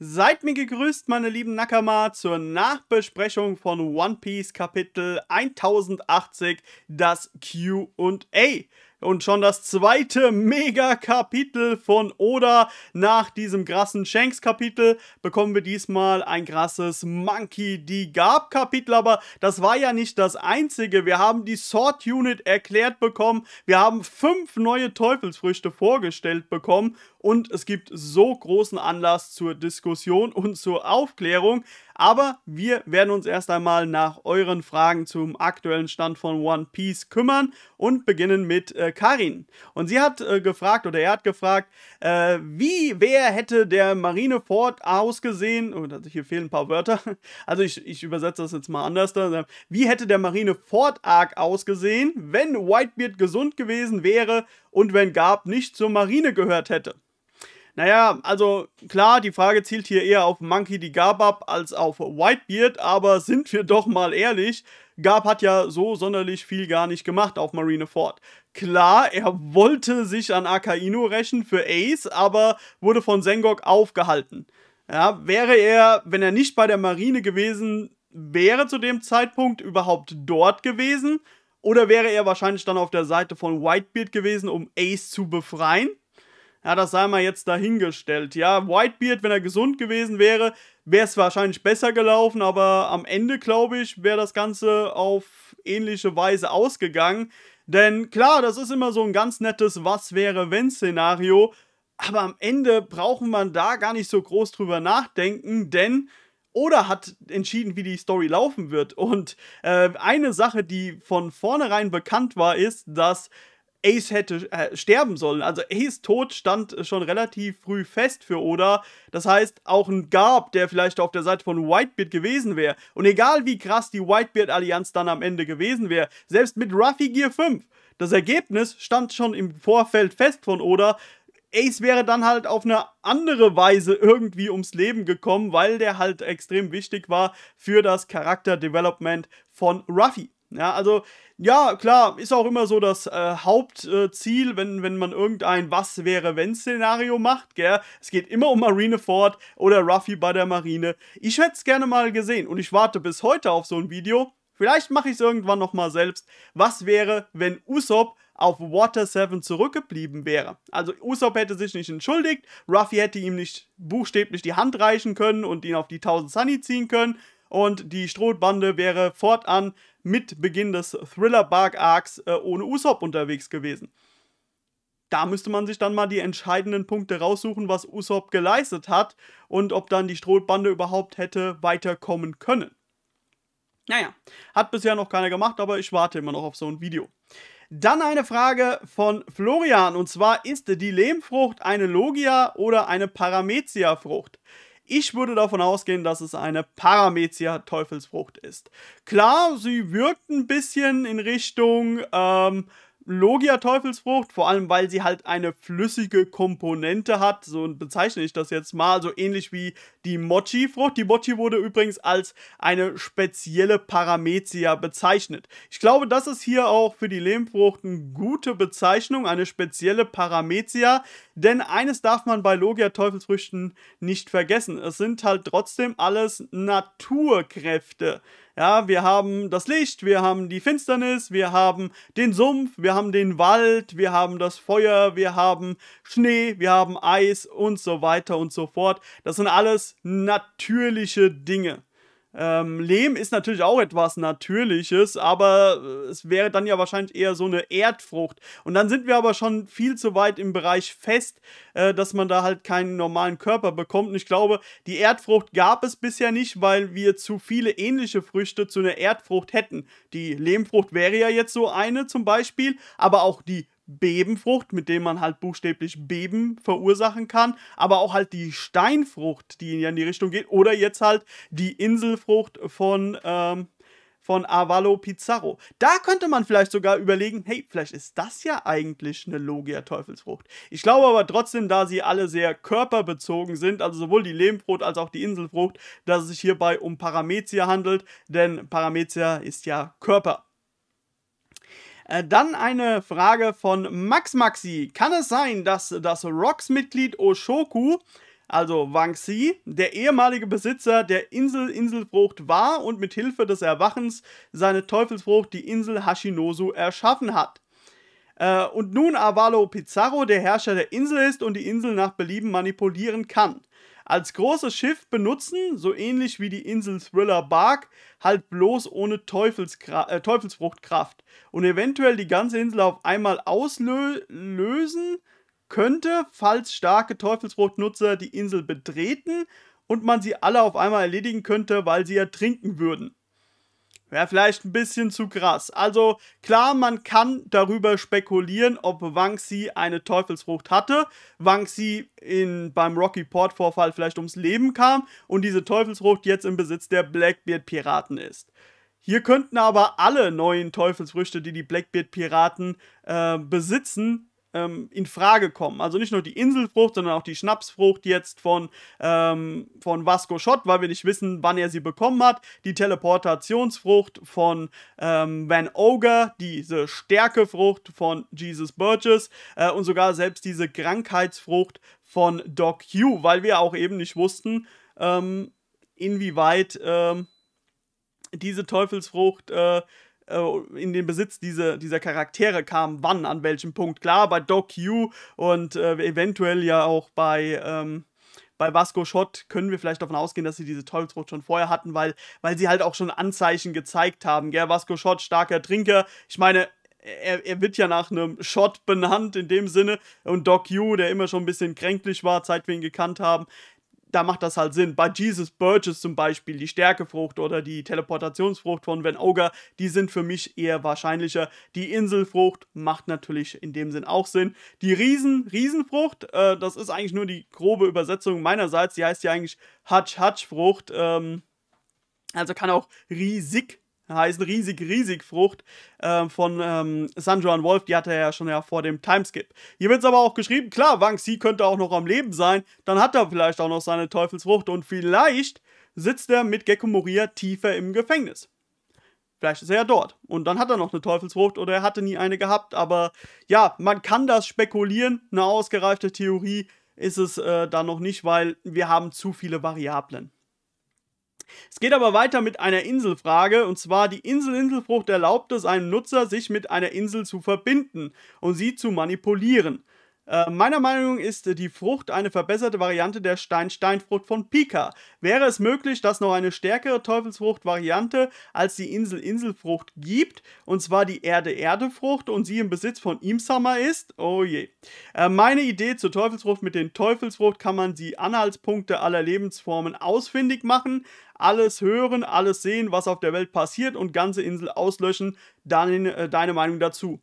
Seid mir gegrüßt, meine lieben Nakama, zur Nachbesprechung von One Piece Kapitel 1080, das QA und schon das zweite Mega-Kapitel von Oda. Nach diesem krassen Shanks-Kapitel bekommen wir diesmal ein krasses Monkey D. Garb-Kapitel, aber das war ja nicht das einzige. Wir haben die Sword Unit erklärt bekommen, wir haben fünf neue Teufelsfrüchte vorgestellt bekommen und es gibt so großen Anlass zur Diskussion und zur Aufklärung. Aber wir werden uns erst einmal nach euren Fragen zum aktuellen Stand von One Piece kümmern und beginnen mit äh, Karin. Und sie hat äh, gefragt oder er hat gefragt, äh, wie, wer hätte der Marineford ausgesehen? Oh, hier fehlen ein paar Wörter. Also ich, ich übersetze das jetzt mal anders. Wie hätte der Marineford Arc ausgesehen, wenn Whitebeard gesund gewesen wäre und wenn Garb nicht zur Marine gehört hätte? Naja, also klar, die Frage zielt hier eher auf Monkey die Gabab als auf Whitebeard, aber sind wir doch mal ehrlich, Gab hat ja so sonderlich viel gar nicht gemacht auf Marineford. Klar, er wollte sich an Akainu rächen für Ace, aber wurde von Sengok aufgehalten. Ja, wäre er, wenn er nicht bei der Marine gewesen wäre zu dem Zeitpunkt überhaupt dort gewesen? Oder wäre er wahrscheinlich dann auf der Seite von Whitebeard gewesen, um Ace zu befreien? Ja, das sei mal jetzt dahingestellt. Ja, Whitebeard, wenn er gesund gewesen wäre, wäre es wahrscheinlich besser gelaufen, aber am Ende, glaube ich, wäre das Ganze auf ähnliche Weise ausgegangen. Denn klar, das ist immer so ein ganz nettes Was wäre wenn Szenario, aber am Ende braucht man da gar nicht so groß drüber nachdenken, denn Oda hat entschieden, wie die Story laufen wird. Und äh, eine Sache, die von vornherein bekannt war, ist, dass Ace hätte äh, sterben sollen. Also Ace Tod stand schon relativ früh fest für Oda. Das heißt, auch ein Garb, der vielleicht auf der Seite von Whitebeard gewesen wäre. Und egal wie krass die Whitebeard-Allianz dann am Ende gewesen wäre, selbst mit Ruffy Gear 5, das Ergebnis stand schon im Vorfeld fest von Oda. Ace wäre dann halt auf eine andere Weise irgendwie ums Leben gekommen, weil der halt extrem wichtig war für das Charakterdevelopment von Ruffy. Ja, also, ja, klar, ist auch immer so das äh, Hauptziel, äh, wenn, wenn man irgendein Was wäre, wenn Szenario macht, gell? Es geht immer um Marineford oder Ruffy bei der Marine. Ich hätte es gerne mal gesehen und ich warte bis heute auf so ein Video. Vielleicht mache ich es irgendwann nochmal selbst. Was wäre, wenn Usopp auf Water 7 zurückgeblieben wäre. Also Usopp hätte sich nicht entschuldigt, Ruffy hätte ihm nicht buchstäblich die Hand reichen können und ihn auf die 1000 Sunny ziehen können und die Strohbande wäre fortan mit Beginn des Thriller-Bark-Arcs äh, ohne Usopp unterwegs gewesen. Da müsste man sich dann mal die entscheidenden Punkte raussuchen, was Usopp geleistet hat und ob dann die Strohbande überhaupt hätte weiterkommen können. Naja, hat bisher noch keiner gemacht, aber ich warte immer noch auf so ein Video. Dann eine Frage von Florian und zwar ist die Lehmfrucht eine Logia oder eine Paramezia-Frucht? Ich würde davon ausgehen, dass es eine Paramezia-Teufelsfrucht ist. Klar, sie wirkt ein bisschen in Richtung ähm, Logia Teufelsfrucht, vor allem weil sie halt eine flüssige Komponente hat, so bezeichne ich das jetzt mal, so ähnlich wie die Mochi-Frucht. Die Mochi wurde übrigens als eine spezielle Paramezia bezeichnet. Ich glaube, das ist hier auch für die Lehmfrucht eine gute Bezeichnung, eine spezielle Paramezia, denn eines darf man bei Logia Teufelsfrüchten nicht vergessen. Es sind halt trotzdem alles Naturkräfte. Ja, wir haben das Licht, wir haben die Finsternis, wir haben den Sumpf, wir haben den Wald, wir haben das Feuer, wir haben Schnee, wir haben Eis und so weiter und so fort. Das sind alles natürliche Dinge. Ähm, Lehm ist natürlich auch etwas Natürliches, aber äh, es wäre dann ja wahrscheinlich eher so eine Erdfrucht. Und dann sind wir aber schon viel zu weit im Bereich fest, äh, dass man da halt keinen normalen Körper bekommt. Und ich glaube, die Erdfrucht gab es bisher nicht, weil wir zu viele ähnliche Früchte zu einer Erdfrucht hätten. Die Lehmfrucht wäre ja jetzt so eine zum Beispiel, aber auch die Bebenfrucht, mit dem man halt buchstäblich Beben verursachen kann, aber auch halt die Steinfrucht, die ja in die Richtung geht, oder jetzt halt die Inselfrucht von, ähm, von Avalo Pizarro. Da könnte man vielleicht sogar überlegen, hey, vielleicht ist das ja eigentlich eine Logia-Teufelsfrucht. Ich glaube aber trotzdem, da sie alle sehr körperbezogen sind, also sowohl die Lehmfrucht als auch die Inselfrucht, dass es sich hierbei um Paramezia handelt, denn Paramezia ist ja Körper. Äh, dann eine Frage von Max Maxi. Kann es sein, dass das Rocks-Mitglied Oshoku, also Wangxi, der ehemalige Besitzer der Insel Inselfrucht war und mit Hilfe des Erwachens seine Teufelsfrucht, die Insel Hashinosu, erschaffen hat? Äh, und nun Avalo Pizarro, der Herrscher der Insel ist und die Insel nach Belieben manipulieren kann als großes Schiff benutzen, so ähnlich wie die Insel Thriller Bark, halt bloß ohne äh, Teufelsfruchtkraft und eventuell die ganze Insel auf einmal auslösen könnte, falls starke Teufelsfruchtnutzer die Insel betreten und man sie alle auf einmal erledigen könnte, weil sie ertrinken würden. Wäre vielleicht ein bisschen zu krass. Also klar, man kann darüber spekulieren, ob Wangsi eine Teufelsfrucht hatte, Wangsi in beim Rocky Port Vorfall vielleicht ums Leben kam und diese Teufelsfrucht jetzt im Besitz der Blackbeard Piraten ist. Hier könnten aber alle neuen Teufelsfrüchte, die die Blackbeard Piraten äh, besitzen, ähm, in Frage kommen. Also nicht nur die Inselfrucht, sondern auch die Schnapsfrucht jetzt von, ähm, von Vasco Schott, weil wir nicht wissen, wann er sie bekommen hat. Die Teleportationsfrucht von ähm, Van Ogre, diese Stärkefrucht von Jesus Burgess äh, und sogar selbst diese Krankheitsfrucht von Doc Hugh, weil wir auch eben nicht wussten, ähm, inwieweit ähm, diese Teufelsfrucht äh, äh, in den Besitz diese, dieser Charaktere kamen, wann, an welchem Punkt. Klar, bei Doc Hugh und äh, eventuell ja auch bei, ähm, bei Vasco Schott können wir vielleicht davon ausgehen, dass sie diese Teufelsfrucht schon vorher hatten, weil, weil sie halt auch schon Anzeichen gezeigt haben. Gell? Vasco Schott, starker Trinker. Ich meine, er, er, wird ja nach einem Shot benannt in dem Sinne. Und Doc Hugh, der immer schon ein bisschen kränklich war, seit wir ihn gekannt haben, da macht das halt Sinn. Bei Jesus Burgess zum Beispiel, die Stärkefrucht oder die Teleportationsfrucht von Van Ogre, die sind für mich eher wahrscheinlicher. Die Inselfrucht macht natürlich in dem Sinn auch Sinn. Die Riesen, Riesenfrucht, äh, das ist eigentlich nur die grobe Übersetzung meinerseits. Die heißt ja eigentlich Hutch-Hutch-Frucht. Ähm, also kann auch riesig heißen riesig, riesig Frucht äh, von ähm, San Juan Wolf. Die hatte er ja schon ja vor dem Timeskip. Hier wird es aber auch geschrieben, klar, Wang Wangxi könnte auch noch am Leben sein. Dann hat er vielleicht auch noch seine Teufelsfrucht und vielleicht sitzt er mit Gecko Moria tiefer im Gefängnis. Vielleicht ist er ja dort. Und dann hat er noch eine Teufelsfrucht oder er hatte nie eine gehabt. Aber ja, man kann das spekulieren. Eine ausgereifte Theorie ist es äh, da noch nicht, weil wir haben zu viele Variablen. Es geht aber weiter mit einer Inselfrage und zwar die Insel-Inselfrucht erlaubt es einem Nutzer, sich mit einer Insel zu verbinden und sie zu manipulieren. Äh, meiner Meinung ist die Frucht eine verbesserte Variante der Stein-Steinfrucht von Pika. Wäre es möglich, dass noch eine stärkere Teufelsfrucht-Variante als die Insel-Inselfrucht gibt, und zwar die Erde-Erde-Frucht und sie im Besitz von Imsama ist? Oh je. Äh, meine Idee zur Teufelsfrucht mit den Teufelsfrucht kann man die Anhaltspunkte aller Lebensformen ausfindig machen, alles hören, alles sehen, was auf der Welt passiert und ganze Insel auslöschen. Dann äh, deine Meinung dazu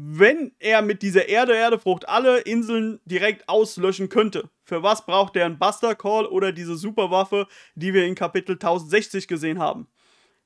wenn er mit dieser Erde, Erdefrucht alle Inseln direkt auslöschen könnte, für was braucht er einen Buster Call oder diese Superwaffe, die wir in Kapitel 1060 gesehen haben?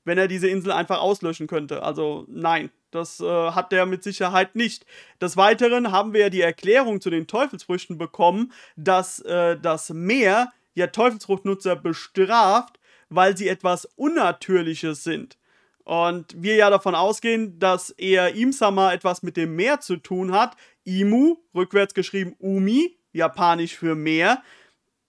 Wenn er diese Insel einfach auslöschen könnte. Also nein, das äh, hat er mit Sicherheit nicht. Des Weiteren haben wir ja die Erklärung zu den Teufelsfrüchten bekommen, dass äh, das Meer ja Teufelsfruchtnutzer bestraft, weil sie etwas Unnatürliches sind. Und wir ja davon ausgehen, dass eher Imsama etwas mit dem Meer zu tun hat. Imu, rückwärts geschrieben Umi, japanisch für Meer,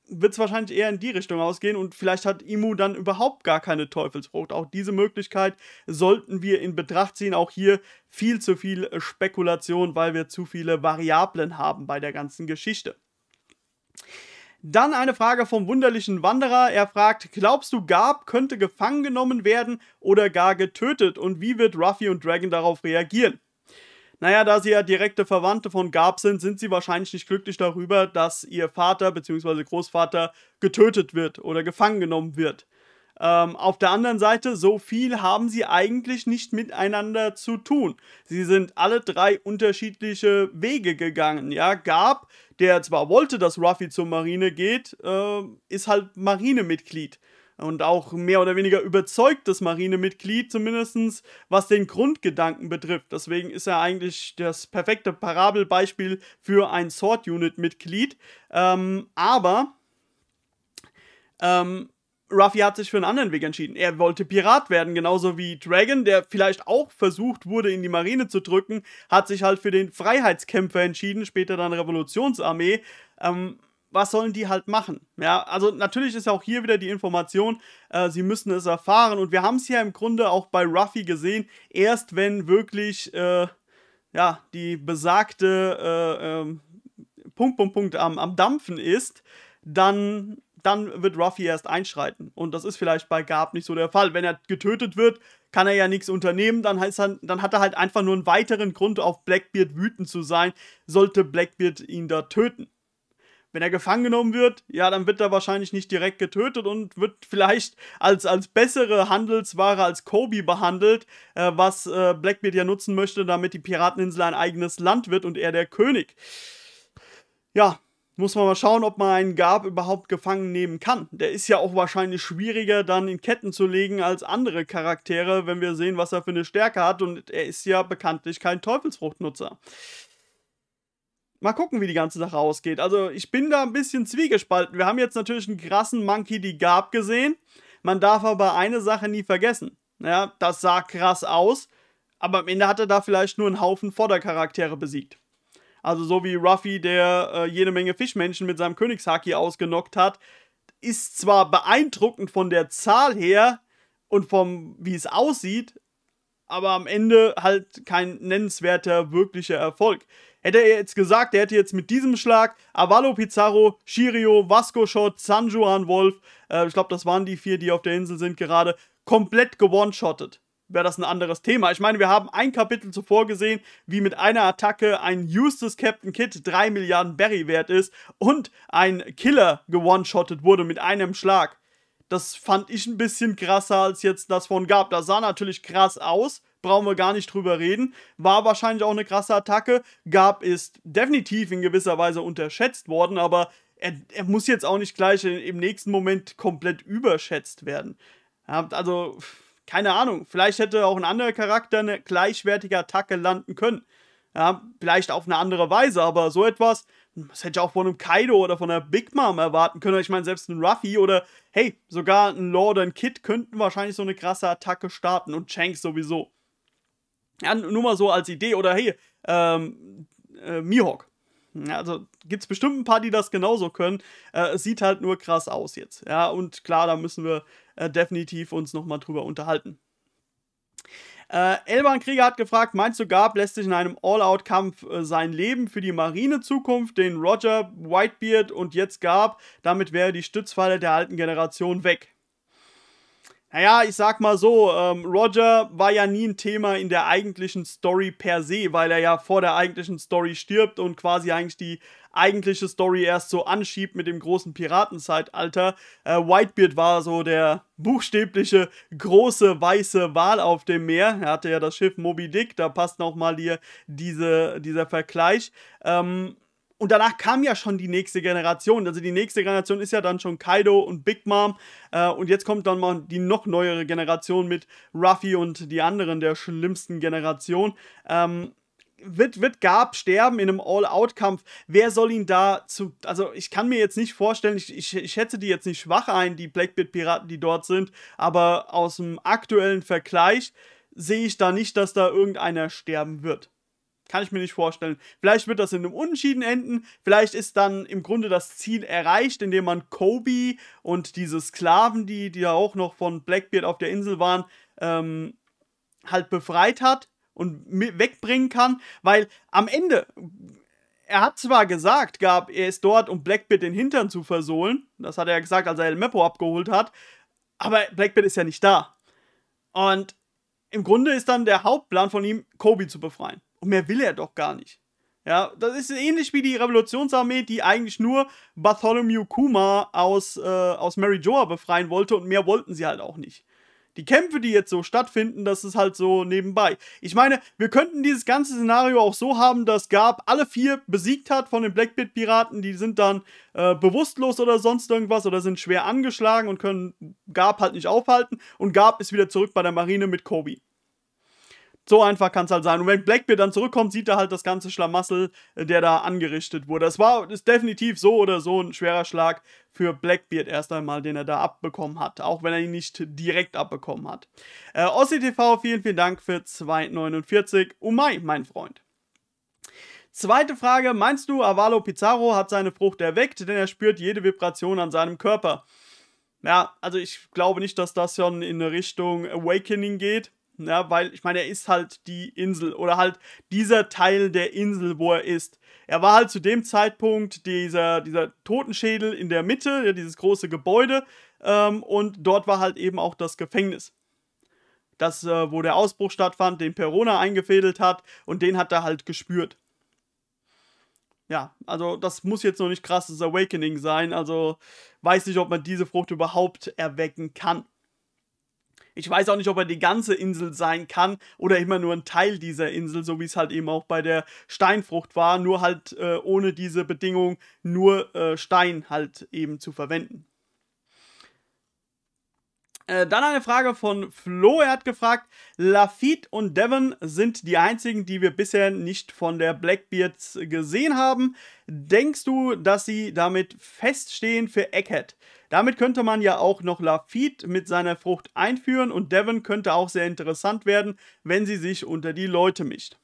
wird es wahrscheinlich eher in die Richtung ausgehen und vielleicht hat Imu dann überhaupt gar keine Teufelsfrucht. Auch diese Möglichkeit sollten wir in Betracht ziehen. Auch hier viel zu viel Spekulation, weil wir zu viele Variablen haben bei der ganzen Geschichte. Dann eine Frage vom wunderlichen Wanderer. Er fragt, glaubst du, Garb könnte gefangen genommen werden oder gar getötet? Und wie wird Ruffy und Dragon darauf reagieren? Naja, da sie ja direkte Verwandte von Garb sind, sind sie wahrscheinlich nicht glücklich darüber, dass ihr Vater bzw. Großvater getötet wird oder gefangen genommen wird. Ähm, auf der anderen Seite, so viel haben sie eigentlich nicht miteinander zu tun. Sie sind alle drei unterschiedliche Wege gegangen. Ja, Gab, der zwar wollte, dass Ruffy zur Marine geht, äh, ist halt Marinemitglied. Und auch mehr oder weniger überzeugtes Marinemitglied, zumindest was den Grundgedanken betrifft. Deswegen ist er eigentlich das perfekte Parabelbeispiel für ein Sword-Unit-Mitglied. Ähm, aber ähm, Ruffy hat sich für einen anderen Weg entschieden. Er wollte Pirat werden, genauso wie Dragon, der vielleicht auch versucht wurde, in die Marine zu drücken, hat sich halt für den Freiheitskämpfer entschieden, später dann Revolutionsarmee. Ähm, was sollen die halt machen? Ja, also natürlich ist auch hier wieder die Information, äh, sie müssen es erfahren. Und wir haben es ja im Grunde auch bei Ruffy gesehen, erst wenn wirklich äh, ja, die besagte äh, ähm, Punkt, Punkt, Punkt am, am Dampfen ist, dann dann wird Ruffy erst einschreiten. Und das ist vielleicht bei Garb nicht so der Fall. Wenn er getötet wird, kann er ja nichts unternehmen. Dann, heißt er, dann hat er halt einfach nur einen weiteren Grund, auf Blackbeard wütend zu sein, sollte Blackbeard ihn da töten. Wenn er gefangen genommen wird, ja, dann wird er wahrscheinlich nicht direkt getötet und wird vielleicht als, als bessere Handelsware als Kobe behandelt, äh, was äh, Blackbeard ja nutzen möchte, damit die Pirateninsel ein eigenes Land wird und er der König. Ja, muss man mal schauen, ob man einen Gab überhaupt gefangen nehmen kann. Der ist ja auch wahrscheinlich schwieriger dann in Ketten zu legen als andere Charaktere, wenn wir sehen, was er für eine Stärke hat. Und er ist ja bekanntlich kein Teufelsfruchtnutzer. Mal gucken, wie die ganze Sache ausgeht. Also ich bin da ein bisschen zwiegespalten. Wir haben jetzt natürlich einen krassen Monkey die Gab gesehen. Man darf aber eine Sache nie vergessen. Ja, das sah krass aus, aber am Ende hat er da vielleicht nur einen Haufen Vordercharaktere besiegt. Also so wie Ruffy, der äh, jede Menge Fischmenschen mit seinem Königshaki ausgenockt hat, ist zwar beeindruckend von der Zahl her und vom, wie es aussieht, aber am Ende halt kein nennenswerter wirklicher Erfolg. Hätte er jetzt gesagt, er hätte jetzt mit diesem Schlag Avalo Pizarro, Shirio, Vasco Shot, San Juan Wolf, äh, ich glaube, das waren die vier, die auf der Insel sind gerade, komplett gewone-shottet wäre das ein anderes Thema. Ich meine, wir haben ein Kapitel zuvor gesehen, wie mit einer Attacke ein Eustace Captain Kid 3 Milliarden Berry wert ist und ein Killer gewone-shottet wurde mit einem Schlag. Das fand ich ein bisschen krasser als jetzt das von Gab. Das sah natürlich krass aus, brauchen wir gar nicht drüber reden. War wahrscheinlich auch eine krasse Attacke. Gab ist definitiv in gewisser Weise unterschätzt worden, aber er, er muss jetzt auch nicht gleich im nächsten Moment komplett überschätzt werden. Also keine Ahnung, vielleicht hätte auch ein anderer Charakter eine gleichwertige Attacke landen können. Ja, vielleicht auf eine andere Weise, aber so etwas, das hätte ich auch von einem Kaido oder von einer Big Mom erwarten können. Ich meine, selbst ein Ruffy oder, hey, sogar ein Lord oder ein Kid könnten wahrscheinlich so eine krasse Attacke starten und Shanks sowieso. Ja, nur mal so als Idee oder, hey, ähm, äh, Mihawk. also gibt es bestimmt ein paar, die das genauso können. Äh, es sieht halt nur krass aus jetzt. Ja, und klar, da müssen wir äh, definitiv uns nochmal drüber unterhalten. Äh, Elban Krieger hat gefragt, meinst du, Gab lässt sich in einem All-Out-Kampf äh, sein Leben für die Marine-Zukunft, den Roger, Whitebeard und jetzt Gab, damit wäre die Stützpfeiler der alten Generation weg? Naja, ich sag mal so, ähm, Roger war ja nie ein Thema in der eigentlichen Story per se, weil er ja vor der eigentlichen Story stirbt und quasi eigentlich die eigentliche Story erst so anschiebt mit dem großen Piratenzeitalter. Äh, Whitebeard war so der buchstäbliche große weiße Wal auf dem Meer. Er hatte ja das Schiff Moby Dick, da passt nochmal hier diese, dieser Vergleich. Ähm, und danach kam ja schon die nächste Generation. Also die nächste Generation ist ja dann schon Kaido und Big Mom. Äh, und jetzt kommt dann mal die noch neuere Generation mit Ruffy und die anderen der schlimmsten Generation. Ähm, wird, wird Gab sterben in einem All-Out-Kampf? Wer soll ihn da zu. Also, ich kann mir jetzt nicht vorstellen, ich, ich, ich schätze die jetzt nicht schwach ein, die Blackbeard-Piraten, die dort sind, aber aus dem aktuellen Vergleich sehe ich da nicht, dass da irgendeiner sterben wird. Kann ich mir nicht vorstellen. Vielleicht wird das in einem Unentschieden enden. Vielleicht ist dann im Grunde das Ziel erreicht, indem man Kobe und diese Sklaven, die, die ja auch noch von Blackbeard auf der Insel waren, ähm, halt befreit hat und wegbringen kann, weil am Ende, er hat zwar gesagt, gab, er ist dort, um Blackbeard den Hintern zu versohlen, das hat er gesagt, als er El Meppo abgeholt hat, aber Blackbeard ist ja nicht da. Und im Grunde ist dann der Hauptplan von ihm, Kobe zu befreien. Und mehr will er doch gar nicht. Ja, das ist ähnlich wie die Revolutionsarmee, die eigentlich nur Bartholomew Kuma aus, äh, aus Mary Joa befreien wollte und mehr wollten sie halt auch nicht. Die Kämpfe, die jetzt so stattfinden, das ist halt so nebenbei. Ich meine, wir könnten dieses ganze Szenario auch so haben, dass Gab alle vier besiegt hat von den blackbeard piraten Die sind dann äh, bewusstlos oder sonst irgendwas oder sind schwer angeschlagen und können Gab halt nicht aufhalten. Und Gab ist wieder zurück bei der Marine mit Kobe. So einfach kann es halt sein. Und wenn Blackbeard dann zurückkommt, sieht er halt das ganze Schlamassel, äh, der da angerichtet wurde. Es war ist definitiv so oder so ein schwerer Schlag für Blackbeard erst einmal, den er da abbekommen hat. Auch wenn er ihn nicht direkt abbekommen hat. Äh, Ossi vielen, vielen Dank für 2,49. Umay, mein Freund. Zweite Frage, meinst du, Avalo Pizarro hat seine Frucht erweckt, denn er spürt jede Vibration an seinem Körper? Ja, also ich glaube nicht, dass das schon in Richtung Awakening geht ja, weil, ich meine, er ist halt die Insel oder halt dieser Teil der Insel, wo er ist. Er war halt zu dem Zeitpunkt dieser, dieser Totenschädel in der Mitte, ja, dieses große Gebäude. Ähm, und dort war halt eben auch das Gefängnis. Das, äh, wo der Ausbruch stattfand, den Perona eingefädelt hat und den hat er halt gespürt. Ja, also das muss jetzt noch nicht krasses Awakening sein, also weiß nicht, ob man diese Frucht überhaupt erwecken kann. Ich weiß auch nicht, ob er die ganze Insel sein kann oder immer nur ein Teil dieser Insel, so wie es halt eben auch bei der Steinfrucht war, nur halt äh, ohne diese Bedingung nur äh, Stein halt eben zu verwenden. Äh, dann eine Frage von Flo. Er hat gefragt, Lafitte und Devon sind die einzigen, die wir bisher nicht von der Blackbeards gesehen haben. Denkst du, dass sie damit feststehen für Eckhead? Damit könnte man ja auch noch Lafitte mit seiner Frucht einführen und Devon könnte auch sehr interessant werden, wenn sie sich unter die Leute mischt.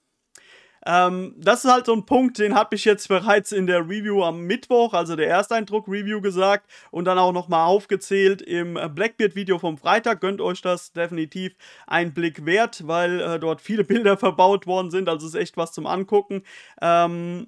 Ähm, das ist halt so ein Punkt, den habe ich jetzt bereits in der Review am Mittwoch, also der Ersteindruck-Review gesagt und dann auch nochmal aufgezählt im äh, Blackbeard-Video vom Freitag. Gönnt euch das definitiv einen Blick wert, weil äh, dort viele Bilder verbaut worden sind, also ist echt was zum Angucken. Ähm,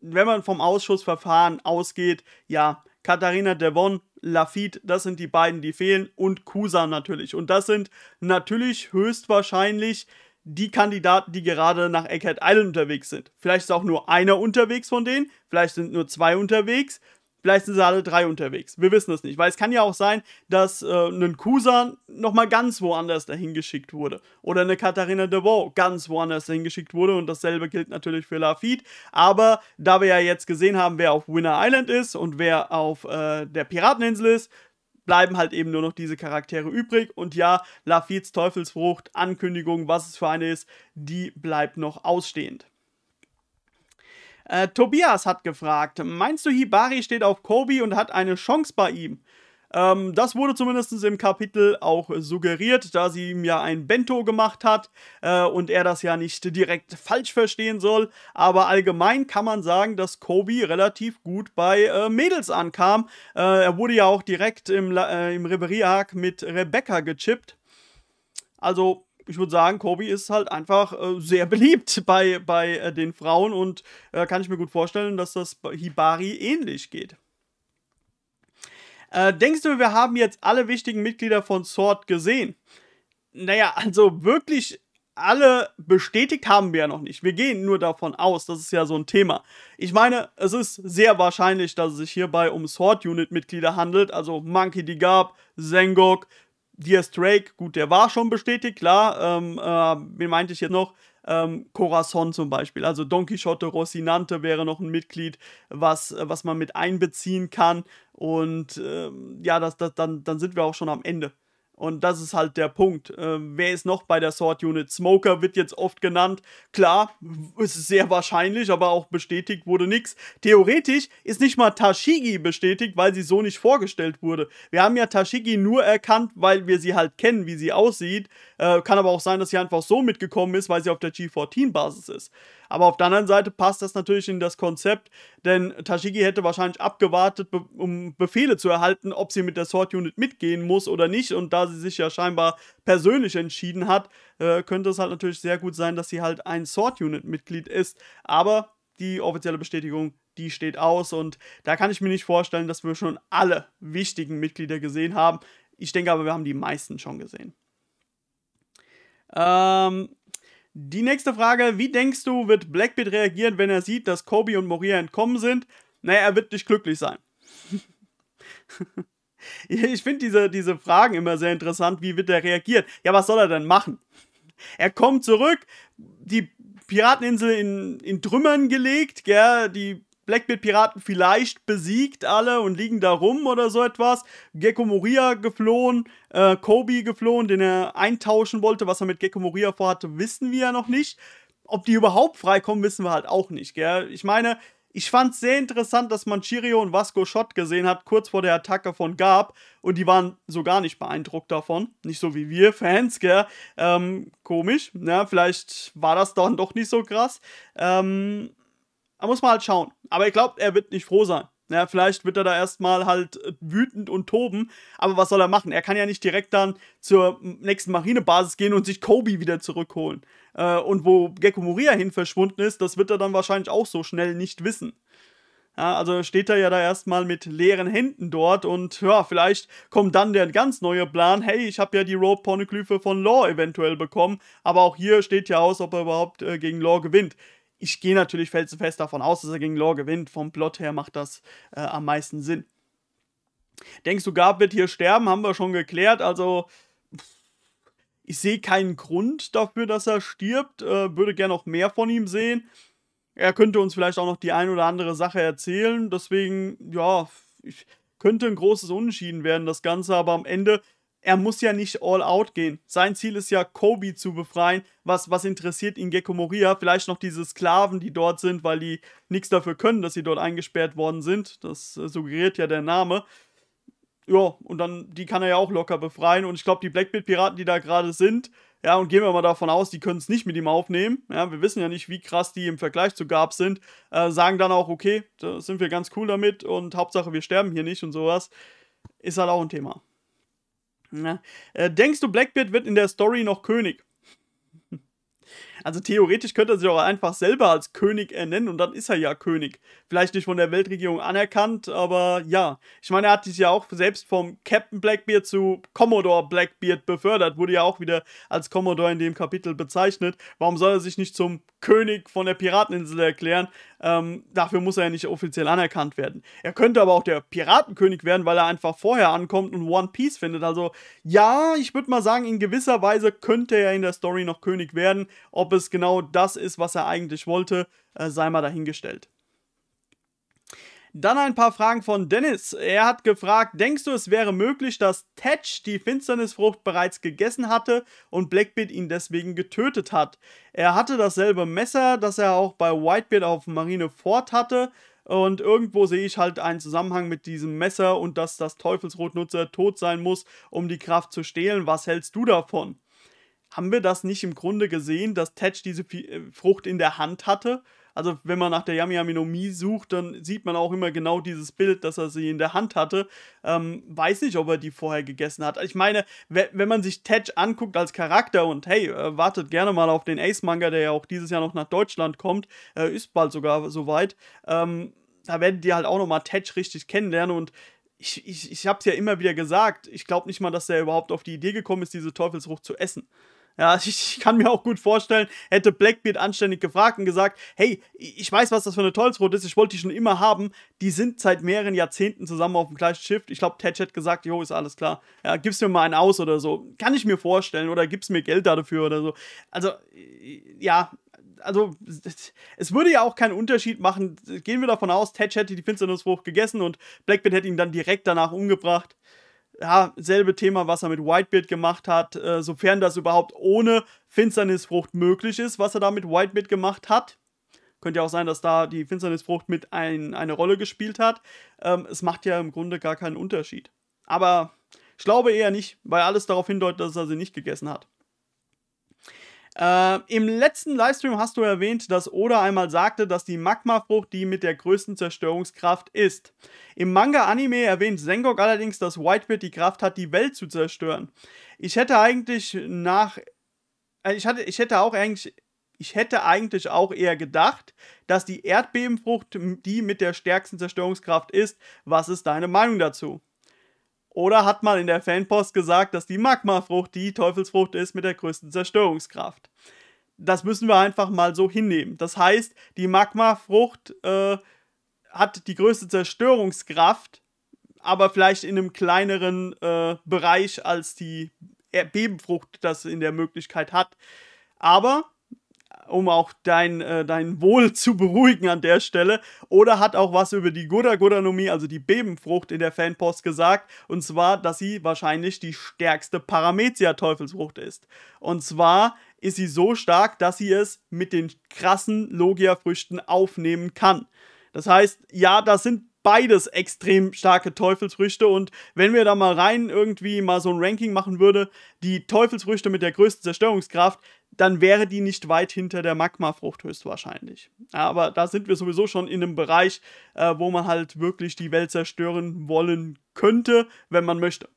wenn man vom Ausschussverfahren ausgeht, ja, Katharina Devon, Lafitte, das sind die beiden, die fehlen und Kusa natürlich. Und das sind natürlich höchstwahrscheinlich die Kandidaten, die gerade nach Eckhart Island unterwegs sind. Vielleicht ist auch nur einer unterwegs von denen, vielleicht sind nur zwei unterwegs, vielleicht sind sie alle drei unterwegs. Wir wissen es nicht, weil es kann ja auch sein, dass äh, ein Kusan nochmal ganz woanders dahin geschickt wurde. Oder eine Katharina de Vaux ganz woanders dahin geschickt wurde und dasselbe gilt natürlich für Lafitte. Aber da wir ja jetzt gesehen haben, wer auf Winner Island ist und wer auf äh, der Pirateninsel ist, bleiben halt eben nur noch diese Charaktere übrig. Und ja, Lafittes Teufelsfrucht, Ankündigung, was es für eine ist, die bleibt noch ausstehend. Äh, Tobias hat gefragt, meinst du Hibari steht auf Kobi und hat eine Chance bei ihm? Ähm, das wurde zumindest im Kapitel auch suggeriert, da sie ihm ja ein Bento gemacht hat äh, und er das ja nicht direkt falsch verstehen soll. Aber allgemein kann man sagen, dass Kobe relativ gut bei äh, Mädels ankam. Äh, er wurde ja auch direkt im, äh, im Reverie-Arc mit Rebecca gechippt. Also ich würde sagen, Kobe ist halt einfach äh, sehr beliebt bei, bei äh, den Frauen und äh, kann ich mir gut vorstellen, dass das bei Hibari ähnlich geht. Äh, denkst du, wir haben jetzt alle wichtigen Mitglieder von Sword gesehen? Naja, also wirklich alle bestätigt haben wir ja noch nicht. Wir gehen nur davon aus, das ist ja so ein Thema. Ich meine, es ist sehr wahrscheinlich, dass es sich hierbei um Sword-Unit-Mitglieder handelt, also Monkey D. Garb, Zengok, Diaz Drake, gut, der war schon bestätigt, klar, ähm, äh, wen meinte ich jetzt noch? ähm, Corazon zum Beispiel. Also Don Quixote Rocinante wäre noch ein Mitglied, was, äh, was man mit einbeziehen kann. Und ähm, ja, das, das, dann, dann sind wir auch schon am Ende und das ist halt der Punkt. Äh, wer ist noch bei der Sword Unit? Smoker wird jetzt oft genannt. Klar, ist sehr wahrscheinlich, aber auch bestätigt wurde nichts. Theoretisch ist nicht mal Tashigi bestätigt, weil sie so nicht vorgestellt wurde. Wir haben ja Tashigi nur erkannt, weil wir sie halt kennen, wie sie aussieht. Äh, kann aber auch sein, dass sie einfach so mitgekommen ist, weil sie auf der G14-Basis ist. Aber auf der anderen Seite passt das natürlich in das Konzept denn Tashigi hätte wahrscheinlich abgewartet, be um Befehle zu erhalten, ob sie mit der Sword Unit mitgehen muss oder nicht. Und da sie sich ja scheinbar persönlich entschieden hat, äh, könnte es halt natürlich sehr gut sein, dass sie halt ein Sword Unit-Mitglied ist. Aber die offizielle Bestätigung, die steht aus. Und da kann ich mir nicht vorstellen, dass wir schon alle wichtigen Mitglieder gesehen haben. Ich denke aber, wir haben die meisten schon gesehen. Ähm, die nächste Frage, wie denkst du, wird Blackbeard reagieren, wenn er sieht, dass Kobe und Moria entkommen sind? Naja, er wird nicht glücklich sein. ich finde diese, diese Fragen immer sehr interessant, wie wird er reagieren? Ja, was soll er denn machen? Er kommt zurück, die Pirateninsel in, in Trümmern gelegt, gell? die Blackbeard-Piraten vielleicht besiegt alle und liegen da rum oder so etwas. Gecko Moria geflohen, äh, Kobe geflohen, den er eintauschen wollte. Was er mit Gecko Moria vorhatte, wissen wir ja noch nicht. Ob die überhaupt freikommen, wissen wir halt auch nicht. Gell? Ich meine, ich fand es sehr interessant, dass man Chirio und Vasco Schott gesehen hat, kurz vor der Attacke von Gab. Und die waren so gar nicht beeindruckt davon. Nicht so wie wir Fans, gell? Ähm, komisch. Na, ne? vielleicht war das dann doch nicht so krass. Ähm, da muss man halt schauen. Aber ich glaube, er wird nicht froh sein. Ja, vielleicht wird er da erstmal halt äh, wütend und toben, aber was soll er machen? Er kann ja nicht direkt dann zur nächsten Marinebasis gehen und sich Kobe wieder zurückholen. Äh, und wo Gecko Moria hin verschwunden ist, das wird er dann wahrscheinlich auch so schnell nicht wissen. Ja, also steht er ja da erstmal mit leeren Händen dort und ja, vielleicht kommt dann der ganz neue Plan. Hey, ich habe ja die Road Pornoglyphe von Law eventuell bekommen, aber auch hier steht ja aus, ob er überhaupt äh, gegen Law gewinnt ich gehe natürlich felsenfest davon aus, dass er gegen Law gewinnt. Vom Plot her macht das äh, am meisten Sinn. Denkst du, Gab wird hier sterben? Haben wir schon geklärt. Also, ich sehe keinen Grund dafür, dass er stirbt. Äh, würde gerne noch mehr von ihm sehen. Er könnte uns vielleicht auch noch die ein oder andere Sache erzählen. Deswegen, ja, ich, könnte ein großes Unentschieden werden, das Ganze. Aber am Ende er muss ja nicht all out gehen. Sein Ziel ist ja, Kobe zu befreien. Was, was interessiert ihn Gecko Moria? Vielleicht noch diese Sklaven, die dort sind, weil die nichts dafür können, dass sie dort eingesperrt worden sind. Das äh, suggeriert ja der Name. Ja, und dann, die kann er ja auch locker befreien. Und ich glaube, die Blackbeard-Piraten, die da gerade sind, ja, und gehen wir mal davon aus, die können es nicht mit ihm aufnehmen. Ja, wir wissen ja nicht, wie krass die im Vergleich zu Gab sind. Äh, sagen dann auch, okay, da sind wir ganz cool damit und Hauptsache wir sterben hier nicht und sowas. Ist halt auch ein Thema. Na, äh, denkst du, Blackbeard wird in der Story noch König? Also theoretisch könnte er sich auch einfach selber als König ernennen und dann ist er ja König. Vielleicht nicht von der Weltregierung anerkannt, aber ja. Ich meine, er hat sich ja auch selbst vom Captain Blackbeard zu Commodore Blackbeard befördert, wurde ja auch wieder als Commodore in dem Kapitel bezeichnet. Warum soll er sich nicht zum König von der Pirateninsel erklären? Ähm, dafür muss er ja nicht offiziell anerkannt werden. Er könnte aber auch der Piratenkönig werden, weil er einfach vorher ankommt und One Piece findet. Also ja, ich würde mal sagen, in gewisser Weise könnte er in der Story noch König werden. Ob ob es genau das ist, was er eigentlich wollte, äh, sei mal dahingestellt. Dann ein paar Fragen von Dennis. Er hat gefragt, denkst du, es wäre möglich, dass Tetch die Finsternisfrucht bereits gegessen hatte und Blackbeard ihn deswegen getötet hat? Er hatte dasselbe Messer, das er auch bei Whitebeard auf Marineford hatte. Und irgendwo sehe ich halt einen Zusammenhang mit diesem Messer und dass das Teufelsrotnutzer tot sein muss, um die Kraft zu stehlen. Was hältst du davon? haben wir das nicht im Grunde gesehen, dass Tetch diese äh, Frucht in der Hand hatte? Also, wenn man nach der Yami Yami no Mi sucht, dann sieht man auch immer genau dieses Bild, dass er sie in der Hand hatte. Ähm, weiß nicht, ob er die vorher gegessen hat. Ich meine, wenn man sich Tetch anguckt als Charakter und hey, äh, wartet gerne mal auf den Ace-Manga, der ja auch dieses Jahr noch nach Deutschland kommt, äh, ist bald sogar soweit. Ähm, da werdet ihr halt auch nochmal Tetch richtig kennenlernen und ich, ich, ich habe es ja immer wieder gesagt, ich glaube nicht mal, dass er überhaupt auf die Idee gekommen ist, diese Teufelsfrucht zu essen. Ja, ich, kann mir auch gut vorstellen, hätte Blackbeard anständig gefragt und gesagt, hey, ich weiß, was das für eine Tollsrot ist, ich wollte die schon immer haben. Die sind seit mehreren Jahrzehnten zusammen auf dem gleichen Schiff. Ich glaube, Ted hat gesagt, jo, ist alles klar. Ja, gib's mir mal einen aus oder so. Kann ich mir vorstellen oder gib's mir Geld dafür oder so. Also, ja, also es würde ja auch keinen Unterschied machen. Gehen wir davon aus, Ted hätte die Finsternisfrucht gegessen und Blackbeard hätte ihn dann direkt danach umgebracht ja, selbe Thema, was er mit Whitebeard gemacht hat, äh, sofern das überhaupt ohne Finsternisfrucht möglich ist, was er da mit Whitebeard gemacht hat. Könnte ja auch sein, dass da die Finsternisfrucht mit ein, eine Rolle gespielt hat. Ähm, es macht ja im Grunde gar keinen Unterschied. Aber ich glaube eher nicht, weil alles darauf hindeutet, dass er sie nicht gegessen hat. Äh, Im letzten Livestream hast du erwähnt, dass Oda einmal sagte, dass die Magmafrucht die mit der größten Zerstörungskraft ist. Im Manga-Anime erwähnt Sengok allerdings, dass Whitebeard die Kraft hat, die Welt zu zerstören. Ich hätte eigentlich nach. Äh, ich, hatte, ich hätte auch eigentlich. Ich hätte eigentlich auch eher gedacht, dass die Erdbebenfrucht die mit der stärksten Zerstörungskraft ist. Was ist deine Meinung dazu? Oder hat man in der Fanpost gesagt, dass die Magmafrucht die Teufelsfrucht ist mit der größten Zerstörungskraft? Das müssen wir einfach mal so hinnehmen. Das heißt, die Magmafrucht äh, hat die größte Zerstörungskraft, aber vielleicht in einem kleineren äh, Bereich als die e-, Bebenfrucht das in der Möglichkeit hat. Aber um auch dein, äh, dein Wohl zu beruhigen an der Stelle. Oder hat auch was über die Guraguranomie, also die Bebenfrucht in der Fanpost gesagt. Und zwar, dass sie wahrscheinlich die stärkste Paramezia-Teufelsfrucht ist. Und zwar ist sie so stark, dass sie es mit den krassen Logia-Früchten aufnehmen kann. Das heißt, ja, das sind beides extrem starke Teufelsfrüchte. Und wenn wir da mal rein irgendwie mal so ein Ranking machen würde, die Teufelsfrüchte mit der größten Zerstörungskraft dann wäre die nicht weit hinter der Magmafrucht höchstwahrscheinlich. Aber da sind wir sowieso schon in einem Bereich, äh, wo man halt wirklich die Welt zerstören wollen könnte, wenn man möchte.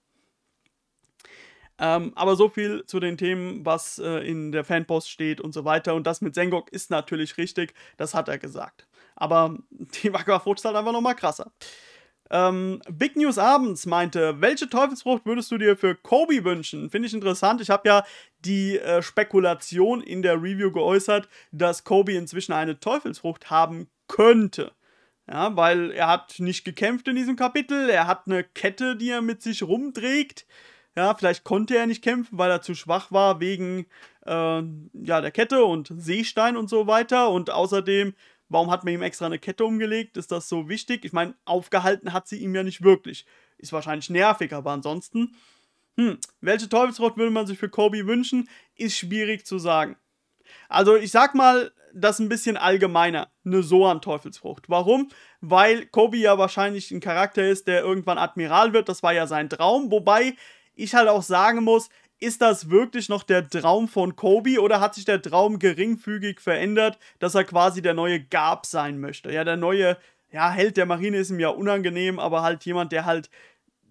Ähm, aber so viel zu den Themen, was äh, in der Fanpost steht und so weiter. Und das mit Sengok ist natürlich richtig, das hat er gesagt. Aber die Magmafrucht ist halt einfach nochmal krasser. Ähm, Big News abends meinte, welche Teufelsfrucht würdest du dir für Kobe wünschen? Finde ich interessant. Ich habe ja die äh, Spekulation in der Review geäußert, dass Kobe inzwischen eine Teufelsfrucht haben könnte. Ja, weil er hat nicht gekämpft in diesem Kapitel, er hat eine Kette, die er mit sich rumträgt. Ja, vielleicht konnte er nicht kämpfen, weil er zu schwach war wegen äh, ja, der Kette und Seestein und so weiter. Und außerdem Warum hat man ihm extra eine Kette umgelegt? Ist das so wichtig? Ich meine, aufgehalten hat sie ihm ja nicht wirklich. Ist wahrscheinlich nervig, aber ansonsten. Hm, welche Teufelsrot würde man sich für Kobe wünschen? Ist schwierig zu sagen. Also ich sag mal, das ist ein bisschen allgemeiner, eine Soan-Teufelsfrucht. Warum? Weil Kobe ja wahrscheinlich ein Charakter ist, der irgendwann Admiral wird, das war ja sein Traum, wobei ich halt auch sagen muss, ist das wirklich noch der Traum von Kobe oder hat sich der Traum geringfügig verändert, dass er quasi der neue Gab sein möchte? Ja, der neue ja, Held der Marine ist ihm ja unangenehm, aber halt jemand, der halt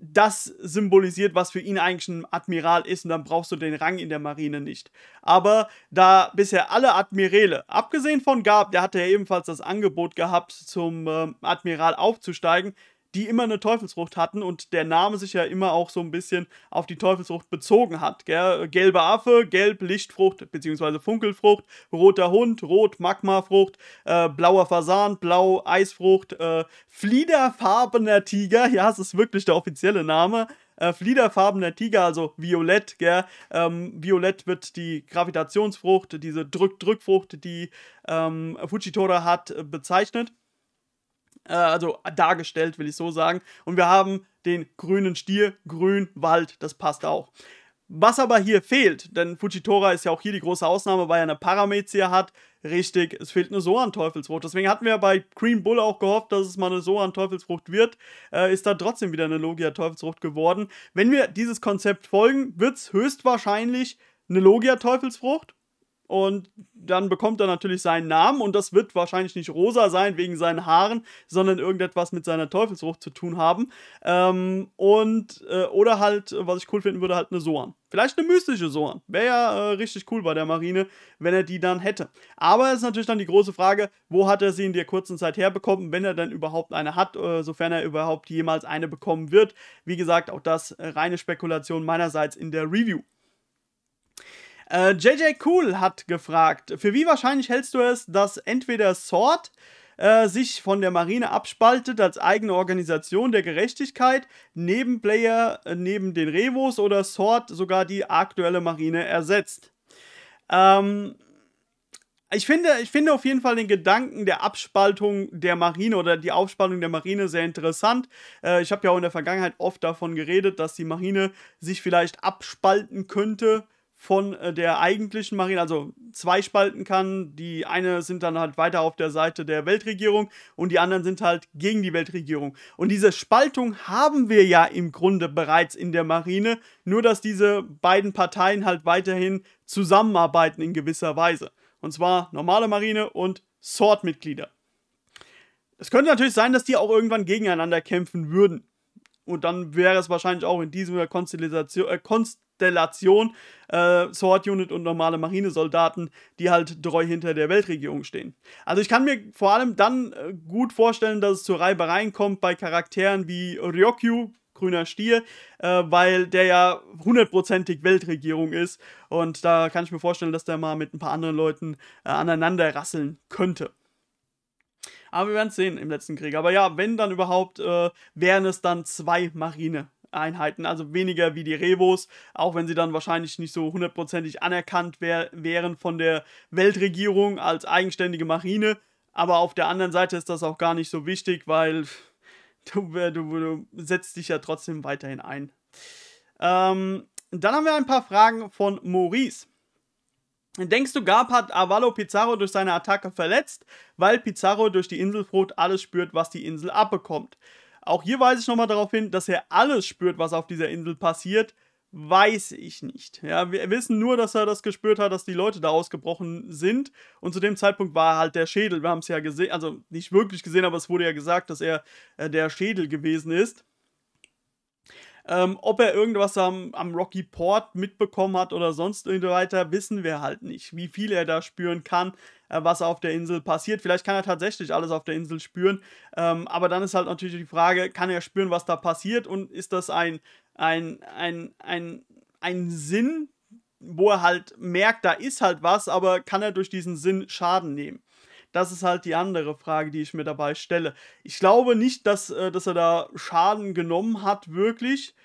das symbolisiert, was für ihn eigentlich ein Admiral ist und dann brauchst du den Rang in der Marine nicht. Aber da bisher alle Admirale, abgesehen von Gab, der hatte ja ebenfalls das Angebot gehabt, zum ähm, Admiral aufzusteigen, die immer eine Teufelsfrucht hatten und der Name sich ja immer auch so ein bisschen auf die Teufelsfrucht bezogen hat. Gell? Gelbe Affe, gelb Lichtfrucht bzw. Funkelfrucht, roter Hund, rot Magmafrucht, äh, blauer Fasan, blau Eisfrucht, äh, fliederfarbener Tiger, ja, es ist wirklich der offizielle Name, äh, fliederfarbener Tiger, also violett, gell? Ähm, violett wird die Gravitationsfrucht, diese Drück-Drückfrucht, die ähm, Fujitora hat, äh, bezeichnet äh, also dargestellt, will ich so sagen. Und wir haben den grünen Stier, grün, Wald, das passt auch. Was aber hier fehlt, denn Fujitora ist ja auch hier die große Ausnahme, weil er eine Paramezia hat. Richtig, es fehlt eine Sohan-Teufelsfrucht. Deswegen hatten wir ja bei Green Bull auch gehofft, dass es mal eine Sohan-Teufelsfrucht wird. Äh, ist da trotzdem wieder eine Logia-Teufelsfrucht geworden. Wenn wir dieses Konzept folgen, wird es höchstwahrscheinlich eine Logia-Teufelsfrucht. Und dann bekommt er natürlich seinen Namen und das wird wahrscheinlich nicht rosa sein wegen seinen Haaren, sondern irgendetwas mit seiner Teufelsrucht zu tun haben. Ähm, und, äh, oder halt, was ich cool finden würde, halt eine Soan. Vielleicht eine mystische Soan. Wäre ja äh, richtig cool bei der Marine, wenn er die dann hätte. Aber es ist natürlich dann die große Frage, wo hat er sie in der kurzen Zeit herbekommen, wenn er dann überhaupt eine hat, äh, sofern er überhaupt jemals eine bekommen wird. Wie gesagt, auch das reine Spekulation meinerseits in der Review. JJ äh, Cool hat gefragt, für wie wahrscheinlich hältst du es, dass entweder Sword äh, sich von der Marine abspaltet als eigene Organisation der Gerechtigkeit, neben Player, äh, neben den Revos oder Sword sogar die aktuelle Marine ersetzt? Ähm, ich finde, ich finde auf jeden Fall den Gedanken der Abspaltung der Marine oder die Aufspaltung der Marine sehr interessant. Äh, ich habe ja auch in der Vergangenheit oft davon geredet, dass die Marine sich vielleicht abspalten könnte von äh, der eigentlichen Marine, also zwei Spalten kann. Die eine sind dann halt weiter auf der Seite der Weltregierung und die anderen sind halt gegen die Weltregierung. Und diese Spaltung haben wir ja im Grunde bereits in der Marine, nur dass diese beiden Parteien halt weiterhin zusammenarbeiten in gewisser Weise. Und zwar normale Marine und Sword-Mitglieder. Es könnte natürlich sein, dass die auch irgendwann gegeneinander kämpfen würden. Und dann wäre es wahrscheinlich auch in diesem Konstellation, äh, Konst Konstellation äh, Sword Unit und normale Marinesoldaten, die halt treu hinter der Weltregierung stehen. Also ich kann mir vor allem dann äh, gut vorstellen, dass es zu Reibereien kommt bei Charakteren wie Ryokyu, grüner Stier, äh, weil der ja hundertprozentig Weltregierung ist und da kann ich mir vorstellen, dass der mal mit ein paar anderen Leuten äh, aneinander rasseln könnte. Aber wir werden es sehen im letzten Krieg. Aber ja, wenn dann überhaupt, äh, wären es dann zwei Marine Einheiten, also weniger wie die Revos, auch wenn sie dann wahrscheinlich nicht so hundertprozentig anerkannt wär, wären von der Weltregierung als eigenständige Marine. Aber auf der anderen Seite ist das auch gar nicht so wichtig, weil du, äh, du, du setzt dich ja trotzdem weiterhin ein. Ähm, dann haben wir ein paar Fragen von Maurice. Denkst du, Garp hat Avalo Pizarro durch seine Attacke verletzt, weil Pizarro durch die Inselfrucht alles spürt, was die Insel abbekommt? Auch hier weise ich nochmal darauf hin, dass er alles spürt, was auf dieser Insel passiert. Weiß ich nicht. Ja, wir wissen nur, dass er das gespürt hat, dass die Leute da ausgebrochen sind. Und zu dem Zeitpunkt war halt der Schädel. Wir haben es ja gesehen, also nicht wirklich gesehen, aber es wurde ja gesagt, dass er äh, der Schädel gewesen ist. Ähm, ob er irgendwas am, am Rocky Port mitbekommen hat oder sonst irgendwie weiter, wissen wir halt nicht. Wie viel er da spüren kann, äh, was auf der Insel passiert. Vielleicht kann er tatsächlich alles auf der Insel spüren. Ähm, aber dann ist halt natürlich die Frage, kann er spüren, was da passiert? Und ist das ein, ein, ein, ein, ein Sinn, wo er halt merkt, da ist halt was, aber kann er durch diesen Sinn Schaden nehmen? Das ist halt die andere Frage, die ich mir dabei stelle. Ich glaube nicht, dass, äh, dass er da Schaden genommen hat, wirklich.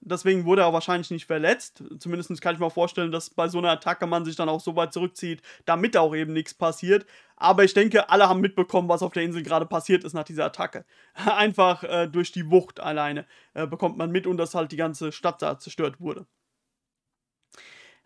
Deswegen wurde er wahrscheinlich nicht verletzt. Zumindest kann ich mir vorstellen, dass bei so einer Attacke man sich dann auch so weit zurückzieht, damit auch eben nichts passiert. Aber ich denke, alle haben mitbekommen, was auf der Insel gerade passiert ist nach dieser Attacke. Einfach äh, durch die Wucht alleine äh, bekommt man mit und dass halt die ganze Stadt da zerstört wurde.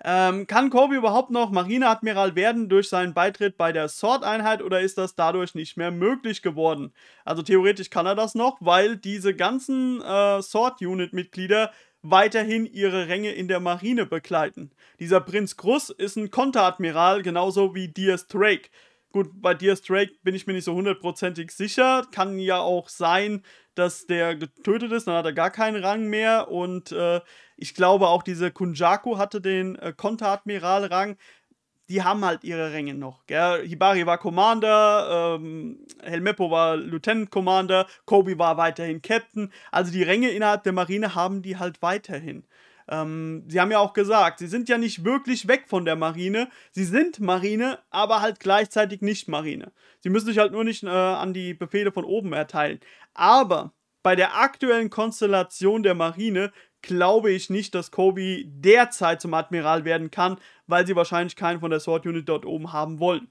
Ähm, kann Kobe überhaupt noch Marineadmiral werden durch seinen Beitritt bei der Sword-Einheit oder ist das dadurch nicht mehr möglich geworden? Also theoretisch kann er das noch, weil diese ganzen äh, Sword-Unit-Mitglieder weiterhin ihre Ränge in der Marine begleiten. Dieser Prinz Krus ist ein Konteradmiral, genauso wie Diaz Drake. Gut, bei Diaz Drake bin ich mir nicht so hundertprozentig sicher. Kann ja auch sein, dass der getötet ist, dann hat er gar keinen Rang mehr und äh, ich glaube auch diese Kunjaku hatte den äh, Konteradmiral-Rang. Die haben halt ihre Ränge noch. Gell? Hibari war Commander, ähm, Helmeppo war Lieutenant Commander, Kobe war weiterhin Captain. Also die Ränge innerhalb der Marine haben die halt weiterhin. Ähm, sie haben ja auch gesagt, sie sind ja nicht wirklich weg von der Marine. Sie sind Marine, aber halt gleichzeitig nicht Marine. Sie müssen sich halt nur nicht äh, an die Befehle von oben erteilen. Aber bei der aktuellen Konstellation der Marine glaube ich nicht, dass Kobe derzeit zum Admiral werden kann, weil sie wahrscheinlich keinen von der Sword Unit dort oben haben wollen.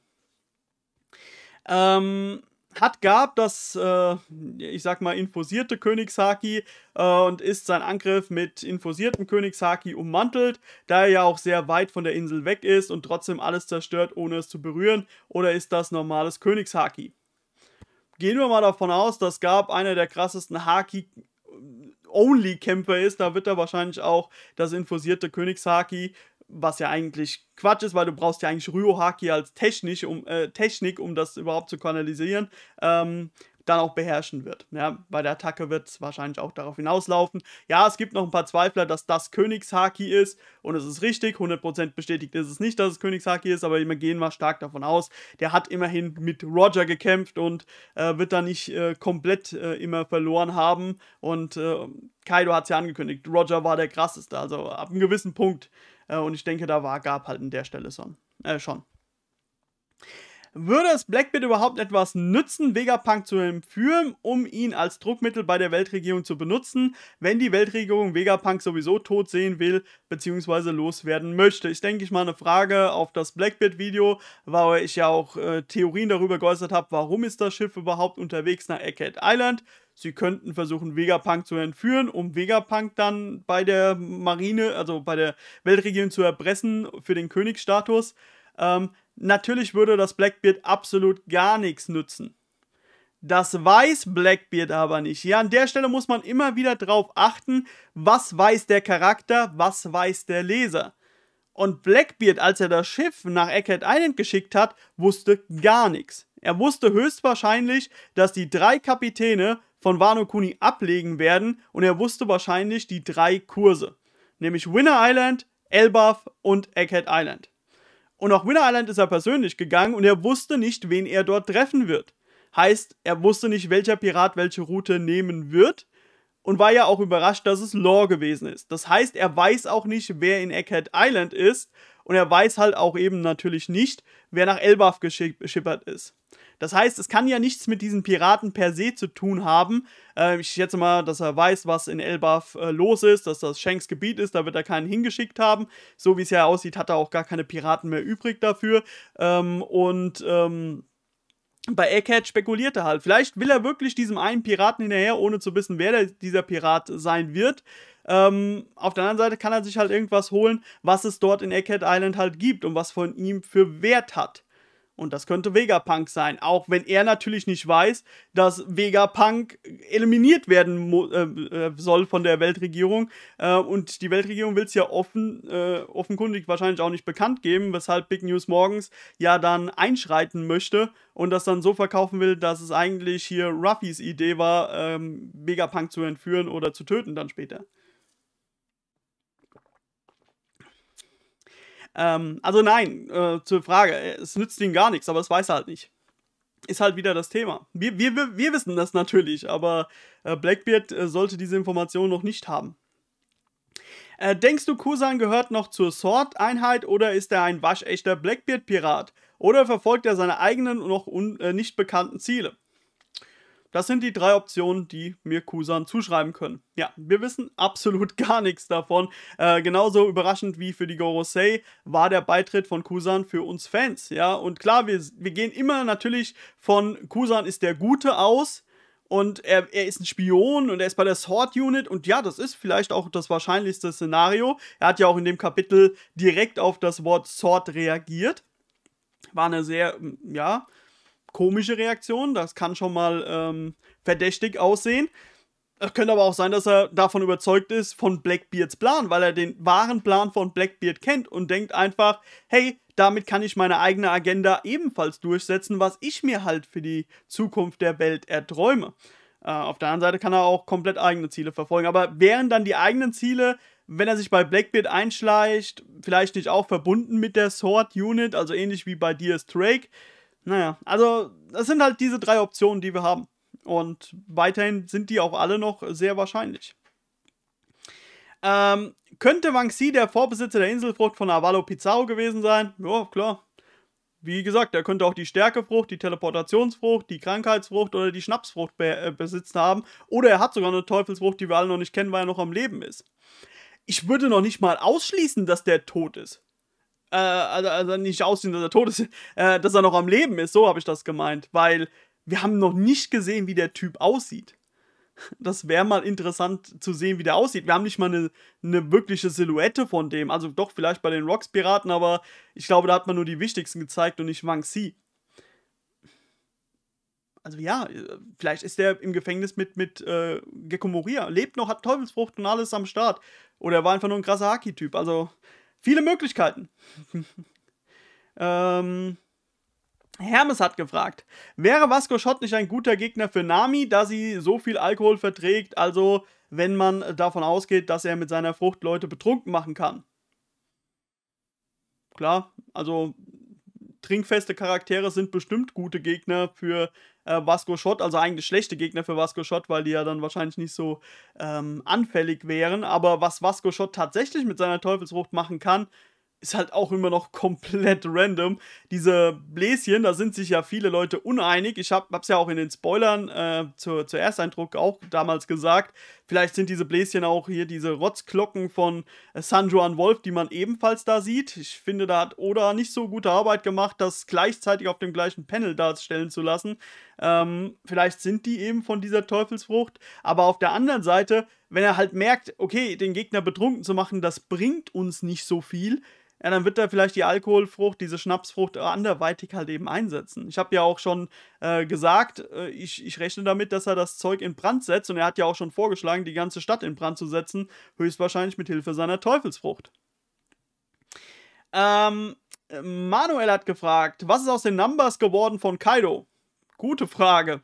Ähm, hat gab das, äh, ich sag mal, infosierte Königshaki äh, und ist sein Angriff mit infosiertem Königshaki ummantelt, da er ja auch sehr weit von der Insel weg ist und trotzdem alles zerstört, ohne es zu berühren. Oder ist das normales Königshaki? Gehen wir mal davon aus, dass Gab einer der krassesten Haki Only-Camper ist, da wird er wahrscheinlich auch das infusierte Königshaki, was ja eigentlich Quatsch ist, weil du brauchst ja eigentlich Ryo-Haki als Technik, um, äh, Technik, um das überhaupt zu kanalisieren. Ähm, dann auch beherrschen wird. Ja, bei der Attacke wird es wahrscheinlich auch darauf hinauslaufen. Ja, es gibt noch ein paar Zweifler, dass das Königshaki ist und es ist richtig, 100% bestätigt ist es nicht, dass es Königshaki ist, aber wir gehen mal stark davon aus. Der hat immerhin mit Roger gekämpft und äh, wird da nicht äh, komplett äh, immer verloren haben und äh, Kaido hat es ja angekündigt, Roger war der krasseste, also ab einem gewissen Punkt äh, und ich denke, da war Gab halt an der Stelle schon. Äh, schon. Würde es Blackbeard überhaupt etwas nützen, Vegapunk zu entführen, um ihn als Druckmittel bei der Weltregierung zu benutzen, wenn die Weltregierung Vegapunk sowieso tot sehen will, bzw. loswerden möchte? Ich denke, ich mal eine Frage auf das Blackbeard-Video, weil ich ja auch äh, Theorien darüber geäußert habe, warum ist das Schiff überhaupt unterwegs nach Eckhead Island? Sie könnten versuchen, Vegapunk zu entführen, um Vegapunk dann bei der Marine, also bei der Weltregierung zu erpressen für den Königsstatus. Ähm, Natürlich würde das Blackbeard absolut gar nichts nützen. Das weiß Blackbeard aber nicht. Ja, an der Stelle muss man immer wieder drauf achten, was weiß der Charakter, was weiß der Leser. Und Blackbeard, als er das Schiff nach Eckhead Island geschickt hat, wusste gar nichts. Er wusste höchstwahrscheinlich, dass die drei Kapitäne von Wano Kuni ablegen werden und er wusste wahrscheinlich die drei Kurse, nämlich Winner Island, Elbaf und Eckhead Island. Und nach Winter Island ist er persönlich gegangen und er wusste nicht, wen er dort treffen wird. Heißt, er wusste nicht, welcher Pirat welche Route nehmen wird und war ja auch überrascht, dass es Law gewesen ist. Das heißt, er weiß auch nicht, wer in Egghead Island ist und er weiß halt auch eben natürlich nicht, wer nach Elbaf geschippert ist. Das heißt, es kann ja nichts mit diesen Piraten per se zu tun haben. Äh, ich schätze mal, dass er weiß, was in Elbaf äh, los ist, dass das Shanks Gebiet ist, da wird er keinen hingeschickt haben. So wie es ja aussieht, hat er auch gar keine Piraten mehr übrig dafür. Ähm, und ähm, bei Egghead spekuliert er halt. Vielleicht will er wirklich diesem einen Piraten hinterher, ohne zu wissen, wer der, dieser Pirat sein wird. Ähm, auf der anderen Seite kann er sich halt irgendwas holen, was es dort in Egghead Island halt gibt und was von ihm für Wert hat. Und das könnte Vegapunk sein. Auch wenn er natürlich nicht weiß, dass Vegapunk eliminiert werden äh, äh, soll von der Weltregierung. Äh, und die Weltregierung will es ja offen, äh, offenkundig wahrscheinlich auch nicht bekannt geben, weshalb Big News Morgens ja dann einschreiten möchte und das dann so verkaufen will, dass es eigentlich hier Ruffys Idee war, ähm, Vegapunk zu entführen oder zu töten dann später. Ähm, also nein, äh, zur Frage, es nützt ihnen gar nichts, aber es weiß er halt nicht. Ist halt wieder das Thema. Wir, wir, wir wissen das natürlich, aber äh, Blackbeard äh, sollte diese Information noch nicht haben. Äh, denkst du, Kusan gehört noch zur Sword-Einheit oder ist er ein waschechter Blackbeard-Pirat? Oder verfolgt er seine eigenen, noch äh, nicht bekannten Ziele? Das sind die drei Optionen, die mir Kusan zuschreiben können. Ja, wir wissen absolut gar nichts davon. Äh, genauso überraschend wie für die Gorosei war der Beitritt von Kusan für uns Fans. Ja, und klar, wir, wir gehen immer natürlich von Kusan ist der Gute aus und er, er, ist ein Spion und er ist bei der Sword Unit und ja, das ist vielleicht auch das wahrscheinlichste Szenario. Er hat ja auch in dem Kapitel direkt auf das Wort Sword reagiert. War eine sehr, ja, komische Reaktion. Das kann schon mal ähm, verdächtig aussehen. Es könnte aber auch sein, dass er davon überzeugt ist von Blackbeards Plan, weil er den wahren Plan von Blackbeard kennt und denkt einfach, hey, damit kann ich meine eigene Agenda ebenfalls durchsetzen, was ich mir halt für die Zukunft der Welt erträume. Äh, auf der anderen Seite kann er auch komplett eigene Ziele verfolgen. Aber wären dann die eigenen Ziele, wenn er sich bei Blackbeard einschleicht, vielleicht nicht auch verbunden mit der Sword Unit, also ähnlich wie bei Diaz Drake, naja, also das sind halt diese drei Optionen, die wir haben. Und weiterhin sind die auch alle noch sehr wahrscheinlich. Ähm, könnte Wangxi der Vorbesitzer der Inselfrucht von Avalo Pizarro gewesen sein? Ja, klar. Wie gesagt, er könnte auch die Stärkefrucht, die Teleportationsfrucht, die Krankheitsfrucht oder die Schnapsfrucht be äh, besitzen haben. Oder er hat sogar eine Teufelsfrucht, die wir alle noch nicht kennen, weil er noch am Leben ist. Ich würde noch nicht mal ausschließen, dass der tot ist. Äh, also, also nicht aussehen, dass er tot ist, äh, dass er noch am Leben ist. So habe ich das gemeint, weil wir haben noch nicht gesehen, wie der Typ aussieht. Das wäre mal interessant zu sehen, wie der aussieht. Wir haben nicht mal eine, eine wirkliche Silhouette von dem. Also doch, vielleicht bei den Rocks-Piraten, aber ich glaube, da hat man nur die wichtigsten gezeigt und nicht Wang Si. Also ja, äh, vielleicht ist der im Gefängnis mit, mit äh, Gecko Moria. Lebt noch, hat Teufelsfrucht und alles am Start. Oder er war einfach nur ein krasser Haki-Typ. Also Viele Möglichkeiten. ähm, Hermes hat gefragt, wäre Vasco Schott nicht ein guter Gegner für Nami, da sie so viel Alkohol verträgt, also wenn man davon ausgeht, dass er mit seiner Frucht Leute betrunken machen kann? Klar, also trinkfeste Charaktere sind bestimmt gute Gegner für äh, Vasco Schott, also eigentlich schlechte Gegner für Vasco Schott, weil die ja dann wahrscheinlich nicht so ähm, anfällig wären. Aber was Vasco Schott tatsächlich mit seiner Teufelsfrucht machen kann, ist halt auch immer noch komplett random. Diese Bläschen, da sind sich ja viele Leute uneinig. Ich hab, hab's ja auch in den Spoilern äh, zur, zur Ersteindruck auch damals gesagt. Vielleicht sind diese Bläschen auch hier diese Rotzglocken von äh, San Juan Wolf, die man ebenfalls da sieht. Ich finde, da hat Oda nicht so gute Arbeit gemacht, das gleichzeitig auf dem gleichen Panel darstellen zu lassen. Ähm, vielleicht sind die eben von dieser Teufelsfrucht. Aber auf der anderen Seite, wenn er halt merkt, okay, den Gegner betrunken zu machen, das bringt uns nicht so viel, ja, dann wird er vielleicht die Alkoholfrucht, diese Schnapsfrucht anderweitig halt eben einsetzen. Ich habe ja auch schon äh, gesagt, äh, ich, ich rechne damit, dass er das Zeug in Brand setzt und er hat ja auch schon vorgeschlagen, die ganze Stadt in Brand zu setzen, höchstwahrscheinlich mit Hilfe seiner Teufelsfrucht. Ähm, Manuel hat gefragt, was ist aus den Numbers geworden von Kaido? Gute Frage.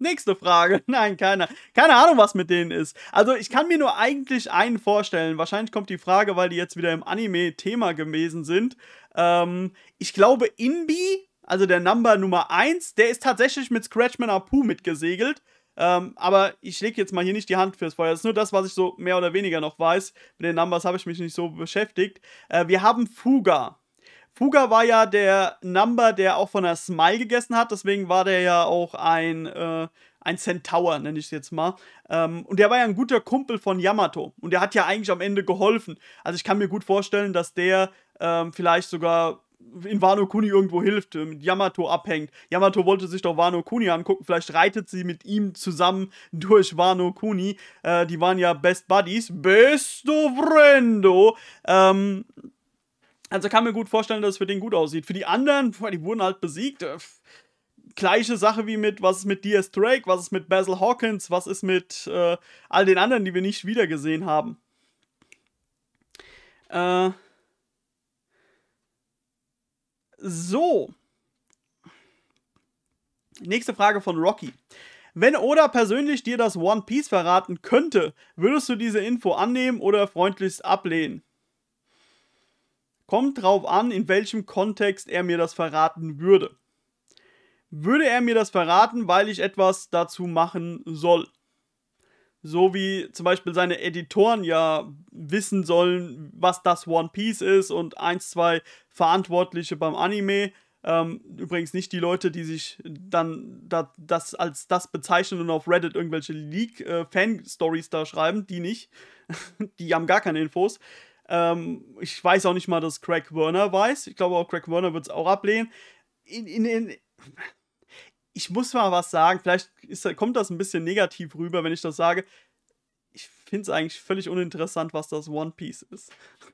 Nächste Frage. Nein, keiner. Keine Ahnung, was mit denen ist. Also, ich kann mir nur eigentlich einen vorstellen. Wahrscheinlich kommt die Frage, weil die jetzt wieder im Anime Thema gewesen sind. Ähm, ich glaube, Inbi, also der Number Nummer 1, der ist tatsächlich mit Scratchman Apu mitgesegelt. Ähm, aber ich lege jetzt mal hier nicht die Hand fürs Feuer. Das ist nur das, was ich so mehr oder weniger noch weiß. Mit den Numbers habe ich mich nicht so beschäftigt. Äh, wir haben Fuga Fuga war ja der Number, der auch von der Smile gegessen hat, deswegen war der ja auch ein, äh, ein Centaur, nenne ich es jetzt mal. Ähm, und der war ja ein guter Kumpel von Yamato und der hat ja eigentlich am Ende geholfen. Also ich kann mir gut vorstellen, dass der ähm, vielleicht sogar in Wano Kuni irgendwo hilft, äh, mit Yamato abhängt. Yamato wollte sich doch Wano Kuni angucken, vielleicht reitet sie mit ihm zusammen durch Wano Kuni. Äh, die waren ja Best Buddies, Besto Frendo. Ähm, also kann mir gut vorstellen, dass es für den gut aussieht. Für die anderen, die wurden halt besiegt. Äh, gleiche Sache wie mit, was ist mit DS Drake, was ist mit Basil Hawkins, was ist mit äh, all den anderen, die wir nicht wiedergesehen haben. Äh, so. Nächste Frage von Rocky. Wenn Oda persönlich dir das One Piece verraten könnte, würdest du diese Info annehmen oder freundlichst ablehnen? Kommt drauf an, in welchem Kontext er mir das verraten würde. Würde er mir das verraten, weil ich etwas dazu machen soll? So wie zum Beispiel seine Editoren ja wissen sollen, was das One Piece ist und ein, zwei Verantwortliche beim Anime. Ähm, übrigens nicht die Leute, die sich dann da, das als das bezeichnen und auf Reddit irgendwelche Leak-Fan-Stories äh, da schreiben, die nicht. die haben gar keine Infos. Ähm, ich weiß auch nicht mal, dass Craig Werner weiß. Ich glaube auch, Craig Werner wird es auch ablehnen. In, in, in ich muss mal was sagen. Vielleicht ist, kommt das ein bisschen negativ rüber, wenn ich das sage. Ich finde es eigentlich völlig uninteressant, was das One Piece ist.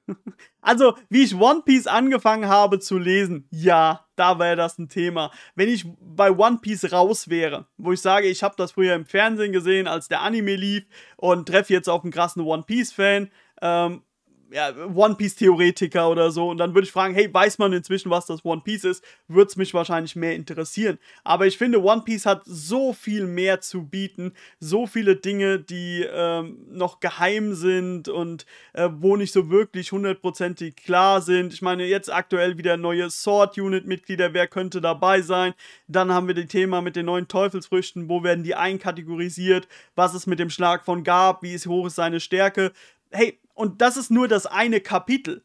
also, wie ich One Piece angefangen habe zu lesen, ja, da wäre das ein Thema. Wenn ich bei One Piece raus wäre, wo ich sage, ich habe das früher im Fernsehen gesehen, als der Anime lief und treffe jetzt auf einen krassen One Piece-Fan, ähm, ja, One Piece-Theoretiker oder so. Und dann würde ich fragen, hey, weiß man inzwischen, was das One Piece ist? Würde es mich wahrscheinlich mehr interessieren. Aber ich finde, One Piece hat so viel mehr zu bieten, so viele Dinge, die ähm, noch geheim sind und äh, wo nicht so wirklich hundertprozentig klar sind. Ich meine, jetzt aktuell wieder neue Sword-Unit-Mitglieder, wer könnte dabei sein? Dann haben wir das Thema mit den neuen Teufelsfrüchten, wo werden die einkategorisiert? Was ist mit dem Schlag von Gab? Wie hoch ist seine Stärke? Hey, und das ist nur das eine Kapitel.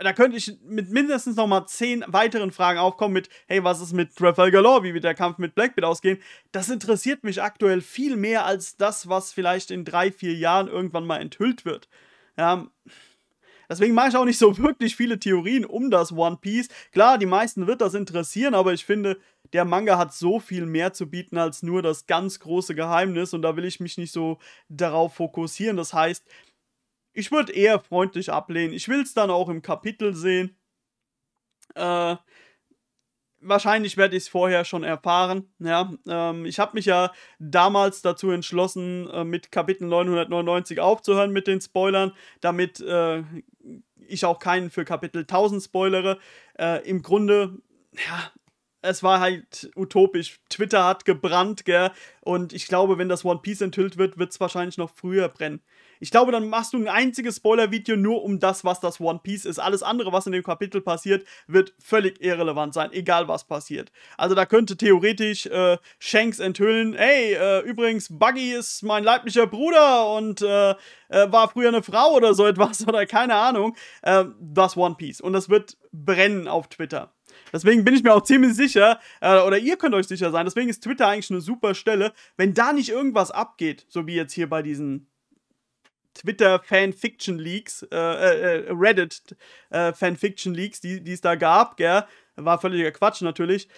Da könnte ich mit mindestens nochmal zehn weiteren Fragen aufkommen mit, hey, was ist mit Trafalgar Law? Wie wird der Kampf mit Blackbeard ausgehen? Das interessiert mich aktuell viel mehr als das, was vielleicht in drei, vier Jahren irgendwann mal enthüllt wird. Ja, Deswegen mache ich auch nicht so wirklich viele Theorien um das One Piece. Klar, die meisten wird das interessieren, aber ich finde, der Manga hat so viel mehr zu bieten als nur das ganz große Geheimnis und da will ich mich nicht so darauf fokussieren. Das heißt, ich würde eher freundlich ablehnen. Ich will es dann auch im Kapitel sehen. Äh, wahrscheinlich werde ich es vorher schon erfahren. Ja, ähm, ich habe mich ja damals dazu entschlossen, äh, mit Kapitel 999 aufzuhören mit den Spoilern, damit äh, ich auch keinen für Kapitel 1000 spoilere. Äh, Im Grunde, ja, es war halt utopisch. Twitter hat gebrannt, gell? Und ich glaube, wenn das One Piece enthüllt wird, wird es wahrscheinlich noch früher brennen. Ich glaube, dann machst du ein einziges Spoiler-Video nur um das, was das One Piece ist. Alles andere, was in dem Kapitel passiert, wird völlig irrelevant sein, egal was passiert. Also da könnte theoretisch äh, Shanks enthüllen, hey, äh, übrigens, Buggy ist mein leiblicher Bruder und äh, äh war früher eine Frau oder so etwas oder keine Ahnung. Ähm, das One Piece. Und das wird brennen auf Twitter. Deswegen bin ich mir auch ziemlich sicher, äh, oder ihr könnt euch sicher sein, deswegen ist Twitter eigentlich eine super Stelle, wenn da nicht irgendwas abgeht, so wie jetzt hier bei diesen Twitter Fanfiction Leaks, äh, äh, Reddit äh, Fanfiction Leaks, die es da gab, gell? War völliger Quatsch natürlich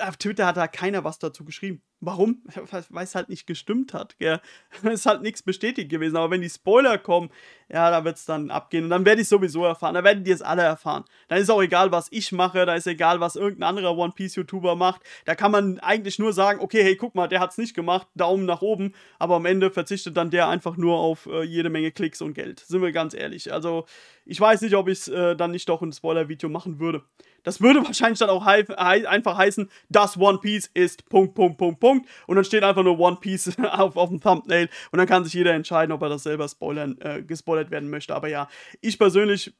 auf Twitter hat da keiner was dazu geschrieben. Warum? Weil es halt nicht gestimmt hat. Gell? Es ist halt nichts bestätigt gewesen. Aber wenn die Spoiler kommen, ja, da wird es dann abgehen. Und dann werde ich sowieso erfahren. Da werden die es alle erfahren. Dann ist auch egal, was ich mache. Da ist egal, was irgendein anderer One Piece-YouTuber macht. Da kann man eigentlich nur sagen: Okay, hey, guck mal, der hat es nicht gemacht. Daumen nach oben. Aber am Ende verzichtet dann der einfach nur auf äh, jede Menge Klicks und Geld. Sind wir ganz ehrlich. Also, ich weiß nicht, ob ich es äh, dann nicht doch ein Spoiler-Video machen würde. Das würde wahrscheinlich dann auch hei hei einfach heißen, das One Piece ist Punkt, Punkt, Punkt, Punkt. Und dann steht einfach nur One Piece auf, auf dem Thumbnail. Und dann kann sich jeder entscheiden, ob er das selber spoilern, äh, gespoilert werden möchte. Aber ja, ich persönlich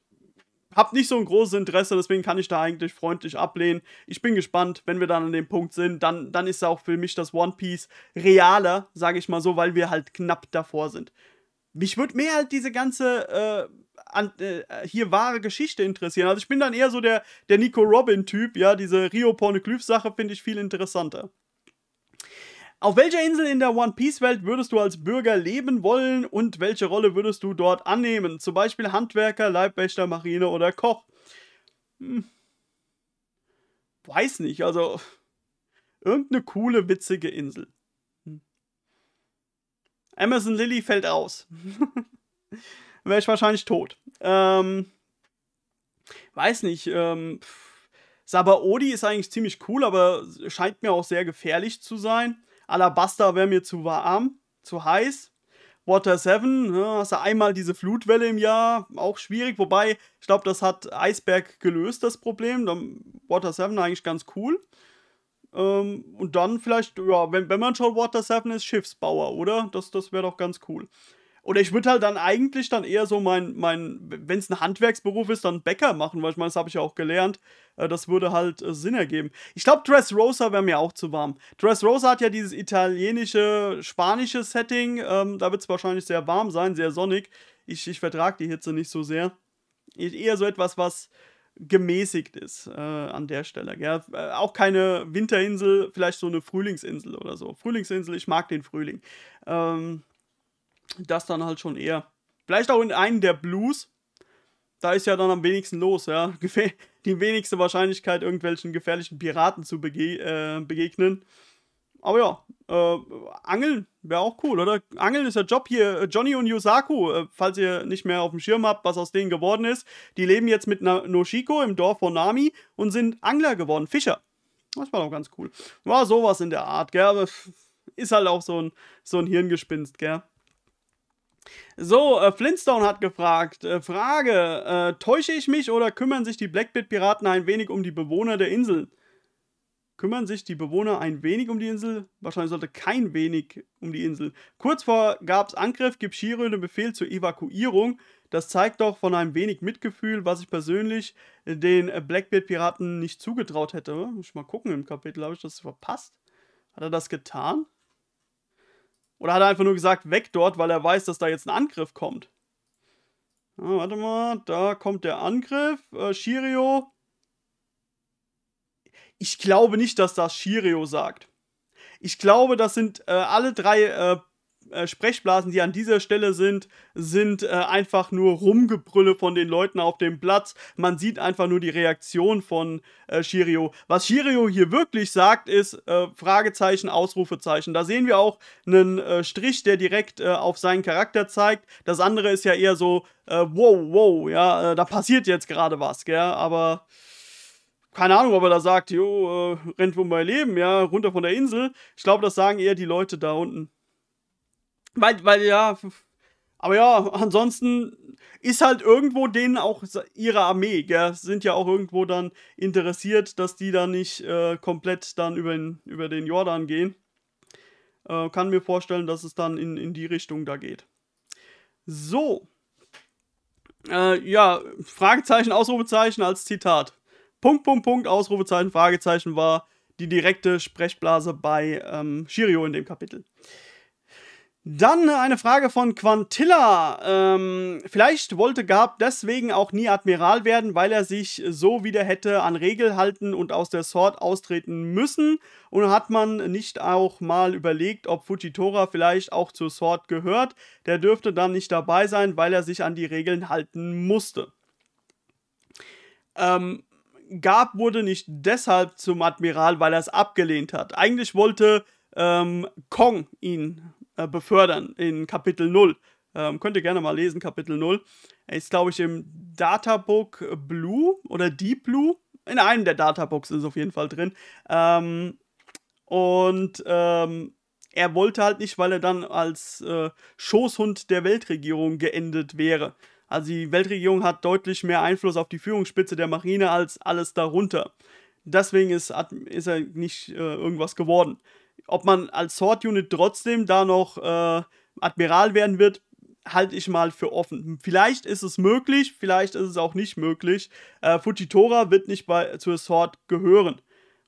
habe nicht so ein großes Interesse, deswegen kann ich da eigentlich freundlich ablehnen. Ich bin gespannt, wenn wir dann an dem Punkt sind, dann, dann ist auch für mich das One Piece realer, sage ich mal so, weil wir halt knapp davor sind. Mich würde mehr halt diese ganze äh, an, äh, hier wahre Geschichte interessieren. Also ich bin dann eher so der, der Nico Robin-Typ, ja, diese Rio Pornoglyph-Sache finde ich viel interessanter. Auf welcher Insel in der One Piece Welt würdest du als Bürger leben wollen und welche Rolle würdest du dort annehmen? Zum Beispiel Handwerker, Leibwächter, Marine oder Koch? Hm. Weiß nicht, also irgendeine coole, witzige Insel. Hm. Amazon Lily fällt aus. wäre ich wahrscheinlich tot. Ähm, weiß nicht. Ähm, Sabaody ist eigentlich ziemlich cool, aber scheint mir auch sehr gefährlich zu sein. Alabasta wäre mir zu warm, zu heiß. Water 7, ja, ne, hast du einmal diese Flutwelle im Jahr, auch schwierig. Wobei, ich glaube, das hat Eisberg gelöst, das Problem. Dann Water 7 eigentlich ganz cool. Ähm, und dann vielleicht, ja, wenn, wenn man schon Water 7 ist, Schiffsbauer, oder? Das, das wäre doch ganz cool. Oder ich würde halt dann eigentlich dann eher so mein, mein wenn es ein Handwerksberuf ist, dann Bäcker machen, weil ich meine, das habe ich ja auch gelernt. Äh, das würde halt äh, Sinn ergeben. Ich glaube, Dressrosa wäre mir auch zu warm. Dressrosa hat ja dieses italienische, spanische Setting. Ähm, da wird es wahrscheinlich sehr warm sein, sehr sonnig. Ich, ich vertrage die Hitze nicht so sehr. Eher so etwas, was gemäßigt ist äh, an der Stelle. Gell? Äh, auch keine Winterinsel, vielleicht so eine Frühlingsinsel oder so. Frühlingsinsel, ich mag den Frühling. Ähm, das dann halt schon eher. Vielleicht auch in einen der Blues. Da ist ja dann am wenigsten los, ja. Die wenigste Wahrscheinlichkeit, irgendwelchen gefährlichen Piraten zu bege äh, begegnen. Aber ja, äh, Angeln wäre auch cool, oder? Angeln ist der Job hier. Äh, Johnny und Yusaku, äh, falls ihr nicht mehr auf dem Schirm habt, was aus denen geworden ist, die leben jetzt mit Na Noshiko im Dorf von Nami und sind Angler geworden, Fischer. Das war doch ganz cool. War sowas in der Art, gell? Aber ist halt auch so ein, so ein Hirngespinst, gell? So, äh, Flintstone hat gefragt, äh, Frage, äh, täusche ich mich oder kümmern sich die Blackbeard-Piraten ein wenig um die Bewohner der Insel? Kümmern sich die Bewohner ein wenig um die Insel? Wahrscheinlich sollte kein wenig um die Insel. Kurz vor Gabs Angriff gibt Shiro den Befehl zur Evakuierung. Das zeigt doch von einem wenig Mitgefühl, was ich persönlich äh, den äh, Blackbeard-Piraten nicht zugetraut hätte. Muss ich mal gucken im Kapitel, habe ich das verpasst? Hat er das getan? Oder hat er einfach nur gesagt, weg dort, weil er weiß, dass da jetzt ein Angriff kommt? Ja, warte mal, da kommt der Angriff. Äh, Shirio. Ich glaube nicht, dass das Shirio sagt. Ich glaube, das sind äh, alle drei äh, äh, Sprechblasen, die an dieser Stelle sind, sind äh, einfach nur Rumgebrülle von den Leuten auf dem Platz. Man sieht einfach nur die Reaktion von äh, Shirio. Was Shirio hier wirklich sagt, ist äh, Fragezeichen, Ausrufezeichen. Da sehen wir auch einen äh, Strich, der direkt auf seinen Charakter zeigt. Das andere ist ja eher so, wow, wow, ja, da passiert jetzt gerade was, gell, aber keine Ahnung, ob er da sagt, jo, äh, rennt wohl mein Leben, ja, runter von der Insel. Ich glaube, das sagen eher die Leute da unten. Weil, weil ja. Aber ja, ansonsten ist halt irgendwo denen auch ihre Armee, gell, sind ja auch irgendwo dann interessiert, dass die da nicht äh, komplett dann über den, über den Jordan gehen. Äh, kann mir vorstellen, dass es dann in, in die Richtung da geht. So. Äh, ja, Fragezeichen, Ausrufezeichen als Zitat. Punkt, Punkt, Punkt, Ausrufezeichen, Fragezeichen war die direkte Sprechblase bei ähm, Shirio in dem Kapitel. Dann eine Frage von Quantilla. Ähm, vielleicht wollte Gab deswegen auch nie Admiral werden, weil er sich so wieder hätte an Regel halten und aus der Sword austreten müssen. Und hat man nicht auch mal überlegt, ob Fujitora vielleicht auch zur Sword gehört? Der dürfte dann nicht dabei sein, weil er sich an die Regeln halten musste. Ähm, Gab wurde nicht deshalb zum Admiral, weil er es abgelehnt hat. Eigentlich wollte ähm, Kong ihn äh, befördern in Kapitel 0. Ähm, könnt ihr gerne mal lesen, Kapitel 0. Ist, glaube ich, im Databook Blue oder Deep Blue. In einem der Databooks ist es auf jeden Fall drin. Ähm, und ähm, er wollte halt nicht, weil er dann als äh, Schoßhund der Weltregierung geendet wäre. Also die Weltregierung hat deutlich mehr Einfluss auf die Führungsspitze der Marine als alles darunter. Deswegen ist, ist er nicht äh, irgendwas geworden. Ob man als Sword Unit trotzdem da noch äh, Admiral werden wird, halte ich mal für offen. Vielleicht ist es möglich, vielleicht ist es auch nicht möglich. Äh, Fujitora wird nicht bei, zur Sword gehören,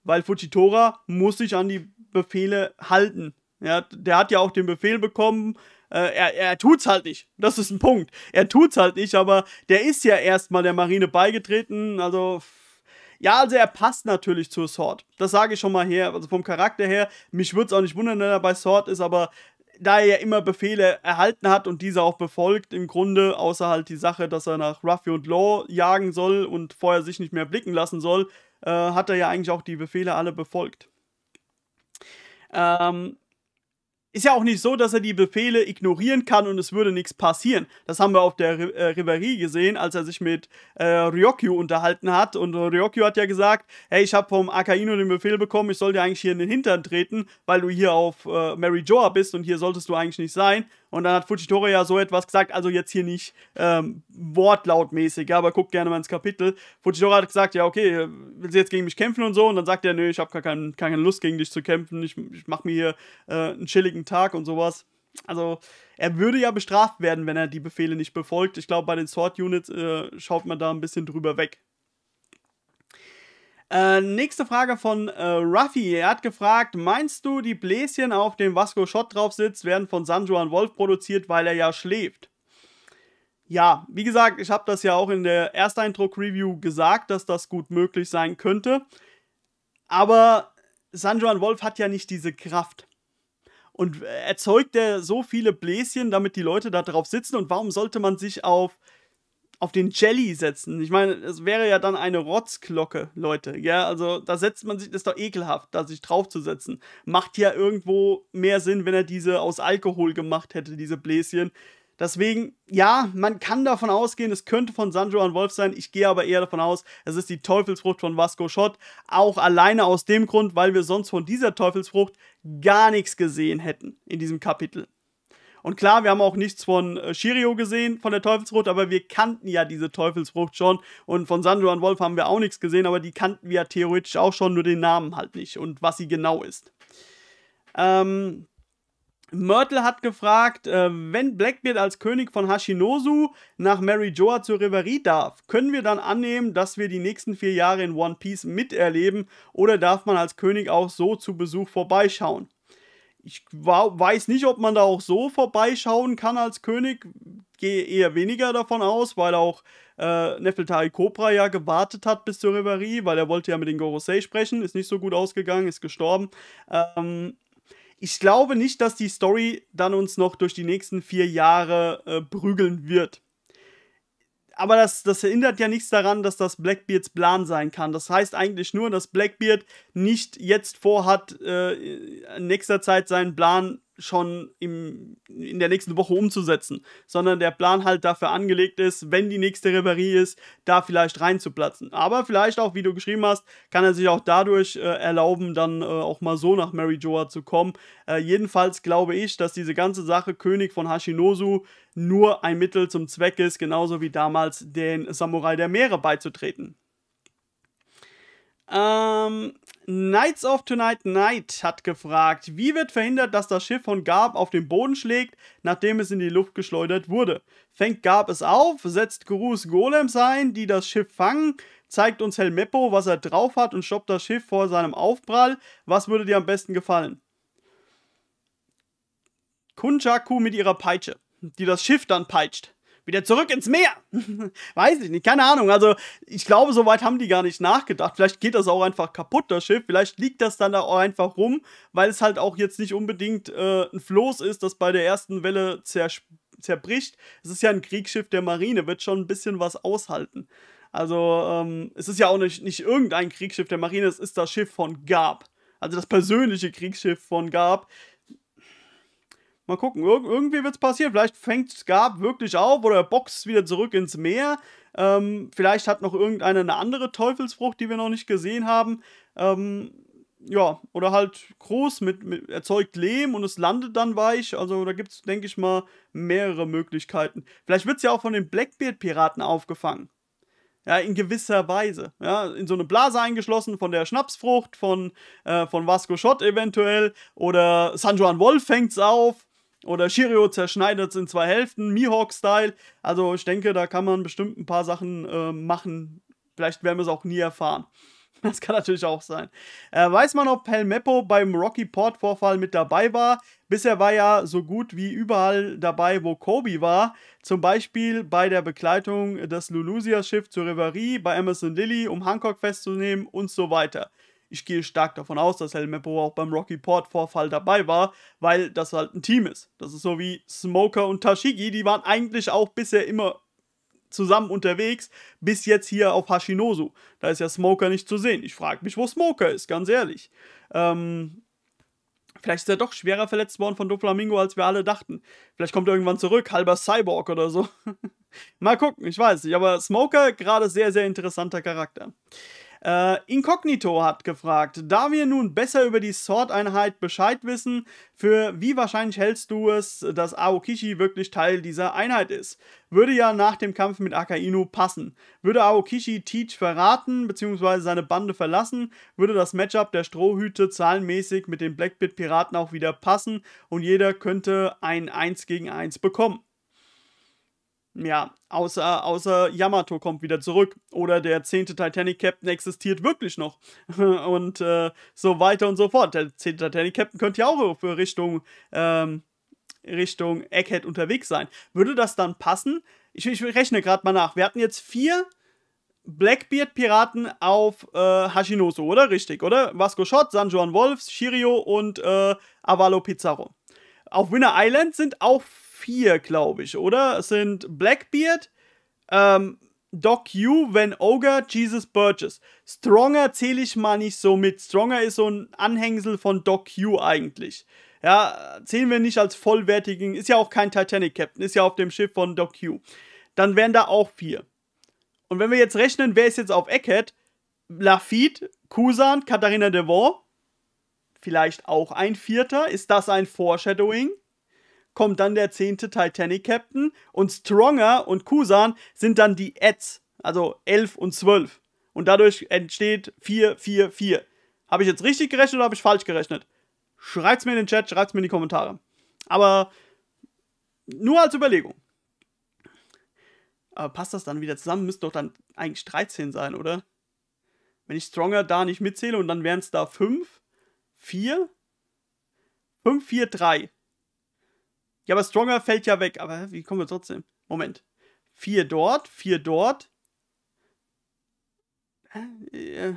weil Fujitora muss sich an die Befehle halten. Ja, der hat ja auch den Befehl bekommen, äh, er, er tut's halt nicht. Das ist ein Punkt. Er tut's halt nicht, aber der ist ja erstmal der Marine beigetreten. Also ja, also er passt natürlich zur Sword. Das sage ich schon mal her. Also vom Charakter her, mich würde es auch nicht wundern, wenn er bei Sword ist, aber da er ja immer Befehle erhalten hat und diese auch befolgt, im Grunde, außer halt die Sache, dass er nach Ruffy und Law jagen soll und vorher sich nicht mehr blicken lassen soll, äh, hat er ja eigentlich auch die Befehle alle befolgt. Ähm, ist ja auch nicht so, dass er die Befehle ignorieren kann und es würde nichts passieren. Das haben wir auf der Reverie äh, gesehen, als er sich mit äh, Ryokyu unterhalten hat. Und äh, Ryokyu hat ja gesagt, hey, ich habe vom Akainu den Befehl bekommen, ich soll dir eigentlich hier in den Hintern treten, weil du hier auf äh, Mary Joa bist und hier solltest du eigentlich nicht sein. Und dann hat Fujitore ja so etwas gesagt, also jetzt hier nicht ähm, wortlautmäßig, ja, aber guck gerne mal ins Kapitel. Fujitore hat gesagt, ja, okay, willst du jetzt gegen mich kämpfen und so? Und dann sagt er, nö, ich habe gar kein, keine Lust gegen dich zu kämpfen, ich, ich mache mir hier äh, einen chilligen Tag und sowas. Also, er würde ja bestraft werden, wenn er die Befehle nicht befolgt. Ich glaube, bei den Sword Units äh, schaut man da ein bisschen drüber weg. Äh, nächste Frage von äh, Ruffy. Er hat gefragt: Meinst du, die Bläschen, auf dem Vasco Schott drauf sitzt, werden von San Juan Wolf produziert, weil er ja schläft? Ja, wie gesagt, ich habe das ja auch in der Ersteindruck-Review gesagt, dass das gut möglich sein könnte. Aber San Juan Wolf hat ja nicht diese Kraft. Und äh, erzeugt er so viele Bläschen, damit die Leute da drauf sitzen? Und warum sollte man sich auf auf den Jelly setzen. Ich meine, es wäre ja dann eine Rotzglocke, Leute. Ja, also da setzt man sich, das ist doch ekelhaft, da sich draufzusetzen. Macht ja irgendwo mehr Sinn, wenn er diese aus Alkohol gemacht hätte, diese Bläschen. Deswegen, ja, man kann davon ausgehen, es könnte von Sanjo an Wolf sein. Ich gehe aber eher davon aus, es ist die Teufelsfrucht von Vasco Schott. Auch alleine aus dem Grund, weil wir sonst von dieser Teufelsfrucht gar nichts gesehen hätten in diesem Kapitel. Und klar, wir haben auch nichts von äh, Shirio gesehen, von der Teufelsfrucht, aber wir kannten ja diese Teufelsfrucht schon. Und von Sandro und Wolf haben wir auch nichts gesehen, aber die kannten wir ja theoretisch auch schon, nur den Namen halt nicht und was sie genau ist. Ähm, Mörtel hat gefragt, äh, wenn Blackbeard als König von Hashinosu nach Mary Joa zur Reverie darf, können wir dann annehmen, dass wir die nächsten vier Jahre in One Piece miterleben oder darf man als König auch so zu Besuch vorbeischauen? Ich weiß nicht, ob man da auch so vorbeischauen kann als König. Gehe eher weniger davon aus, weil auch äh, Nefeltari Cobra ja gewartet hat bis zur Reverie, weil er wollte ja mit den Gorosei sprechen. Ist nicht so gut ausgegangen, ist gestorben. Ähm, ich glaube nicht, dass die Story dann uns noch durch die nächsten vier Jahre äh, prügeln wird aber das, das hindert ja nichts daran, dass das Blackbeards Plan sein kann. Das heißt eigentlich nur, dass Blackbeard nicht jetzt vorhat, äh, in nächster Zeit seinen Plan schon im, in der nächsten Woche umzusetzen, sondern der Plan halt dafür angelegt ist, wenn die nächste Reverie ist, da vielleicht reinzuplatzen. Aber vielleicht auch, wie du geschrieben hast, kann er sich auch dadurch äh, erlauben, dann äh, auch mal so nach Mary Joa zu kommen. Äh, jedenfalls glaube ich, dass diese ganze Sache König von Hashinosu nur ein Mittel zum Zweck ist, genauso wie damals den Samurai der Meere beizutreten. Ähm, Knights of Tonight Night hat gefragt, wie wird verhindert, dass das Schiff von Garb auf den Boden schlägt, nachdem es in die Luft geschleudert wurde? Fängt Garb es auf, setzt Gurus Golems ein, die das Schiff fangen, zeigt uns Helmeppo, was er drauf hat und stoppt das Schiff vor seinem Aufprall. Was würde dir am besten gefallen? Kunjaku mit ihrer Peitsche, die das Schiff dann peitscht wieder zurück ins Meer. Weiß ich nicht, keine Ahnung. Also ich glaube, so weit haben die gar nicht nachgedacht. Vielleicht geht das auch einfach kaputt, das Schiff. Vielleicht liegt das dann auch einfach rum, weil es halt auch jetzt nicht unbedingt äh, ein Floß ist, das bei der ersten Welle zerbricht. Es ist ja ein Kriegsschiff der Marine, wird schon ein bisschen was aushalten. Also ähm, es ist ja auch nicht, nicht irgendein Kriegsschiff der Marine, es ist das Schiff von Gab also das persönliche Kriegsschiff von Gab, Mal gucken, Ir irgendwie wird es passieren. Vielleicht fängt Scarp wirklich auf oder boxt wieder zurück ins Meer. Ähm, vielleicht hat noch irgendeine eine andere Teufelsfrucht, die wir noch nicht gesehen haben. Ähm, ja, oder halt groß mit, mit, erzeugt Lehm und es landet dann weich. Also da gibt es, denke ich mal, mehrere Möglichkeiten. Vielleicht wird es ja auch von den Blackbeard-Piraten aufgefangen. Ja, in gewisser Weise. Ja, in so eine Blase eingeschlossen von der Schnapsfrucht, von, äh, von Vasco Schott eventuell. Oder San Juan Wolf fängt es auf. Oder Shirio zerschneidet es in zwei Hälften, Mihawk-Style. Also ich denke, da kann man bestimmt ein paar Sachen äh, machen. Vielleicht werden wir es auch nie erfahren. Das kann natürlich auch sein. Äh, weiß man, ob Helmeppo beim Rocky Port Vorfall mit dabei war? Bisher war ja so gut wie überall dabei, wo Kobe war. Zum Beispiel bei der Begleitung des Lulusia Schiff zur Reverie, bei Amazon Lilly, um Hancock festzunehmen und so weiter. Ich gehe stark davon aus, dass El auch beim Rocky Port Vorfall dabei war, weil das halt ein Team ist. Das ist so wie Smoker und Tashigi, die waren eigentlich auch bisher immer zusammen unterwegs, bis jetzt hier auf Hashinosu. Da ist ja Smoker nicht zu sehen. Ich frage mich, wo Smoker ist, ganz ehrlich. Ähm, vielleicht ist er doch schwerer verletzt worden von Doflamingo, als wir alle dachten. Vielleicht kommt er irgendwann zurück, halber Cyborg oder so. Mal gucken, ich weiß nicht. Aber Smoker gerade sehr, sehr interessanter Charakter. Äh, Incognito hat gefragt, da wir nun besser über die Sword-Einheit Bescheid wissen, für wie wahrscheinlich hältst du es, dass Aokishi wirklich Teil dieser Einheit ist? Würde ja nach dem Kampf mit Akainu passen. Würde Aokishi Teach verraten bzw. seine Bande verlassen, würde das Matchup der Strohhüte zahlenmäßig mit den Blackbit-Piraten auch wieder passen und jeder könnte ein 1 gegen 1 bekommen. Ja, außer, außer Yamato kommt wieder zurück. Oder der zehnte Titanic-Captain existiert wirklich noch. und äh, so weiter und so fort. Der zehnte Titanic-Captain könnte ja auch für äh, Richtung, ähm, Richtung Egghead unterwegs sein. Würde das dann passen? Ich, ich rechne gerade mal nach. Wir hatten jetzt vier Blackbeard-Piraten auf äh, Hashinoso, oder? Richtig, oder? Vasco Schott, San Juan Wolfs, Shirio und äh, Avalo Pizarro. Auf Winner Island sind auch vier vier, glaube ich, oder? Es sind Blackbeard, ähm, Doc Q, Van Ogre, Jesus Burgess. Stronger zähle ich mal nicht so mit. Stronger ist so ein Anhängsel von Doc Q eigentlich. Ja, zählen wir nicht als vollwertigen. Ist ja auch kein Titanic-Captain, ist ja auf dem Schiff von Doc Q. Dann wären da auch vier. Und wenn wir jetzt rechnen, wer ist jetzt auf Eckhead? Lafitte, Kusan, Katharina Devon. Vielleicht auch ein Vierter. Ist das ein Foreshadowing? kommt dann der zehnte Titanic-Captain und Stronger und Kusan sind dann die Ads, also 11 und 12. Und dadurch entsteht 4, 4, 4. Habe ich jetzt richtig gerechnet oder habe ich falsch gerechnet? Schreibt's mir in den Chat, schreibt's mir in die Kommentare. Aber nur als Überlegung. Aber passt das dann wieder zusammen? Müssten doch dann eigentlich 13 sein, oder? Wenn ich Stronger da nicht mitzähle und dann wären es da 5, 4, 5, 4, 3. Ja, aber Stronger fällt ja weg. Aber wie kommen wir trotzdem? Moment. Vier dort, vier dort. Äh, äh.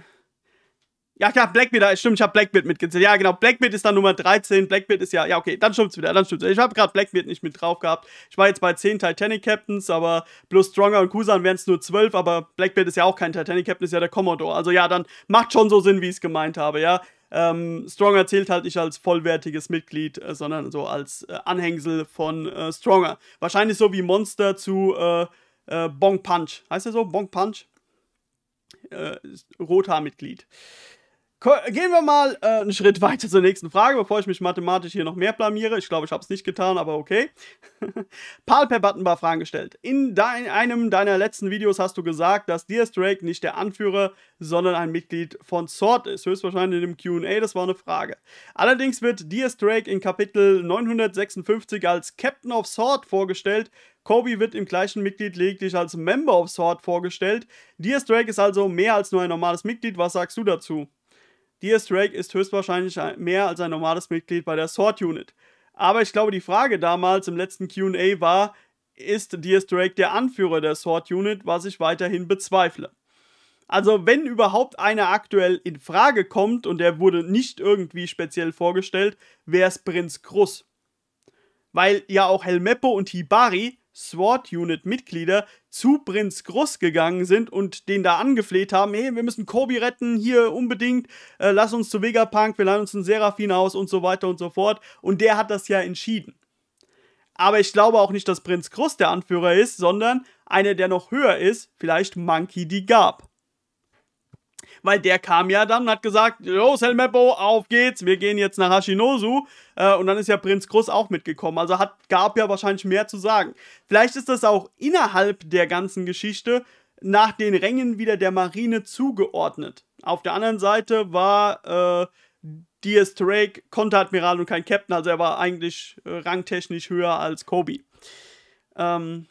ja, klar, Blackbeard, äh, stimmt, ich habe Blackbeard mitgezählt. Ja, genau, Blackbeard ist dann Nummer 13, Blackbeard ist ja, ja, okay, dann stimmt's wieder, dann stimmt's. wieder. Ich habe gerade Blackbeard nicht mit drauf gehabt. Ich war jetzt bei 10 Titanic Captains, aber bloß Stronger und Kusan wären es nur 12, aber Blackbeard ist ja auch kein Titanic Captain, ist ja der Commodore. Also ja, dann macht schon so Sinn, wie ich es gemeint habe, ja. Ähm, Stronger zählt halt nicht als vollwertiges Mitglied, äh, sondern so als äh, Anhängsel von äh, Stronger. Wahrscheinlich so wie Monster zu äh, äh, Bong Punch. Heißt er so? Bong Punch? Rotar-Mitglied. Gehen wir mal äh, einen Schritt weiter zur nächsten Frage, bevor ich mich mathematisch hier noch mehr blamiere. Ich glaube, ich habe es nicht getan, aber okay. Paul per Buttonbar Fragen gestellt. In dein, einem deiner letzten Videos hast du gesagt, dass Dear Drake nicht der Anführer, sondern ein Mitglied von Sword ist. Höchstwahrscheinlich in dem Q&A, das war eine Frage. Allerdings wird Dear Drake in Kapitel 956 als Captain of Sword vorgestellt, Kobe wird im gleichen Mitglied lediglich als Member of Sword vorgestellt. Dear Drake ist also mehr als nur ein normales Mitglied. Was sagst du dazu? DS Drake ist höchstwahrscheinlich mehr als ein normales Mitglied bei der Sword Unit. Aber ich glaube, die Frage damals im letzten QA war, ist DS Drake der Anführer der Sword Unit, was ich weiterhin bezweifle. Also, wenn überhaupt einer aktuell in Frage kommt und er wurde nicht irgendwie speziell vorgestellt, wäre es Prinz Krus. Weil ja auch Helmeppo und Hibari, Sword Unit Mitglieder, zu Prinz Gross gegangen sind und den da angefleht haben, hey, wir müssen Kobi retten, hier unbedingt, äh, lass uns zu Vegapunk, wir laden uns einen Seraphin aus und so weiter und so fort. Und der hat das ja entschieden. Aber ich glaube auch nicht, dass Prinz Gross der Anführer ist, sondern einer, der noch höher ist, vielleicht Monkey die Gab weil der kam ja dann und hat gesagt, yo, Selmeppo, auf geht's, wir gehen jetzt nach Hashinosu. Äh, und dann ist ja Prinz Groß auch mitgekommen. Also hat, gab ja wahrscheinlich mehr zu sagen. Vielleicht ist das auch innerhalb der ganzen Geschichte nach den Rängen wieder der Marine zugeordnet. Auf der anderen Seite war äh, Diaz Drake Konteradmiral und kein Captain, also er war eigentlich äh, rangtechnisch höher als Kobe. Ähm,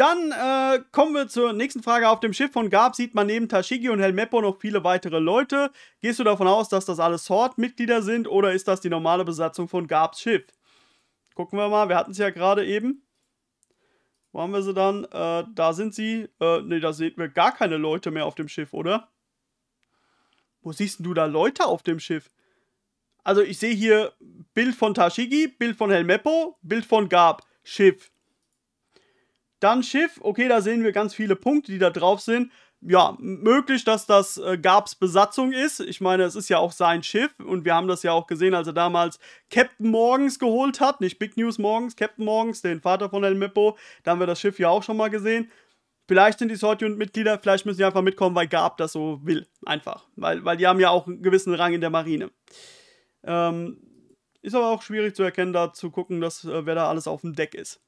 Dann äh, kommen wir zur nächsten Frage. Auf dem Schiff von Gab sieht man neben Tashigi und Helmeppo noch viele weitere Leute. Gehst du davon aus, dass das alles Horde-Mitglieder sind oder ist das die normale Besatzung von Gabs Schiff? Gucken wir mal, wir hatten es ja gerade eben. Wo haben wir sie dann? Äh, da sind sie. Äh, ne, da sehen wir gar keine Leute mehr auf dem Schiff, oder? Wo siehst du da Leute auf dem Schiff? Also ich sehe hier Bild von Tashigi, Bild von Helmeppo, Bild von Gab, Schiff. Dann Schiff, okay, da sehen wir ganz viele Punkte, die da drauf sind. Ja, möglich, dass das äh, Gabs Besatzung ist. Ich meine, es ist ja auch sein Schiff und wir haben das ja auch gesehen, als er damals Captain Morgens geholt hat. Nicht Big News Morgens, Captain Morgens, den Vater von El Mippo. Da haben wir das Schiff ja auch schon mal gesehen. Vielleicht sind die sword mitglieder vielleicht müssen die einfach mitkommen, weil Gab das so will. Einfach. Weil, weil die haben ja auch einen gewissen Rang in der Marine. Ähm, ist aber auch schwierig zu erkennen, da zu gucken, dass, äh, wer da alles auf dem Deck ist.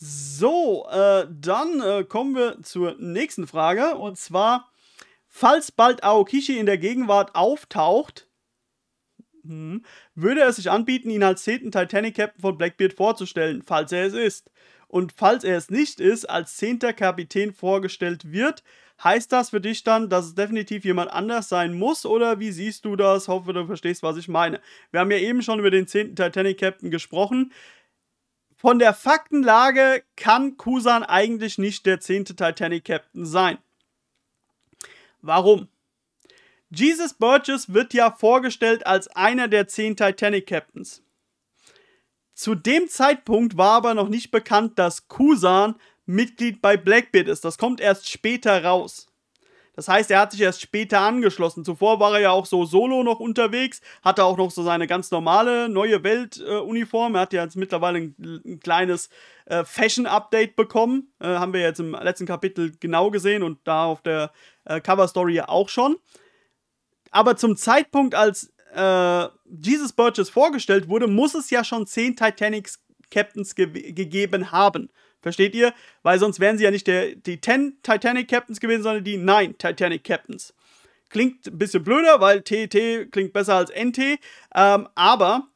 So, äh, dann äh, kommen wir zur nächsten Frage. Und zwar, falls bald Aokishi in der Gegenwart auftaucht, hm, würde er sich anbieten, ihn als zehnten Titanic-Captain von Blackbeard vorzustellen, falls er es ist. Und falls er es nicht ist, als zehnter Kapitän vorgestellt wird, heißt das für dich dann, dass es definitiv jemand anders sein muss? Oder wie siehst du das? Hoffe, du verstehst, was ich meine. Wir haben ja eben schon über den zehnten Titanic-Captain gesprochen von der Faktenlage kann Kusan eigentlich nicht der zehnte Titanic-Captain sein. Warum? Jesus Burgess wird ja vorgestellt als einer der zehn Titanic-Captains. Zu dem Zeitpunkt war aber noch nicht bekannt, dass Kusan Mitglied bei Blackbeard ist. Das kommt erst später raus. Das heißt, er hat sich erst später angeschlossen. Zuvor war er ja auch so solo noch unterwegs, hatte auch noch so seine ganz normale neue Welt-Uniform. Äh, er hat ja jetzt mittlerweile ein, ein kleines äh, Fashion-Update bekommen. Äh, haben wir jetzt im letzten Kapitel genau gesehen und da auf der äh, Cover-Story ja auch schon. Aber zum Zeitpunkt, als äh, Jesus Burgess vorgestellt wurde, muss es ja schon zehn titanic Captains ge gegeben haben. Versteht ihr? Weil sonst wären sie ja nicht der, die 10 Titanic Captains gewesen, sondern die 9 Titanic Captains. Klingt ein bisschen blöder, weil TT klingt besser als NT, ähm, aber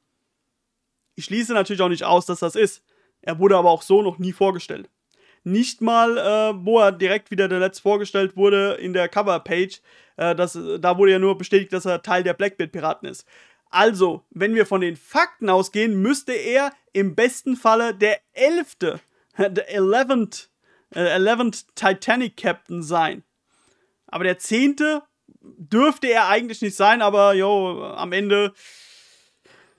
ich schließe natürlich auch nicht aus, dass das ist. Er wurde aber auch so noch nie vorgestellt. Nicht mal, äh, wo er direkt wieder der Letzte vorgestellt wurde in der Coverpage. Äh, da wurde ja nur bestätigt, dass er Teil der Blackbeard-Piraten ist. Also, wenn wir von den Fakten ausgehen, müsste er im besten Falle der elfte der 11th, 11 äh, Titanic Captain sein. Aber der 10. dürfte er eigentlich nicht sein, aber jo, am Ende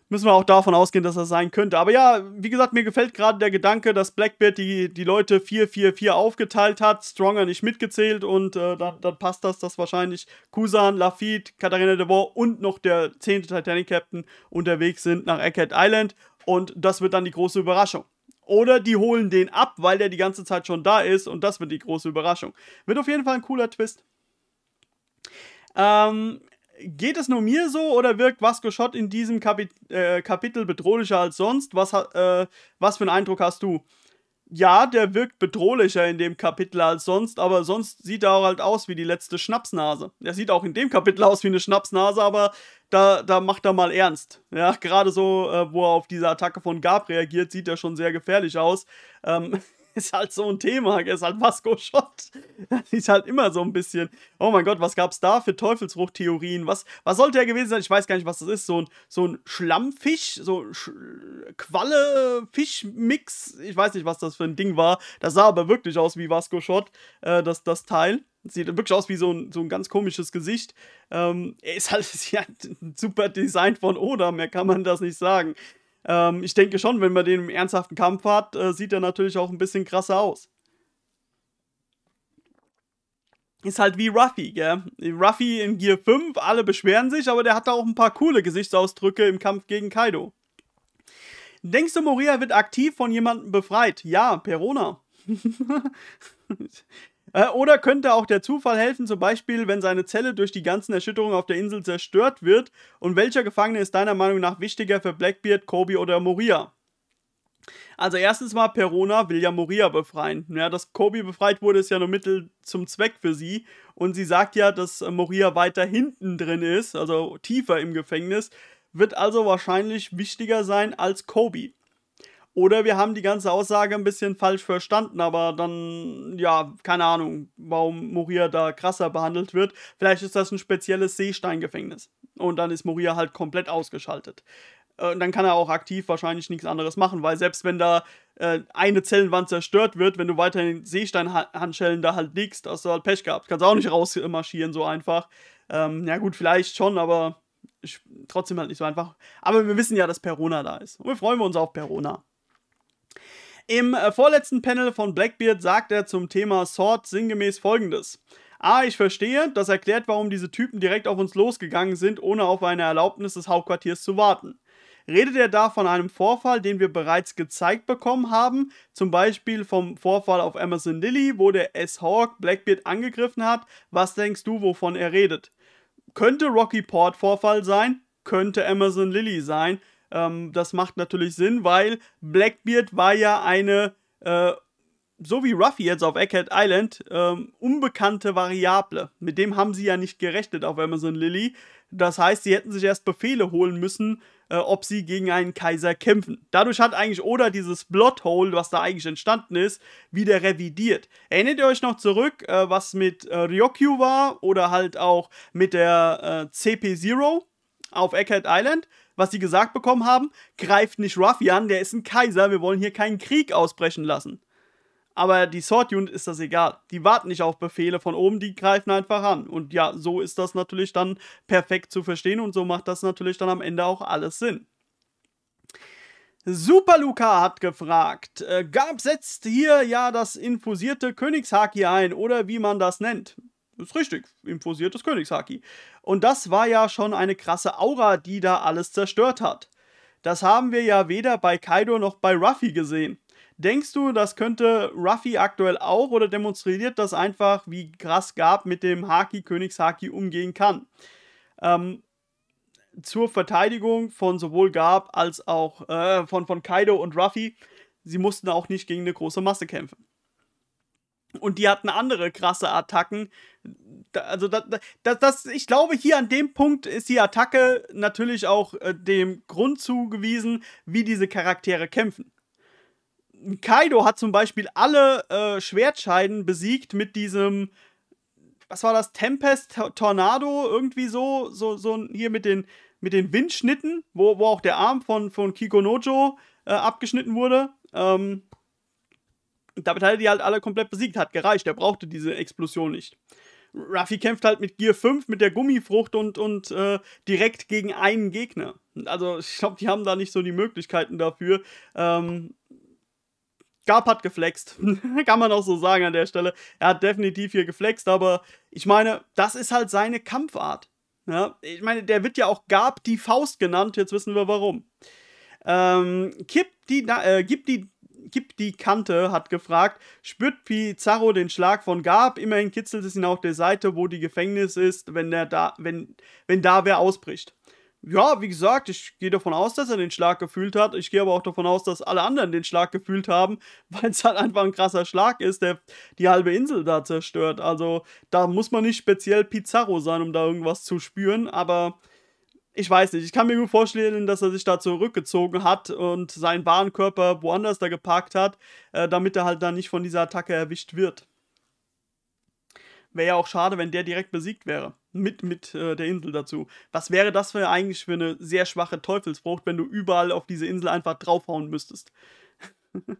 müssen wir auch davon ausgehen, dass er sein könnte. Aber ja, wie gesagt, mir gefällt gerade der Gedanke, dass Blackbeard die, die Leute 4-4-4 aufgeteilt hat, Stronger nicht mitgezählt und äh, dann, dann, passt das, dass wahrscheinlich Kusan, Lafitte, Katharina DeVore und noch der 10. Titanic Captain unterwegs sind nach Eckhead Island und das wird dann die große Überraschung. Oder die holen den ab, weil der die ganze Zeit schon da ist und das wird die große Überraschung. Wird auf jeden Fall ein cooler Twist. Ähm, geht es nur mir so oder wirkt Vasco Schott in diesem Kapit äh, Kapitel bedrohlicher als sonst? Was, äh, was für einen Eindruck hast du? ja, der wirkt bedrohlicher in dem Kapitel als sonst, aber sonst sieht er auch halt aus wie die letzte Schnapsnase. Er sieht auch in dem Kapitel aus wie eine Schnapsnase, aber da, da macht er mal ernst. Ja, gerade so, äh, wo er auf diese Attacke von Gab reagiert, sieht er schon sehr gefährlich aus. Ähm, ist halt so ein Thema, ist halt Vasco Schott. Das ist halt immer so ein bisschen, oh mein Gott, was gab's da für Teufelsfruchttheorien? Was, was sollte er gewesen sein? Ich weiß gar nicht, was das ist. So ein, so ein Schlammfisch, so Sch qualle Fischmix. Ich weiß nicht, was das für ein Ding war. Das sah aber wirklich aus wie Vasco Schott, äh, das, das Teil. Sieht wirklich aus wie so ein, so ein ganz komisches Gesicht. Ähm, er ist halt, ja ein super Design von Oda, mehr kann man das nicht sagen. Ähm, ich denke schon, wenn man den im ernsthaften Kampf hat, äh, sieht er natürlich auch ein bisschen krasser aus. Ist halt wie Ruffy, gell? Ruffy in Gear 5, alle beschweren sich, aber der hat da auch ein paar coole Gesichtsausdrücke im Kampf gegen Kaido. Denkst du, Moria wird aktiv von jemandem befreit? Ja, Perona. Äh, oder könnte auch der Zufall helfen, zum Beispiel, wenn seine Zelle durch die ganzen Erschütterungen auf der Insel zerstört wird? Und welcher Gefangene ist deiner Meinung nach wichtiger für Blackbeard, Kobe oder Moria? Also erstens mal, Perona will ja Moria befreien. Ja, dass Kobe befreit wurde, ist ja nur Mittel zum Zweck für sie. Und sie sagt ja, dass äh, Moria weiter hinten drin ist, also tiefer im Gefängnis. Wird also wahrscheinlich wichtiger sein als Kobe. Oder wir haben die ganze Aussage ein bisschen falsch verstanden, aber dann, ja, keine Ahnung, warum Moria da krasser behandelt wird. Vielleicht ist das ein spezielles Seesteingefängnis. Und dann ist Moria halt komplett ausgeschaltet. Äh, und dann kann er auch aktiv wahrscheinlich nichts anderes machen, weil selbst wenn da äh, eine Zellenwand zerstört wird, wenn du weiterhin Seesteinhandschellen da halt liegst, hast du halt Pech gehabt. Kannst auch nicht rausmarschieren so einfach. Ähm, ja, gut, vielleicht schon, aber trotzdem halt nicht so einfach. Aber wir wissen ja, dass Perona da ist. Und wir freuen uns auf Perona. Im äh, vorletzten Panel von Blackbeard sagt er zum Thema Sword sinngemäß folgendes. Ah, ich verstehe, das erklärt, warum diese Typen direkt auf uns losgegangen sind, ohne auf eine Erlaubnis des Hauptquartiers zu warten. Redet er da von einem Vorfall, den wir bereits gezeigt bekommen haben, zum Beispiel vom Vorfall auf Amazon Lily, wo der S-Hawk Blackbeard angegriffen hat? Was denkst du, wovon er redet? Könnte Rocky Port Vorfall sein? Könnte Amazon Lily sein? Ähm, das macht natürlich Sinn, weil Blackbeard war ja eine, äh, so wie Ruffy jetzt auf Egghead Island, ähm, unbekannte Variable. Mit dem haben sie ja nicht gerechnet auf Amazon Lily. Das heißt, sie hätten sich erst Befehle holen müssen, äh, ob sie gegen einen Kaiser kämpfen. Dadurch hat eigentlich Oda dieses Bloodhole, was da eigentlich entstanden ist, wieder revidiert. Erinnert ihr euch noch zurück, äh, was mit äh, Ryokyu war oder halt auch mit der äh, CP0 auf Eckhart Island? was sie gesagt bekommen haben, greift nicht Ruffy an, der ist ein Kaiser, wir wollen hier keinen Krieg ausbrechen lassen. Aber die Sword Unit ist das egal. Die warten nicht auf Befehle von oben, die greifen einfach an. Und ja, so ist das natürlich dann perfekt zu verstehen und so macht das natürlich dann am Ende auch alles Sinn. Super Luca hat gefragt, äh, Gab setzt hier ja das infusierte Königshaki ein oder wie man das nennt. Ist richtig, infusiertes Königshaki. Und das war ja schon eine krasse Aura, die da alles zerstört hat. Das haben wir ja weder bei Kaido noch bei Ruffy gesehen. Denkst du, das könnte Ruffy aktuell auch oder demonstriert das einfach, wie krass Gab mit dem Haki Königshaki umgehen kann? Ähm, zur Verteidigung von sowohl Gab als auch äh, von, von Kaido und Ruffy, sie mussten auch nicht gegen eine große Masse kämpfen. Und die hatten andere krasse Attacken. also, das, das, das, ich glaube, hier an dem Punkt ist die Attacke natürlich auch äh, dem Grund zugewiesen, wie diese Charaktere kämpfen. Kaido hat zum Beispiel alle äh, Schwertscheiden besiegt mit diesem, was war das, Tempest Tornado, irgendwie so, so, so hier mit den, mit den Windschnitten, wo, wo auch der Arm von, von Kikonojo äh, abgeschnitten wurde. Ähm, damit hat er die halt alle komplett besiegt, hat gereicht, er brauchte diese Explosion nicht. Ruffy kämpft halt mit Gear 5, mit der Gummifrucht und, und äh, direkt gegen einen Gegner. Also ich glaube, die haben da nicht so die Möglichkeiten dafür. Ähm, Garp hat geflext. Kann man auch so sagen an der Stelle. Er hat definitiv hier geflext, aber ich meine, das ist halt seine Kampfart. Ja? Ne? Ich meine, der wird ja auch Garp die Faust genannt, jetzt wissen wir warum. Ähm, Kip die, äh, gibt die gibt die Kante hat gefragt, spürt Pizarro den Schlag von Gab? Immerhin kitzelt es ihn auf der Seite, wo die Gefängnis ist, wenn, der da, wenn, wenn da wer ausbricht. Ja, wie gesagt, ich gehe davon aus, dass er den Schlag gefühlt hat. Ich gehe aber auch davon aus, dass alle anderen den Schlag gefühlt haben, weil es halt einfach ein krasser Schlag ist, der die halbe Insel da zerstört. Also da muss man nicht speziell Pizarro sein, um da irgendwas zu spüren, aber ich weiß nicht, ich kann mir gut vorstellen, dass er sich da zurückgezogen hat und seinen wahren Körper woanders da geparkt hat, äh, damit er halt dann nicht von dieser Attacke erwischt wird. Wäre ja auch schade, wenn der direkt besiegt wäre. Mit, mit äh, der Insel dazu. Was wäre das für eigentlich für eine sehr schwache Teufelsfrucht, wenn du überall auf diese Insel einfach draufhauen müsstest?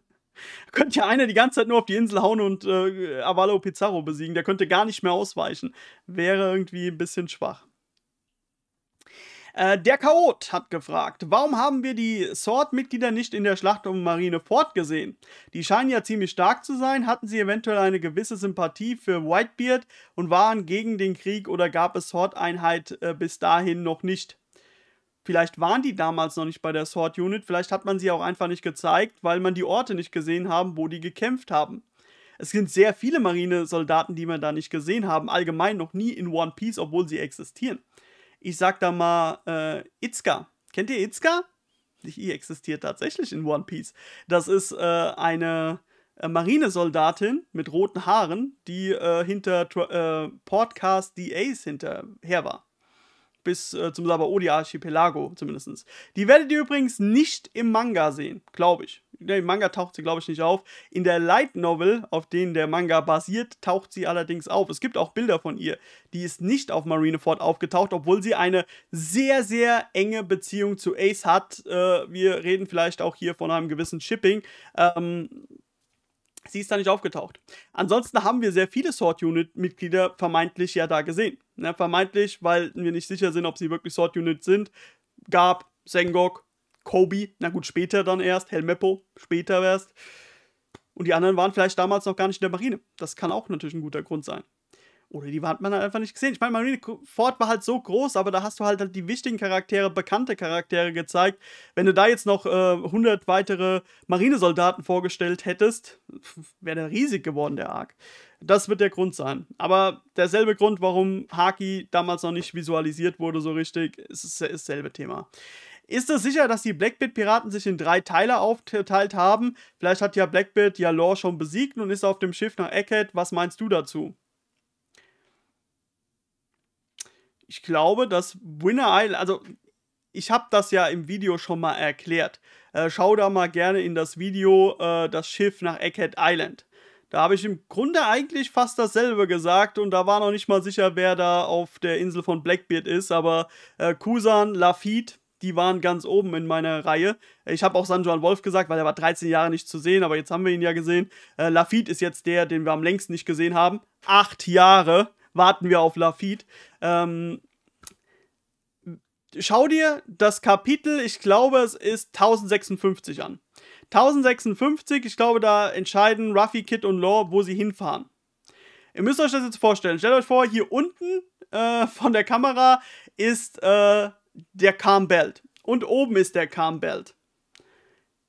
könnte ja einer die ganze Zeit nur auf die Insel hauen und äh, Avalo Pizarro besiegen. Der könnte gar nicht mehr ausweichen. Wäre irgendwie ein bisschen schwach. Äh, der Chaot hat gefragt, warum haben wir die Sword-Mitglieder nicht in der Schlacht um Marine fortgesehen? Die scheinen ja ziemlich stark zu sein. Hatten sie eventuell eine gewisse Sympathie für Whitebeard und waren gegen den Krieg oder gab es Sword-Einheit äh, bis dahin noch nicht? Vielleicht waren die damals noch nicht bei der Sword Unit, vielleicht hat man sie auch einfach nicht gezeigt, weil man die Orte nicht gesehen haben, wo die gekämpft haben. Es sind sehr viele Marinesoldaten, die man da nicht gesehen haben, allgemein noch nie in One Piece, obwohl sie existieren ich sag da mal, äh, Itzka. Kennt ihr Itzka? Die existiert tatsächlich in One Piece. Das ist äh, eine äh, Marinesoldatin mit roten Haaren, die äh, hinter äh, Podcast DAs hinterher war. Bis äh, zum Sabaody-Archipelago zumindest. Die werdet ihr übrigens nicht im Manga sehen, glaube ich nee, im Manga taucht sie, glaube ich, nicht auf. In der Light Novel, auf denen der Manga basiert, taucht sie allerdings auf. Es gibt auch Bilder von ihr. Die ist nicht auf Marineford aufgetaucht, obwohl sie eine sehr, sehr enge Beziehung zu Ace hat. Äh, wir reden vielleicht auch hier von einem gewissen Shipping. Ähm, sie ist da nicht aufgetaucht. Ansonsten haben wir sehr viele Sword Unit-Mitglieder vermeintlich ja da gesehen. Ne, vermeintlich, weil wir nicht sicher sind, ob sie wirklich Sword Unit sind. Gab, Sengok, Kobe, na gut, später dann erst, Helmeppo, später erst. Und die anderen waren vielleicht damals noch gar nicht in der Marine. Das kann auch natürlich ein guter Grund sein. Oder die hat man halt einfach nicht gesehen. Ich meine, Marine Ford war halt so groß, aber da hast du halt, halt die wichtigen Charaktere, bekannte Charaktere gezeigt. Wenn du da jetzt noch äh, 100 weitere Marinesoldaten vorgestellt hättest, wäre der riesig geworden, der Arc. Das wird der Grund sein. Aber derselbe Grund, warum Haki damals noch nicht visualisiert wurde so richtig, ist, ist dasselbe Thema. Ist es sicher, dass die Blackbeard-Piraten sich in drei Teile aufgeteilt haben? Vielleicht hat ja Blackbeard ja Lore schon besiegt und ist auf dem Schiff nach Eckhead. Was meinst du dazu? Ich glaube, dass Winner Island, also ich habe das ja im Video schon mal erklärt. Äh, schau da mal gerne in das Video äh, das Schiff nach Eckhead Island. Da habe ich im Grunde eigentlich fast dasselbe gesagt und da war noch nicht mal sicher, wer da auf der Insel von Blackbeard ist, aber äh, Kusan, Lafitte die waren ganz oben in meiner Reihe. Ich habe auch San Juan Wolf gesagt, weil er war 13 Jahre nicht zu sehen, aber jetzt haben wir ihn ja gesehen. Äh, Lafitte ist jetzt der, den wir am längsten nicht gesehen haben. Acht Jahre warten wir auf Lafitte. Ähm, schau dir das Kapitel, ich glaube, es ist 1056 an. 1056, ich glaube, da entscheiden Ruffy, Kid und Law, wo sie hinfahren. Ihr müsst euch das jetzt vorstellen. Stellt euch vor, hier unten äh, von der Kamera ist äh, der Calm Belt. Und oben ist der Calm Belt.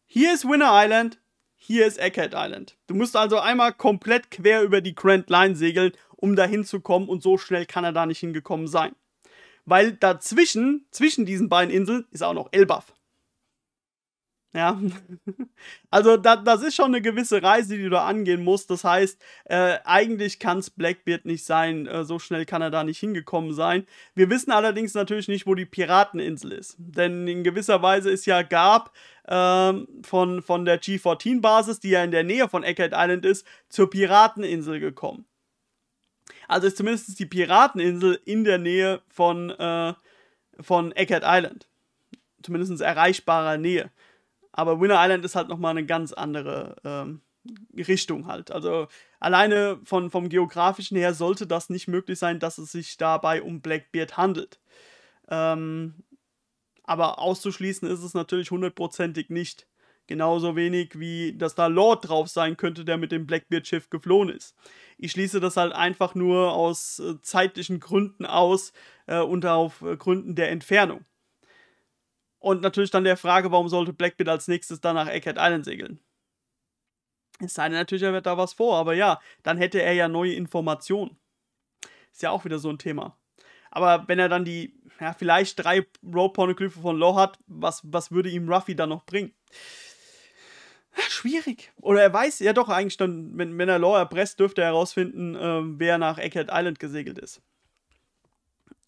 Hier ist Winner Island, hier ist Eckhead Island. Du musst also einmal komplett quer über die Grand Line segeln, um da hinzukommen und so schnell kann er da nicht hingekommen sein. Weil dazwischen, zwischen diesen beiden Inseln, ist auch noch Elbaf. Ja, also da, das ist schon eine gewisse Reise, die du da angehen musst. Das heißt, äh, eigentlich kann es Blackbeard nicht sein. Äh, so schnell kann er da nicht hingekommen sein. Wir wissen allerdings natürlich nicht, wo die Pirateninsel ist. Denn in gewisser Weise ist ja Gab ähm, von, von der G14-Basis, die ja in der Nähe von Eckert Island ist, zur Pirateninsel gekommen. Also ist zumindest die Pirateninsel in der Nähe von, äh, von Eckhead Island. Zumindest erreichbarer Nähe. Aber Winner Island ist halt nochmal eine ganz andere ähm, Richtung halt. Also alleine von, vom geografischen her sollte das nicht möglich sein, dass es sich dabei um Blackbeard handelt. Ähm, aber auszuschließen ist es natürlich hundertprozentig nicht. Genauso wenig wie, dass da Lord drauf sein könnte, der mit dem Blackbeard-Schiff geflohen ist. Ich schließe das halt einfach nur aus äh, zeitlichen Gründen aus äh, und auf äh, Gründen der Entfernung. Und natürlich dann der Frage, warum sollte Blackbeard als nächstes dann nach Eckhart Island segeln? Es sei denn, natürlich, er wird da was vor, aber ja, dann hätte er ja neue Informationen. Ist ja auch wieder so ein Thema. Aber wenn er dann die, ja, vielleicht drei Rope-Pornoglyphe von Law hat, was, was würde ihm Ruffy dann noch bringen? Ja, schwierig. Oder er weiß, ja doch, eigentlich dann, wenn, wenn er Law erpresst, dürfte er herausfinden, äh, wer nach Eckhart Island gesegelt ist.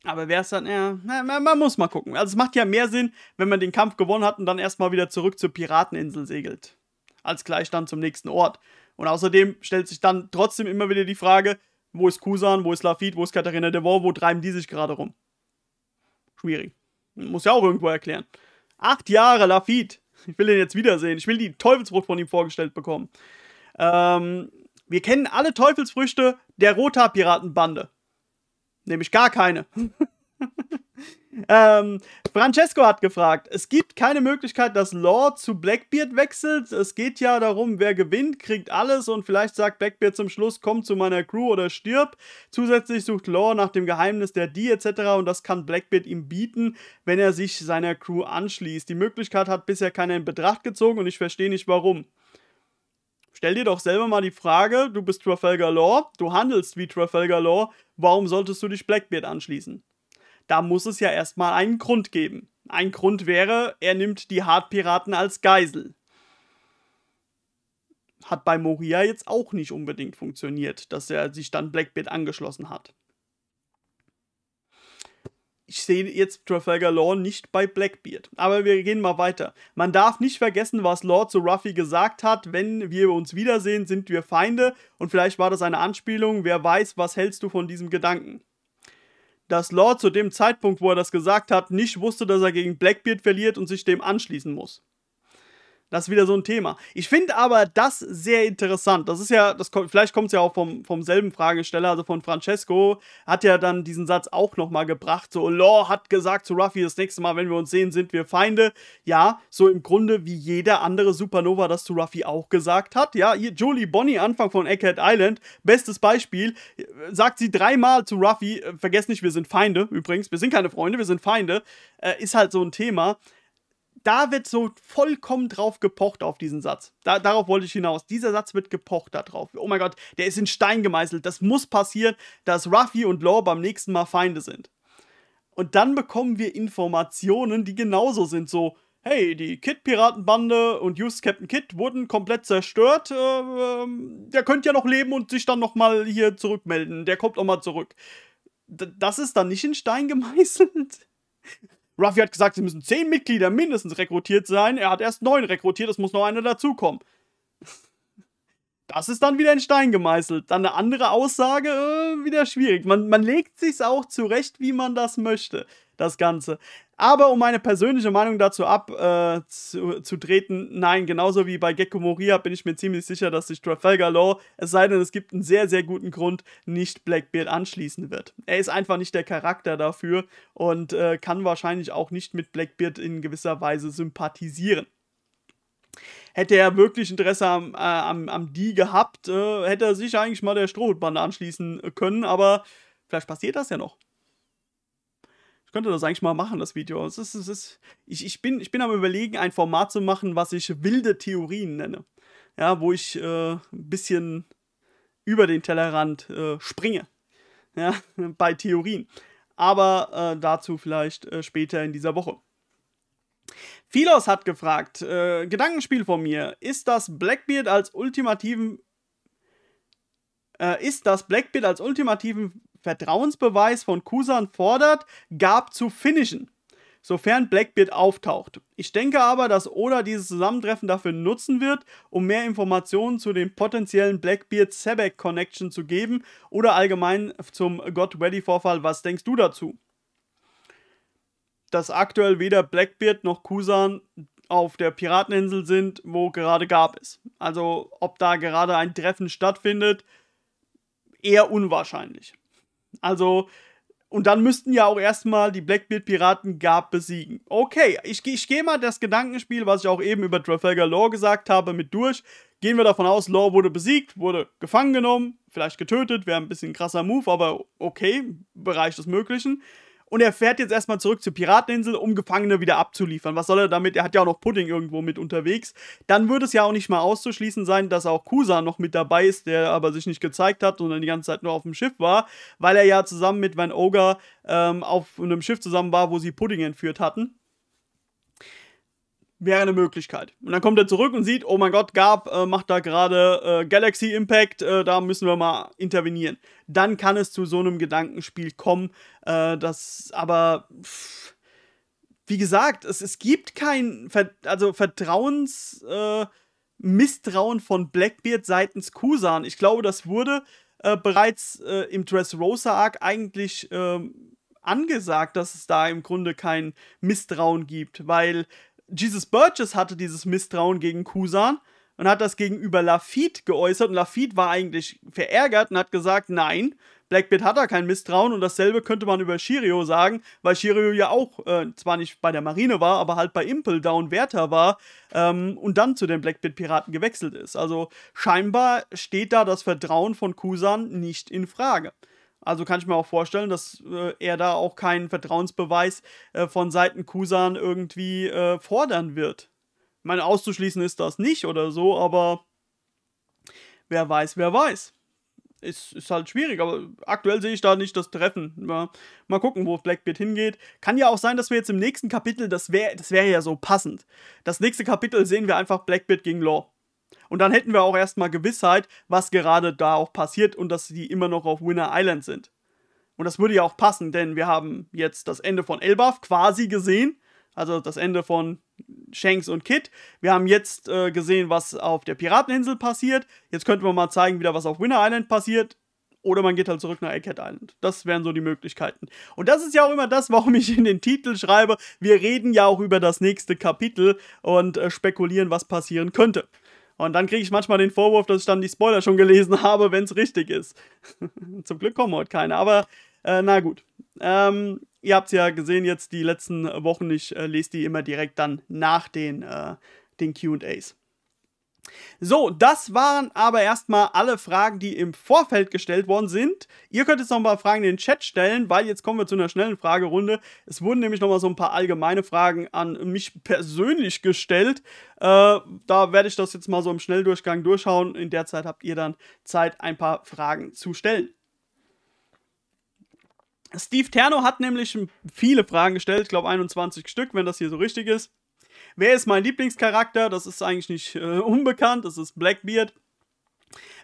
Aber wäre es dann ja, na, man muss mal gucken. Also es macht ja mehr Sinn, wenn man den Kampf gewonnen hat und dann erstmal wieder zurück zur Pirateninsel segelt. Als gleich dann zum nächsten Ort. Und außerdem stellt sich dann trotzdem immer wieder die Frage, wo ist Kusan, wo ist Lafitte, wo ist Katharina de Devor, wo treiben die sich gerade rum? Schwierig. Muss ja auch irgendwo erklären. Acht Jahre Lafitte. Ich will den jetzt wiedersehen. Ich will die Teufelsfrucht von ihm vorgestellt bekommen. Ähm, wir kennen alle Teufelsfrüchte der Rota-Piratenbande nämlich gar keine. ähm, Francesco hat gefragt, es gibt keine Möglichkeit, dass Law zu Blackbeard wechselt. Es geht ja darum, wer gewinnt, kriegt alles und vielleicht sagt Blackbeard zum Schluss, komm zu meiner Crew oder stirb. Zusätzlich sucht Law nach dem Geheimnis der Die etc. und das kann Blackbeard ihm bieten, wenn er sich seiner Crew anschließt. Die Möglichkeit hat bisher keiner in Betracht gezogen und ich verstehe nicht warum. Stell dir doch selber mal die Frage, du bist Trafalgar Law, du handelst wie Trafalgar Law, warum solltest du dich Blackbeard anschließen? Da muss es ja erstmal einen Grund geben. Ein Grund wäre, er nimmt die Hardpiraten als Geisel. Hat bei Moria jetzt auch nicht unbedingt funktioniert, dass er sich dann Blackbeard angeschlossen hat ich sehe jetzt Trafalgar Law nicht bei Blackbeard. Aber wir gehen mal weiter. Man darf nicht vergessen, was Law zu Ruffy gesagt hat. Wenn wir uns wiedersehen, sind wir Feinde. Und vielleicht war das eine Anspielung. Wer weiß, was hältst du von diesem Gedanken? Dass Law zu dem Zeitpunkt, wo er das gesagt hat, nicht wusste, dass er gegen Blackbeard verliert und sich dem anschließen muss. Das ist wieder so ein Thema. Ich finde aber das sehr interessant. Das ist ja, das kommt, vielleicht kommt es ja auch vom, vom selben Fragesteller, also von Francesco, hat ja dann diesen Satz auch nochmal gebracht. So, Law hat gesagt zu Ruffy, das nächste Mal, wenn wir uns sehen, sind wir Feinde. Ja, so im Grunde wie jeder andere Supernova das zu Ruffy auch gesagt hat. Ja, hier Julie Bonnie, Anfang von Egghead Island, bestes Beispiel, sagt sie dreimal zu Ruffy, äh, vergesst nicht, wir sind Feinde übrigens, wir sind keine Freunde, wir sind Feinde, äh, ist halt so ein Thema da wird so vollkommen drauf gepocht auf diesen Satz. Da, darauf wollte ich hinaus. Dieser Satz wird gepocht da drauf. Oh mein Gott, der ist in Stein gemeißelt. Das muss passieren, dass Ruffy und Law beim nächsten Mal Feinde sind. Und dann bekommen wir Informationen, die genauso sind. So, hey, die Kid-Piratenbande und Youth Captain Kid wurden komplett zerstört. Äh, äh, der könnte ja noch leben und sich dann nochmal hier zurückmelden. Der kommt nochmal zurück. D das ist dann nicht in Stein gemeißelt. Ruffy hat gesagt, es müssen zehn Mitglieder mindestens rekrutiert sein. Er hat erst neun rekrutiert, es muss noch einer dazukommen. Das ist dann wieder in Stein gemeißelt. Dann eine andere Aussage, äh, wieder schwierig. Man, man legt sich's auch zurecht, wie man das möchte das Ganze. Aber um meine persönliche Meinung dazu abzutreten, äh, zu, nein, genauso wie bei Gecko Moria bin ich mir ziemlich sicher, dass sich Trafalgar Law, es sei denn, es gibt einen sehr, sehr guten Grund, nicht Blackbeard anschließen wird. Er ist einfach nicht der Charakter dafür und äh, kann wahrscheinlich auch nicht mit Blackbeard in gewisser Weise sympathisieren. Hätte er wirklich Interesse am, äh, am, am Die gehabt, äh, hätte er sich eigentlich mal der Strohhutbande anschließen äh, können, aber vielleicht passiert das ja noch. Ich könnte das eigentlich mal machen, das Video. Es ist, es ist, ich, ich, bin, ich bin am überlegen, ein Format zu machen, was ich wilde Theorien nenne. Ja, wo ich äh, ein bisschen über den Tellerrand äh, springe. Ja, bei Theorien. Aber äh, dazu vielleicht äh, später in dieser Woche. Philos hat gefragt, äh, Gedankenspiel von mir, ist das Blackbeard als ultimativen äh, ist das Blackbeard als ultimativen Vertrauensbeweis von Kusan fordert, Gab zu finishen, sofern Blackbeard auftaucht. Ich denke aber, dass Oda dieses Zusammentreffen dafür nutzen wird, um mehr Informationen zu den potenziellen Blackbeard-Sebek-Connection zu geben oder allgemein zum God-Ready-Vorfall. Was denkst du dazu? Dass aktuell weder Blackbeard noch Kusan auf der Pirateninsel sind, wo gerade Gab ist. Also ob da gerade ein Treffen stattfindet, eher unwahrscheinlich. Also, und dann müssten ja auch erstmal die Blackbeard-Piraten Gab besiegen. Okay, ich, ich gehe mal das Gedankenspiel, was ich auch eben über Trafalgar Law gesagt habe, mit durch. Gehen wir davon aus, Law wurde besiegt, wurde gefangen genommen, vielleicht getötet, wäre ein bisschen krasser Move, aber okay, Bereich des Möglichen und er fährt jetzt erstmal zurück zur Pirateninsel, um Gefangene wieder abzuliefern. Was soll er damit? Er hat ja auch noch Pudding irgendwo mit unterwegs. Dann würde es ja auch nicht mal auszuschließen sein, dass auch Kusa noch mit dabei ist, der aber sich nicht gezeigt hat, und dann die ganze Zeit nur auf dem Schiff war, weil er ja zusammen mit Van Ogre ähm, auf einem Schiff zusammen war, wo sie Pudding entführt hatten wäre eine Möglichkeit. Und dann kommt er zurück und sieht, oh mein Gott, Gab äh, macht da gerade äh, Galaxy Impact, äh, da müssen wir mal intervenieren. Dann kann es zu so einem Gedankenspiel kommen, äh, das aber, pff, wie gesagt, es, es gibt kein, Ver also Vertrauens, äh, Misstrauen von Blackbeard seitens Kusan. Ich glaube, das wurde äh, bereits im Dressrosa-Arc eigentlich ähm, angesagt, dass es da im Grunde kein Misstrauen gibt, weil Jesus Burgess hatte dieses Misstrauen gegen Kusan und hat das gegenüber Lafitte geäußert und Lafitte war eigentlich verärgert und hat gesagt, nein, Blackbeard hat da kein Misstrauen und dasselbe könnte man über Shirio sagen, weil Shirio ja auch äh, zwar nicht bei der Marine war, aber halt bei Impel Impeldown Werther war ähm, und dann zu den Blackbeard-Piraten gewechselt ist. Also scheinbar steht da das Vertrauen von Kusan nicht in Frage. Also kann ich mir auch vorstellen, dass äh, er da auch keinen Vertrauensbeweis äh, von Seiten Kusan irgendwie äh, fordern wird. Ich meine, auszuschließen ist das nicht oder so, aber wer weiß, wer weiß. Ist, ist halt schwierig, aber aktuell sehe ich da nicht das Treffen. Ja, mal gucken, wo Blackbeard hingeht. Kann ja auch sein, dass wir jetzt im nächsten Kapitel, das wäre das wär ja so passend. Das nächste Kapitel sehen wir einfach Blackbeard gegen Law. Und dann hätten wir auch erstmal Gewissheit, was gerade da auch passiert und dass die immer noch auf Winner Island sind. Und das würde ja auch passen, denn wir haben jetzt das Ende von Elbaf quasi gesehen. Also das Ende von Shanks und Kid. Wir haben jetzt äh, gesehen, was auf der Pirateninsel passiert. Jetzt könnten wir mal zeigen, wieder was auf Winner Island passiert. Oder man geht halt zurück nach Egghead Island. Das wären so die Möglichkeiten. Und das ist ja auch immer das, warum ich in den Titel schreibe. Wir reden ja auch über das nächste Kapitel und äh, spekulieren, was passieren könnte. Und dann kriege ich manchmal den Vorwurf, dass ich dann die Spoiler schon gelesen habe, wenn es richtig ist. Zum Glück kommen heute keine, aber äh, na gut. Ähm, ihr habt es ja gesehen jetzt die letzten Wochen, ich äh, lese die immer direkt dann nach den, äh, den QAs. So, das waren aber erstmal alle Fragen, die im Vorfeld gestellt worden sind. Ihr könnt jetzt noch ein paar Fragen in den Chat stellen, weil jetzt kommen wir zu einer schnellen Fragerunde. Es wurden nämlich noch mal so ein paar allgemeine Fragen an mich persönlich gestellt. Äh, da werde ich das jetzt mal so im Schnelldurchgang durchschauen. In der Zeit habt ihr dann Zeit, ein paar Fragen zu stellen. Steve Terno hat nämlich viele Fragen gestellt, ich glaube 21 Stück, wenn das hier so richtig ist. Wer ist mein Lieblingscharakter? Das ist eigentlich nicht äh, unbekannt. Das ist Blackbeard.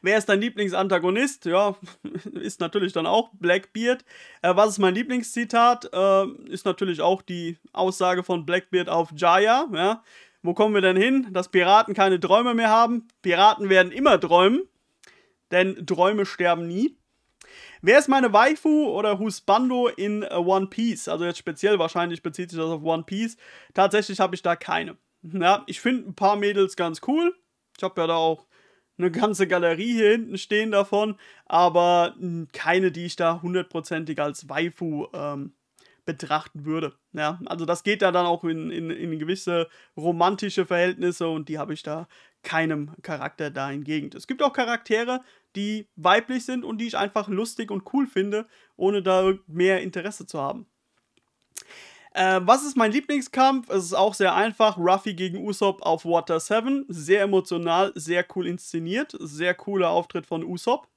Wer ist dein Lieblingsantagonist? Ja, ist natürlich dann auch Blackbeard. Äh, was ist mein Lieblingszitat? Äh, ist natürlich auch die Aussage von Blackbeard auf Jaya. Ja. Wo kommen wir denn hin? Dass Piraten keine Träume mehr haben. Piraten werden immer träumen, denn Träume sterben nie. Wer ist meine Waifu oder Husbando in äh, One Piece? Also jetzt speziell wahrscheinlich bezieht sich das auf One Piece. Tatsächlich habe ich da keine. Ja, ich finde ein paar Mädels ganz cool. Ich habe ja da auch eine ganze Galerie hier hinten stehen davon, aber hm, keine, die ich da hundertprozentig als Waifu ähm, betrachten würde. Ja, also das geht da dann auch in, in, in gewisse romantische Verhältnisse und die habe ich da keinem Charakter da entgegen. Es gibt auch Charaktere, die weiblich sind und die ich einfach lustig und cool finde, ohne da mehr Interesse zu haben. Äh, was ist mein Lieblingskampf? Es ist auch sehr einfach. Ruffy gegen Usopp auf Water 7. Sehr emotional, sehr cool inszeniert. Sehr cooler Auftritt von Usopp.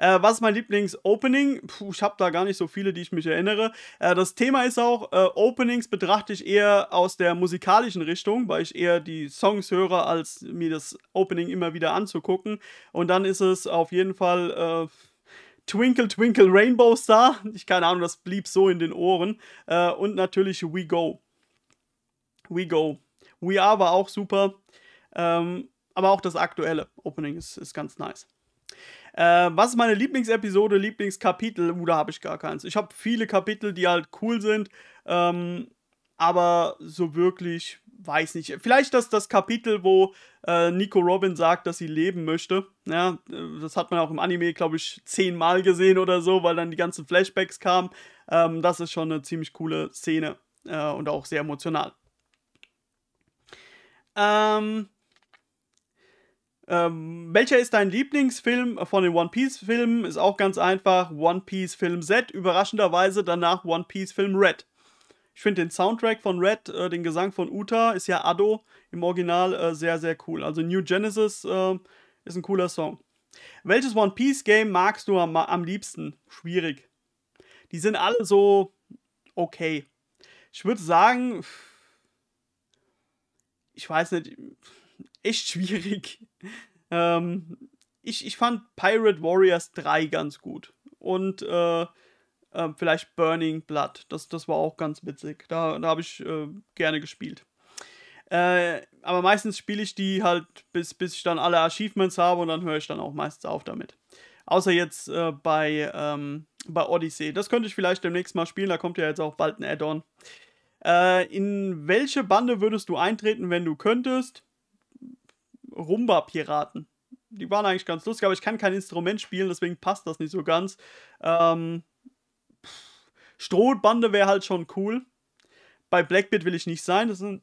Äh, was ist mein Lieblings-Opening? Ich habe da gar nicht so viele, die ich mich erinnere. Äh, das Thema ist auch, äh, Openings betrachte ich eher aus der musikalischen Richtung, weil ich eher die Songs höre, als mir das Opening immer wieder anzugucken. Und dann ist es auf jeden Fall... Äh, Twinkle Twinkle Rainbow Star. Ich keine Ahnung, das blieb so in den Ohren. Äh, und natürlich We Go. We Go. We Are war auch super. Ähm, aber auch das aktuelle Opening ist, ist ganz nice. Äh, was ist meine Lieblingsepisode, Lieblingskapitel? Uh, da habe ich gar keins. Ich habe viele Kapitel, die halt cool sind, ähm, aber so wirklich, weiß nicht. Vielleicht das, das Kapitel, wo äh, Nico Robin sagt, dass sie leben möchte. Ja, das hat man auch im Anime, glaube ich, zehnmal gesehen oder so, weil dann die ganzen Flashbacks kamen. Ähm, das ist schon eine ziemlich coole Szene äh, und auch sehr emotional. Ähm, ähm, welcher ist dein Lieblingsfilm von den One Piece-Filmen? Ist auch ganz einfach. One Piece Film Z, überraschenderweise danach One Piece Film Red. Ich finde den Soundtrack von Red, äh, den Gesang von Uta, ist ja Addo im Original äh, sehr, sehr cool. Also New Genesis äh, ist ein cooler Song. Welches One Piece Game magst du am, am liebsten? Schwierig. Die sind alle so okay. Ich würde sagen, ich weiß nicht, echt schwierig ähm, ich, ich fand Pirate Warriors 3 ganz gut. Und äh, äh, vielleicht Burning Blood. Das, das war auch ganz witzig. Da, da habe ich äh, gerne gespielt. Äh, aber meistens spiele ich die halt, bis, bis ich dann alle Achievements habe und dann höre ich dann auch meistens auf damit. Außer jetzt äh, bei, ähm, bei Odyssey. Das könnte ich vielleicht demnächst mal spielen. Da kommt ja jetzt auch bald ein Add-on. Äh, in welche Bande würdest du eintreten, wenn du könntest? Rumba-Piraten. Die waren eigentlich ganz lustig, aber ich kann kein Instrument spielen, deswegen passt das nicht so ganz. Ähm, Strohbande wäre halt schon cool. Bei Blackbeard will ich nicht sein. Das sind,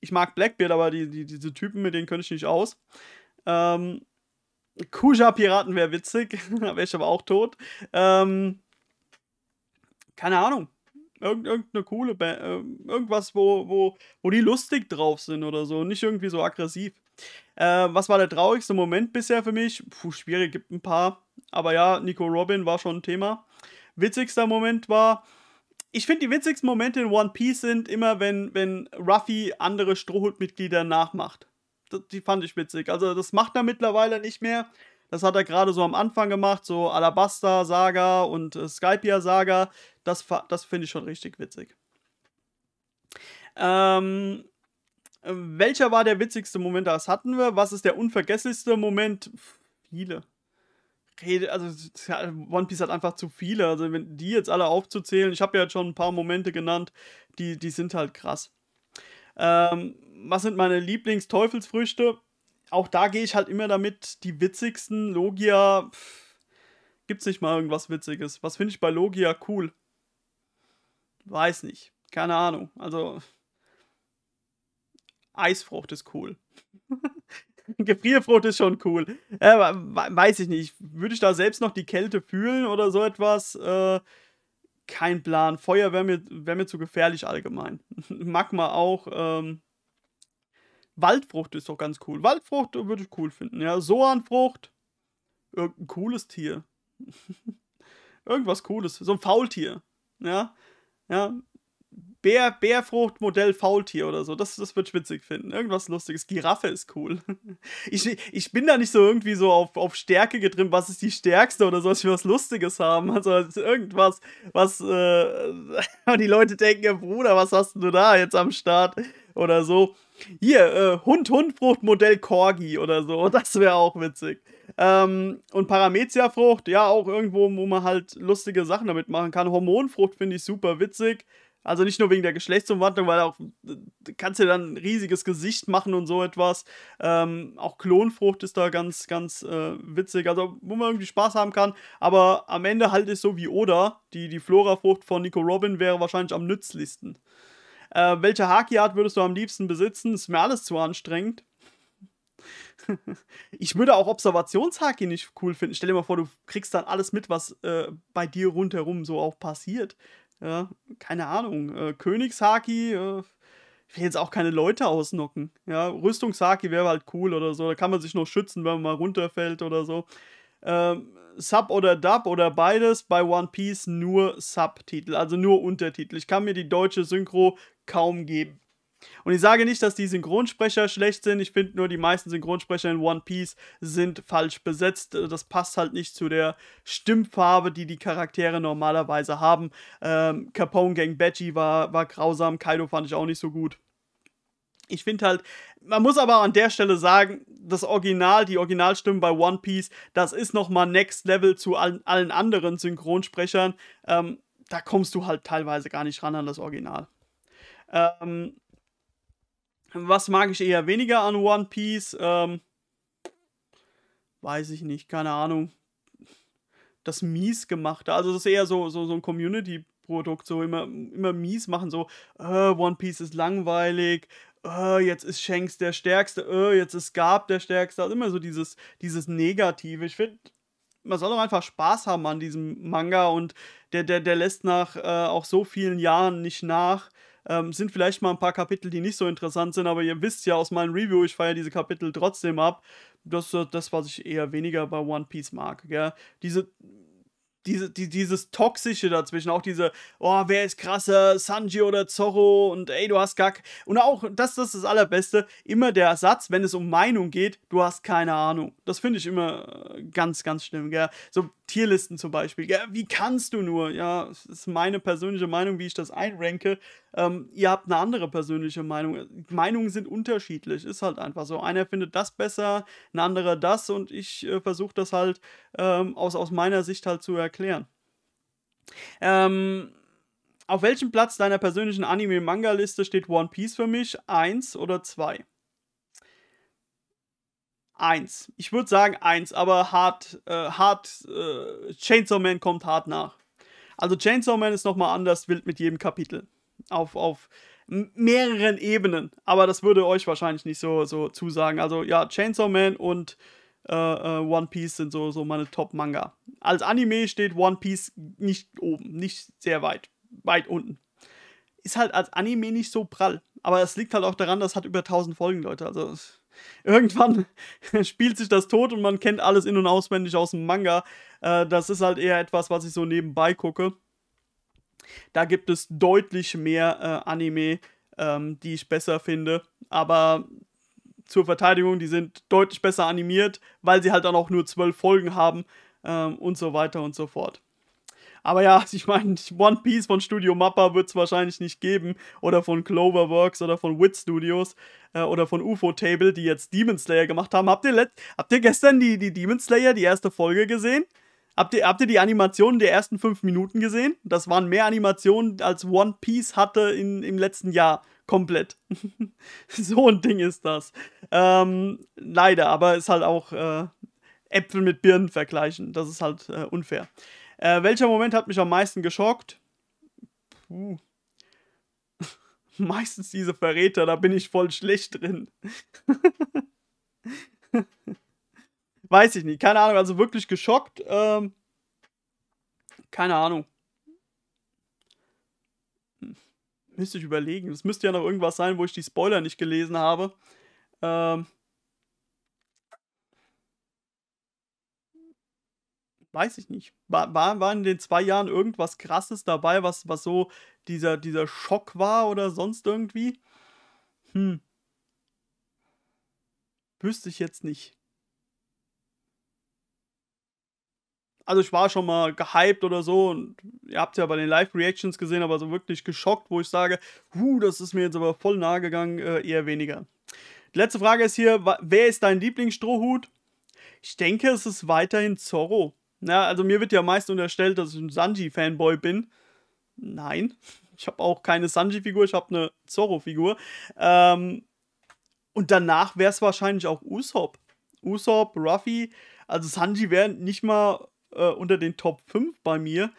ich mag Blackbeard, aber die, die, diese Typen, mit denen könnte ich nicht aus. Ähm, Kuja-Piraten wäre witzig, da wäre ich aber auch tot. Ähm, keine Ahnung. Irgend, irgendeine coole Band, äh, irgendwas, wo, wo, wo die lustig drauf sind oder so, nicht irgendwie so aggressiv. Äh, was war der traurigste Moment bisher für mich? Puh, schwierig, gibt ein paar. Aber ja, Nico Robin war schon ein Thema. Witzigster Moment war, ich finde, die witzigsten Momente in One Piece sind immer, wenn, wenn Ruffy andere Strohhutmitglieder nachmacht. Das, die fand ich witzig. Also, das macht er mittlerweile nicht mehr. Das hat er gerade so am Anfang gemacht, so Alabasta Saga und äh, Skypia Saga. Das, das finde ich schon richtig witzig. Ähm, welcher war der witzigste Moment? Das hatten wir. Was ist der unvergesslichste Moment? Viele. Rede, also One Piece hat einfach zu viele. Also wenn die jetzt alle aufzuzählen, ich habe ja jetzt schon ein paar Momente genannt, die, die sind halt krass. Ähm, was sind meine Lieblingsteufelsfrüchte? Auch da gehe ich halt immer damit, die witzigsten Logia. gibt es nicht mal irgendwas Witziges? Was finde ich bei Logia cool? Weiß nicht. Keine Ahnung. Also, Eisfrucht ist cool. Gefrierfrucht ist schon cool. Äh, weiß ich nicht. Würde ich da selbst noch die Kälte fühlen oder so etwas? Äh, kein Plan. Feuer wäre mir, wär mir zu gefährlich allgemein. Magma auch. Ähm, Waldfrucht ist doch ganz cool. Waldfrucht würde ich cool finden. Ja, Soanfrucht. Irgendein cooles Tier. Irgendwas cooles. So ein Faultier. Ja. Ja. Bär, Bärfrucht, Modell, Faultier oder so. Das, das würde ich witzig finden. Irgendwas Lustiges. Giraffe ist cool. Ich, ich bin da nicht so irgendwie so auf, auf Stärke getrimmt, was ist die stärkste oder soll ich was Lustiges haben. Also irgendwas, was äh, die Leute denken, Bruder, was hast du da jetzt am Start? Oder so. Hier, äh, Hund, Hundfrucht, Modell Corgi oder so. Das wäre auch witzig. Ähm, und Paramezia-Frucht, ja, auch irgendwo, wo man halt lustige Sachen damit machen kann. Hormonfrucht finde ich super witzig. Also nicht nur wegen der Geschlechtsumwandlung, weil auch äh, kannst du dann ein riesiges Gesicht machen und so etwas. Ähm, auch Klonfrucht ist da ganz, ganz äh, witzig. Also, wo man irgendwie Spaß haben kann. Aber am Ende halt ist so wie Oda. Die, die Flora-Frucht von Nico Robin wäre wahrscheinlich am nützlichsten. Äh, welche Haki-Art würdest du am liebsten besitzen? Ist mir alles zu anstrengend. ich würde auch Observationshaki nicht cool finden. Stell dir mal vor, du kriegst dann alles mit, was äh, bei dir rundherum so auch passiert. Ja, keine Ahnung. Äh, Königshaki, äh, ich will jetzt auch keine Leute ausnocken. Ja, Rüstungshaki wäre halt cool oder so. Da kann man sich noch schützen, wenn man mal runterfällt oder so. Ähm, Sub oder Dub oder beides bei One Piece nur Subtitel, also nur Untertitel. Ich kann mir die deutsche Synchro kaum geben. Und ich sage nicht, dass die Synchronsprecher schlecht sind. Ich finde nur, die meisten Synchronsprecher in One Piece sind falsch besetzt. Das passt halt nicht zu der Stimmfarbe, die die Charaktere normalerweise haben. Ähm, Capone Gang Badgie war, war grausam. Kaido fand ich auch nicht so gut. Ich finde halt, man muss aber an der Stelle sagen, das Original, die Originalstimmen bei One Piece, das ist nochmal Next Level zu allen, allen anderen Synchronsprechern. Ähm, da kommst du halt teilweise gar nicht ran an das Original. Ähm, was mag ich eher weniger an One Piece? Ähm, weiß ich nicht, keine Ahnung. Das mies gemachte. Also, das ist eher so, so, so ein Community-Produkt, so immer, immer mies machen, so, äh, One Piece ist langweilig, äh, jetzt ist Shanks der Stärkste, äh, jetzt ist Gab der Stärkste. Also immer so dieses, dieses Negative. Ich finde, man soll doch einfach Spaß haben an diesem Manga und der, der, der lässt nach äh, auch so vielen Jahren nicht nach. Ähm, sind vielleicht mal ein paar Kapitel, die nicht so interessant sind, aber ihr wisst ja aus meinem Review, ich feiere diese Kapitel trotzdem ab. Das ist äh, das, was ich eher weniger bei One Piece mag. Gell? Diese diese, die, dieses Toxische dazwischen, auch diese, oh, wer ist krasser, Sanji oder Zorro und ey, du hast gar. Und auch, das, das ist das Allerbeste, immer der Satz, wenn es um Meinung geht, du hast keine Ahnung. Das finde ich immer äh, ganz, ganz schlimm, gell? So, Tierlisten zum Beispiel. Ja, wie kannst du nur? Ja, das ist meine persönliche Meinung, wie ich das einranke. Ähm, ihr habt eine andere persönliche Meinung. Meinungen sind unterschiedlich, ist halt einfach so. Einer findet das besser, ein anderer das und ich äh, versuche das halt ähm, aus, aus meiner Sicht halt zu erklären. Ähm, auf welchem Platz deiner persönlichen Anime-Manga-Liste steht One Piece für mich? Eins oder zwei? eins. Ich würde sagen eins, aber hart, äh, hart, äh, Chainsaw Man kommt hart nach. Also Chainsaw Man ist nochmal anders wild mit jedem Kapitel. Auf, auf mehreren Ebenen. Aber das würde euch wahrscheinlich nicht so, so zusagen. Also ja, Chainsaw Man und äh, äh, One Piece sind so, so meine Top-Manga. Als Anime steht One Piece nicht oben, nicht sehr weit, weit unten. Ist halt als Anime nicht so prall. Aber es liegt halt auch daran, das hat über 1000 Folgen, Leute. Also Irgendwann spielt sich das tot und man kennt alles in- und auswendig aus dem Manga. Äh, das ist halt eher etwas, was ich so nebenbei gucke. Da gibt es deutlich mehr äh, Anime, ähm, die ich besser finde. Aber zur Verteidigung, die sind deutlich besser animiert, weil sie halt dann auch nur zwölf Folgen haben ähm, und so weiter und so fort. Aber ja, ich meine, One Piece von Studio Mappa wird es wahrscheinlich nicht geben. Oder von Cloverworks oder von Wit Studios äh, oder von UFO Table, die jetzt Demon Slayer gemacht haben. Habt ihr, habt ihr gestern die, die Demon Slayer, die erste Folge gesehen? Habt ihr, habt ihr die Animationen der ersten fünf Minuten gesehen? Das waren mehr Animationen, als One Piece hatte in, im letzten Jahr. Komplett. so ein Ding ist das. Ähm, leider, aber ist halt auch äh, Äpfel mit Birnen vergleichen. Das ist halt äh, unfair. Äh, welcher Moment hat mich am meisten geschockt? Puh. Meistens diese Verräter, da bin ich voll schlecht drin. Weiß ich nicht, keine Ahnung, also wirklich geschockt. Ähm, keine Ahnung. Müsste ich überlegen. Es müsste ja noch irgendwas sein, wo ich die Spoiler nicht gelesen habe. Ähm, weiß ich nicht. War, war, war in den zwei Jahren irgendwas Krasses dabei, was, was so dieser, dieser Schock war oder sonst irgendwie? Hm. Wüsste ich jetzt nicht. Also ich war schon mal gehypt oder so und ihr habt ja bei den Live-Reactions gesehen, aber so wirklich geschockt, wo ich sage, huh, das ist mir jetzt aber voll nahe gegangen, äh, eher weniger. Die letzte Frage ist hier, wer ist dein Lieblingsstrohhut? Ich denke, es ist weiterhin Zorro. Na, also mir wird ja meist unterstellt, dass ich ein Sanji-Fanboy bin. Nein, ich habe auch keine Sanji-Figur, ich habe eine Zorro-Figur. Ähm, und danach wäre es wahrscheinlich auch Usopp. Usopp, Ruffy, also Sanji wäre nicht mal äh, unter den Top 5 bei mir.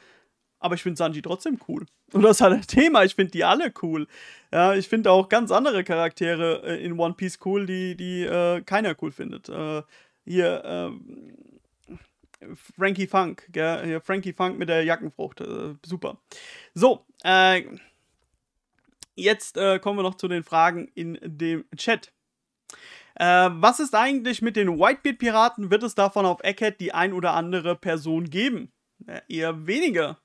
Aber ich finde Sanji trotzdem cool. Und das ist halt das Thema. Ich finde die alle cool. Ja, ich finde auch ganz andere Charaktere äh, in One Piece cool, die, die äh, keiner cool findet. Äh, hier, ähm, Frankie Funk, gell? Frankie Funk mit der Jackenfrucht. Äh, super. So, äh, jetzt äh, kommen wir noch zu den Fragen in dem Chat. Äh, was ist eigentlich mit den Whitebeard-Piraten? Wird es davon auf Eckhead die ein oder andere Person geben? eher weniger.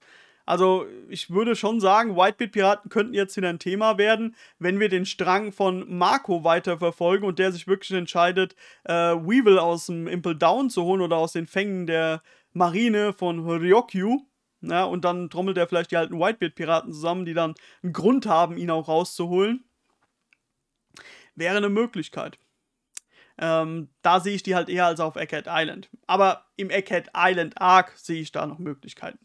Also ich würde schon sagen, Whitebeard-Piraten könnten jetzt wieder ein Thema werden, wenn wir den Strang von Marco weiterverfolgen und der sich wirklich entscheidet, äh, Weevil aus dem Impel Down zu holen oder aus den Fängen der Marine von Ryokyu. Ja, ne? und dann trommelt er vielleicht die alten Whitebeard-Piraten zusammen, die dann einen Grund haben, ihn auch rauszuholen. Wäre eine Möglichkeit. Ähm, da sehe ich die halt eher als auf Egghead Island. Aber im Egghead Island Arc sehe ich da noch Möglichkeiten.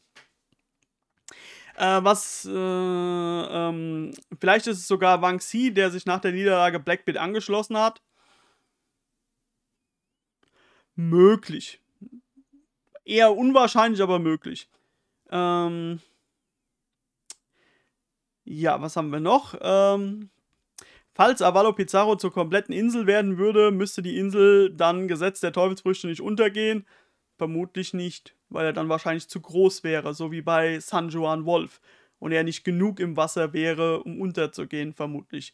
Äh, was äh, ähm, vielleicht ist es sogar Wang Xi, der sich nach der Niederlage Blackbeard angeschlossen hat. Möglich. Eher unwahrscheinlich, aber möglich. Ähm ja, was haben wir noch? Ähm falls Avalo Pizarro zur kompletten Insel werden würde, müsste die Insel dann Gesetz der Teufelsfrüchte nicht untergehen. Vermutlich nicht weil er dann wahrscheinlich zu groß wäre, so wie bei San Juan Wolf. Und er nicht genug im Wasser wäre, um unterzugehen, vermutlich.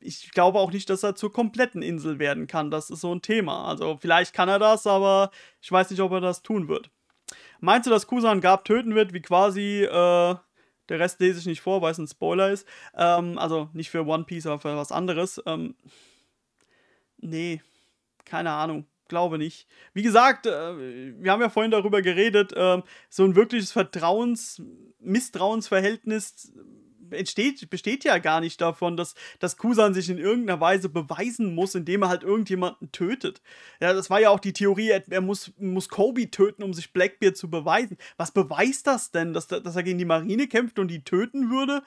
Ich glaube auch nicht, dass er zur kompletten Insel werden kann. Das ist so ein Thema. Also vielleicht kann er das, aber ich weiß nicht, ob er das tun wird. Meinst du, dass Kusan Gab töten wird, wie quasi, äh, der Rest lese ich nicht vor, weil es ein Spoiler ist. Ähm, also nicht für One Piece, aber für was anderes. Ähm, nee, keine Ahnung glaube nicht. Wie gesagt, äh, wir haben ja vorhin darüber geredet, ähm, so ein wirkliches Vertrauens-, Misstrauensverhältnis entsteht, besteht ja gar nicht davon, dass, dass Kusan sich in irgendeiner Weise beweisen muss, indem er halt irgendjemanden tötet. Ja, das war ja auch die Theorie, er muss, muss Kobe töten, um sich Blackbeard zu beweisen. Was beweist das denn, dass, dass er gegen die Marine kämpft und die töten würde?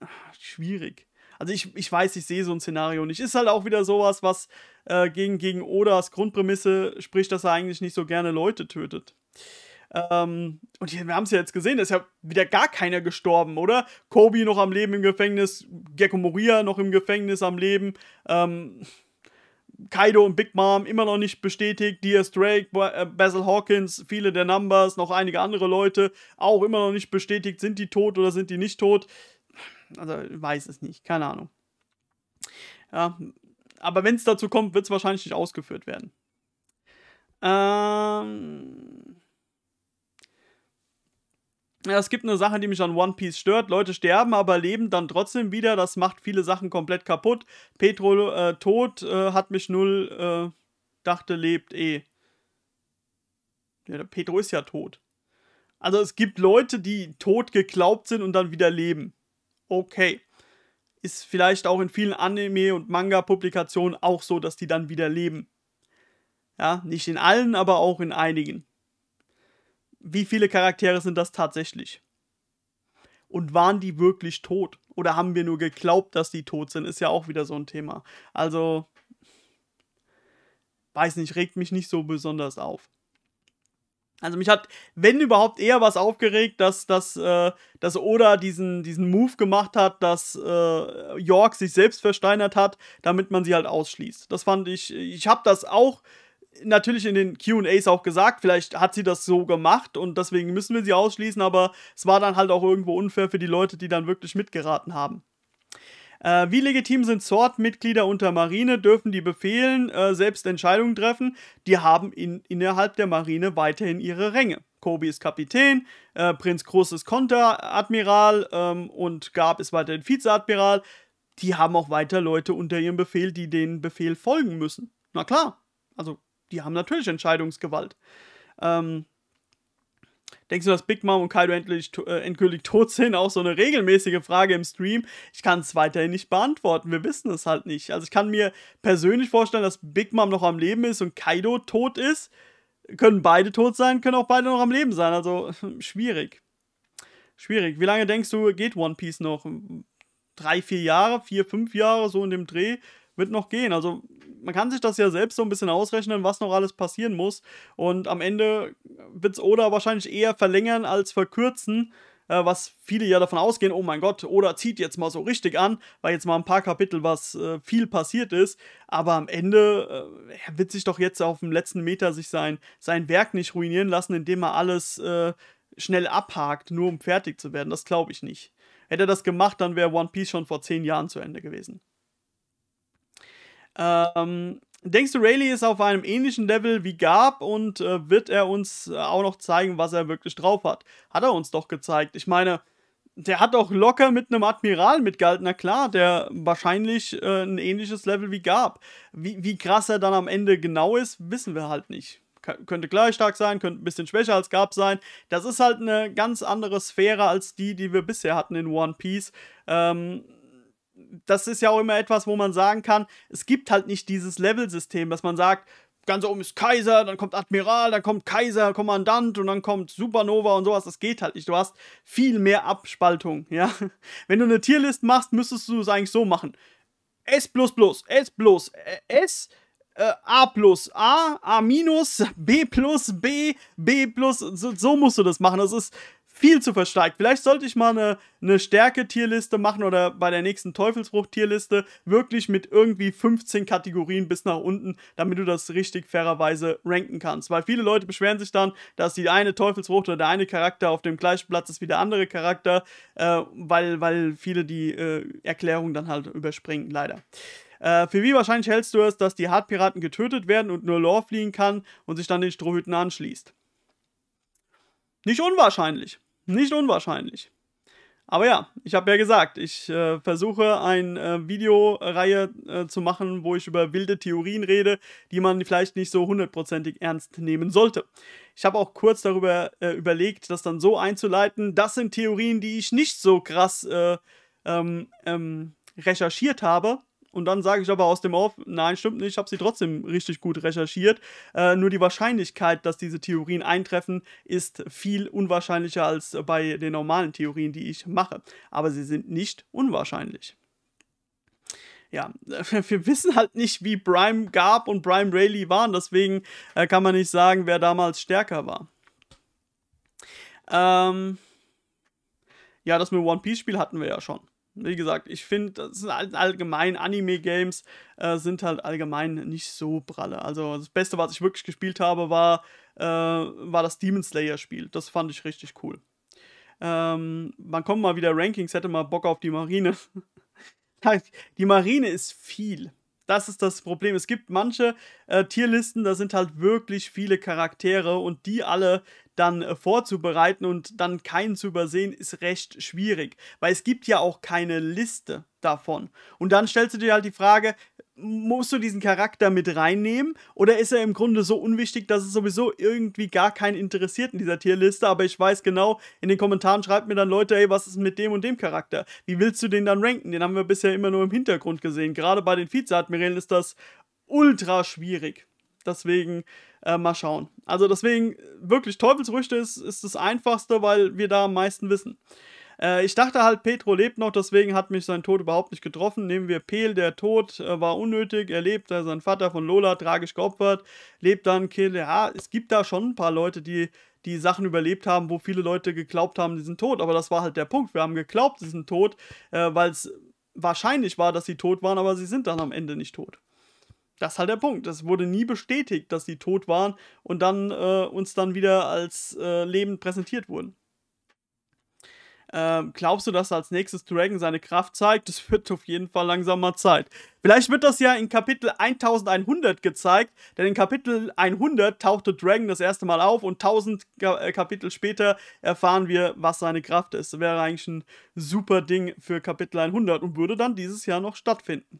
Ach, schwierig. Also ich, ich weiß, ich sehe so ein Szenario nicht. Ist halt auch wieder sowas, was äh, gegen, gegen Odas Grundprämisse spricht, dass er eigentlich nicht so gerne Leute tötet. Ähm, und hier, wir haben es ja jetzt gesehen, da ist ja wieder gar keiner gestorben, oder? Kobe noch am Leben im Gefängnis, Gekko Moria noch im Gefängnis am Leben, ähm, Kaido und Big Mom immer noch nicht bestätigt, D.S. Drake, äh, Basil Hawkins, viele der Numbers, noch einige andere Leute auch immer noch nicht bestätigt, sind die tot oder sind die nicht tot. Also weiß es nicht, keine Ahnung. Ja, aber wenn es dazu kommt, wird es wahrscheinlich nicht ausgeführt werden. Ähm. Ja, es gibt eine Sache, die mich an One Piece stört. Leute sterben, aber leben dann trotzdem wieder. Das macht viele Sachen komplett kaputt. Petro äh, tot äh, hat mich null äh, dachte, lebt eh. Ja, Petro ist ja tot. Also es gibt Leute, die tot geglaubt sind und dann wieder leben okay. Ist vielleicht auch in vielen Anime- und Manga-Publikationen auch so, dass die dann wieder leben. Ja, nicht in allen, aber auch in einigen. Wie viele Charaktere sind das tatsächlich? Und waren die wirklich tot? Oder haben wir nur geglaubt, dass die tot sind? Ist ja auch wieder so ein Thema. Also, weiß nicht, regt mich nicht so besonders auf. Also mich hat, wenn überhaupt, eher was aufgeregt, dass, dass, äh, dass Oda diesen, diesen Move gemacht hat, dass äh, York sich selbst versteinert hat, damit man sie halt ausschließt. Das fand ich, ich habe das auch natürlich in den QAs auch gesagt, vielleicht hat sie das so gemacht und deswegen müssen wir sie ausschließen, aber es war dann halt auch irgendwo unfair für die Leute, die dann wirklich mitgeraten haben. Äh, wie legitim sind Sword-Mitglieder unter Marine? Dürfen die befehlen, äh, selbst Entscheidungen treffen? Die haben in, innerhalb der Marine weiterhin ihre Ränge. Kobi ist Kapitän, äh, Prinz Groß ist Konteradmiral ähm, und Gab ist weiterhin Vizeadmiral. Die haben auch weiter Leute unter ihrem Befehl, die den Befehl folgen müssen. Na klar, also die haben natürlich Entscheidungsgewalt. Ähm, Denkst du, dass Big Mom und Kaido endlich, äh, endgültig tot sind? Auch so eine regelmäßige Frage im Stream. Ich kann es weiterhin nicht beantworten. Wir wissen es halt nicht. Also ich kann mir persönlich vorstellen, dass Big Mom noch am Leben ist und Kaido tot ist. Können beide tot sein, können auch beide noch am Leben sein. Also schwierig. Schwierig. Wie lange denkst du, geht One Piece noch? Drei, vier Jahre, vier, fünf Jahre, so in dem Dreh wird noch gehen. Also man kann sich das ja selbst so ein bisschen ausrechnen, was noch alles passieren muss. Und am Ende wird es Oda wahrscheinlich eher verlängern als verkürzen, äh, was viele ja davon ausgehen, oh mein Gott, Oda zieht jetzt mal so richtig an, weil jetzt mal ein paar Kapitel was äh, viel passiert ist. Aber am Ende äh, wird sich doch jetzt auf dem letzten Meter sich sein, sein Werk nicht ruinieren lassen, indem er alles äh, schnell abhakt, nur um fertig zu werden. Das glaube ich nicht. Hätte er das gemacht, dann wäre One Piece schon vor zehn Jahren zu Ende gewesen. Ähm, denkst du, Rayleigh ist auf einem ähnlichen Level wie Gab und äh, wird er uns äh, auch noch zeigen, was er wirklich drauf hat? Hat er uns doch gezeigt. Ich meine, der hat doch locker mit einem Admiral mitgehalten. Na klar, der wahrscheinlich äh, ein ähnliches Level wie Gab. Wie, wie krass er dann am Ende genau ist, wissen wir halt nicht. könnte gleich stark sein, könnte ein bisschen schwächer als Gab sein. Das ist halt eine ganz andere Sphäre als die, die wir bisher hatten in One Piece. Ähm, das ist ja auch immer etwas, wo man sagen kann, es gibt halt nicht dieses Level-System, dass man sagt, ganz oben ist Kaiser, dann kommt Admiral, dann kommt Kaiser, Kommandant und dann kommt Supernova und sowas. Das geht halt nicht. Du hast viel mehr Abspaltung, ja. Wenn du eine Tierlist machst, müsstest du es eigentlich so machen. S++, S+, äh, S, äh, A+, A, A-, B+, B, B+, so, so musst du das machen. Das ist viel zu verstärkt. Vielleicht sollte ich mal eine, eine Stärke-Tierliste machen oder bei der nächsten Teufelsbruch-Tierliste wirklich mit irgendwie 15 Kategorien bis nach unten, damit du das richtig fairerweise ranken kannst. Weil viele Leute beschweren sich dann, dass die eine Teufelsfrucht oder der eine Charakter auf dem gleichen Platz ist wie der andere Charakter, äh, weil, weil viele die äh, Erklärung dann halt überspringen, leider. Äh, für wie wahrscheinlich hältst du es, dass die Hartpiraten getötet werden und nur Lore fliehen kann und sich dann den Strohhüten anschließt? Nicht unwahrscheinlich. Nicht unwahrscheinlich. Aber ja, ich habe ja gesagt, ich äh, versuche eine äh, Videoreihe äh, zu machen, wo ich über wilde Theorien rede, die man vielleicht nicht so hundertprozentig ernst nehmen sollte. Ich habe auch kurz darüber äh, überlegt, das dann so einzuleiten. Das sind Theorien, die ich nicht so krass äh, ähm, ähm, recherchiert habe. Und dann sage ich aber aus dem Auf, nein, stimmt nicht, ich habe sie trotzdem richtig gut recherchiert. Äh, nur die Wahrscheinlichkeit, dass diese Theorien eintreffen, ist viel unwahrscheinlicher als bei den normalen Theorien, die ich mache. Aber sie sind nicht unwahrscheinlich ja, wir wissen halt nicht, wie Prime Garb und Prime Rayleigh waren, deswegen äh, kann man nicht sagen, wer damals stärker war. Ähm ja, das mit One Piece Spiel hatten wir ja schon wie gesagt, ich finde, das sind halt allgemein Anime-Games äh, sind halt allgemein nicht so pralle. Also das Beste, was ich wirklich gespielt habe, war, äh, war das Demon Slayer-Spiel. Das fand ich richtig cool. Ähm, man kommt mal wieder Rankings, hätte mal Bock auf die Marine. die Marine ist viel das ist das Problem. Es gibt manche äh, Tierlisten, da sind halt wirklich viele Charaktere und die alle dann äh, vorzubereiten und dann keinen zu übersehen, ist recht schwierig, weil es gibt ja auch keine Liste davon. Und dann stellst du dir halt die Frage, musst du diesen Charakter mit reinnehmen? Oder ist er im Grunde so unwichtig, dass es sowieso irgendwie gar keinen interessiert in dieser Tierliste? Aber ich weiß genau, in den Kommentaren schreibt mir dann Leute, hey, was ist mit dem und dem Charakter? Wie willst du den dann ranken? Den haben wir bisher immer nur im Hintergrund gesehen. Gerade bei den Vize-Admirälen ist das ultra schwierig. Deswegen äh, mal schauen. Also deswegen wirklich Teufelsrüchte ist, ist das Einfachste, weil wir da am meisten wissen. Äh, ich dachte halt, Petro lebt noch, deswegen hat mich sein Tod überhaupt nicht getroffen. Nehmen wir Peel, der Tod äh, war unnötig, er lebt, äh, sein Vater von Lola tragisch geopfert, lebt dann Kill. Ja, es gibt da schon ein paar Leute, die die Sachen überlebt haben, wo viele Leute geglaubt haben, die sind tot. Aber das war halt der Punkt. Wir haben geglaubt, sie sind tot, äh, weil es wahrscheinlich war, dass sie tot waren, aber sie sind dann am Ende nicht tot. Das ist halt der Punkt. Es wurde nie bestätigt, dass sie tot waren und dann äh, uns dann wieder als äh, lebend präsentiert wurden. Ähm, glaubst du, dass als nächstes Dragon seine Kraft zeigt? Das wird auf jeden Fall langsamer Zeit. Vielleicht wird das ja in Kapitel 1100 gezeigt, denn in Kapitel 100 tauchte Dragon das erste Mal auf und 1000 äh, Kapitel später erfahren wir, was seine Kraft ist. Das Wäre eigentlich ein super Ding für Kapitel 100 und würde dann dieses Jahr noch stattfinden.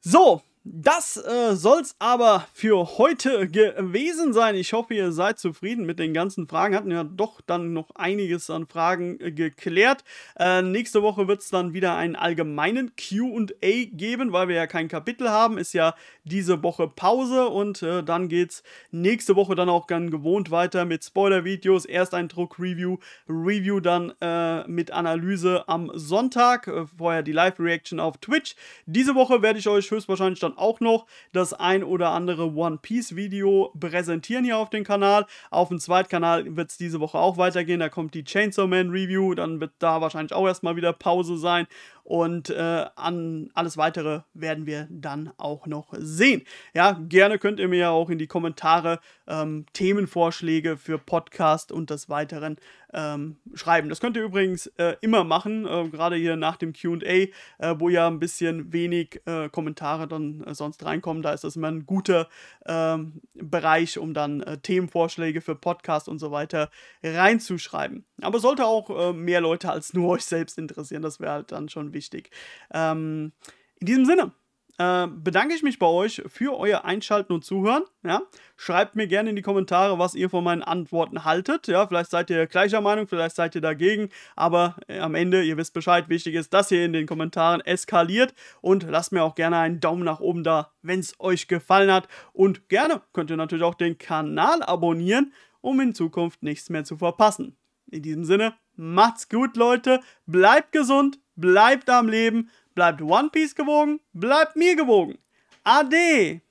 So, das äh, es aber für heute gewesen sein. Ich hoffe, ihr seid zufrieden mit den ganzen Fragen. Hatten ja doch dann noch einiges an Fragen äh, geklärt. Äh, nächste Woche wird es dann wieder einen allgemeinen QA geben, weil wir ja kein Kapitel haben. Ist ja diese Woche Pause und äh, dann es nächste Woche dann auch ganz gewohnt weiter mit Spoiler-Videos. Erst ein druck Review, Review dann äh, mit Analyse am Sonntag. Äh, vorher die Live-Reaction auf Twitch. Diese Woche werde ich euch höchstwahrscheinlich dann auch noch das ein oder andere One Piece Video präsentieren hier auf dem Kanal. Auf dem Zweitkanal wird es diese Woche auch weitergehen. Da kommt die Chainsaw Man Review. Dann wird da wahrscheinlich auch erstmal wieder Pause sein. Und äh, an alles weitere werden wir dann auch noch sehen. Ja, gerne könnt ihr mir ja auch in die Kommentare ähm, Themenvorschläge für Podcast und des Weiteren ähm, schreiben. Das könnt ihr übrigens äh, immer machen, äh, gerade hier nach dem QA, äh, wo ja ein bisschen wenig äh, Kommentare dann äh, sonst reinkommen. Da ist das immer ein guter ähm, Bereich, um dann Themenvorschläge für Podcast und so weiter reinzuschreiben. Aber sollte auch mehr Leute als nur euch selbst interessieren. Das wäre halt dann schon wichtig. Ähm, in diesem Sinne äh, bedanke ich mich bei euch für euer Einschalten und Zuhören. Ja? Schreibt mir gerne in die Kommentare, was ihr von meinen Antworten haltet. Ja? Vielleicht seid ihr gleicher Meinung, vielleicht seid ihr dagegen. Aber äh, am Ende, ihr wisst Bescheid, wichtig ist, dass ihr in den Kommentaren eskaliert. Und lasst mir auch gerne einen Daumen nach oben da, wenn es euch gefallen hat. Und gerne könnt ihr natürlich auch den Kanal abonnieren, um in Zukunft nichts mehr zu verpassen. In diesem Sinne, macht's gut, Leute. Bleibt gesund bleibt am Leben, bleibt One Piece gewogen, bleibt mir gewogen. Ade!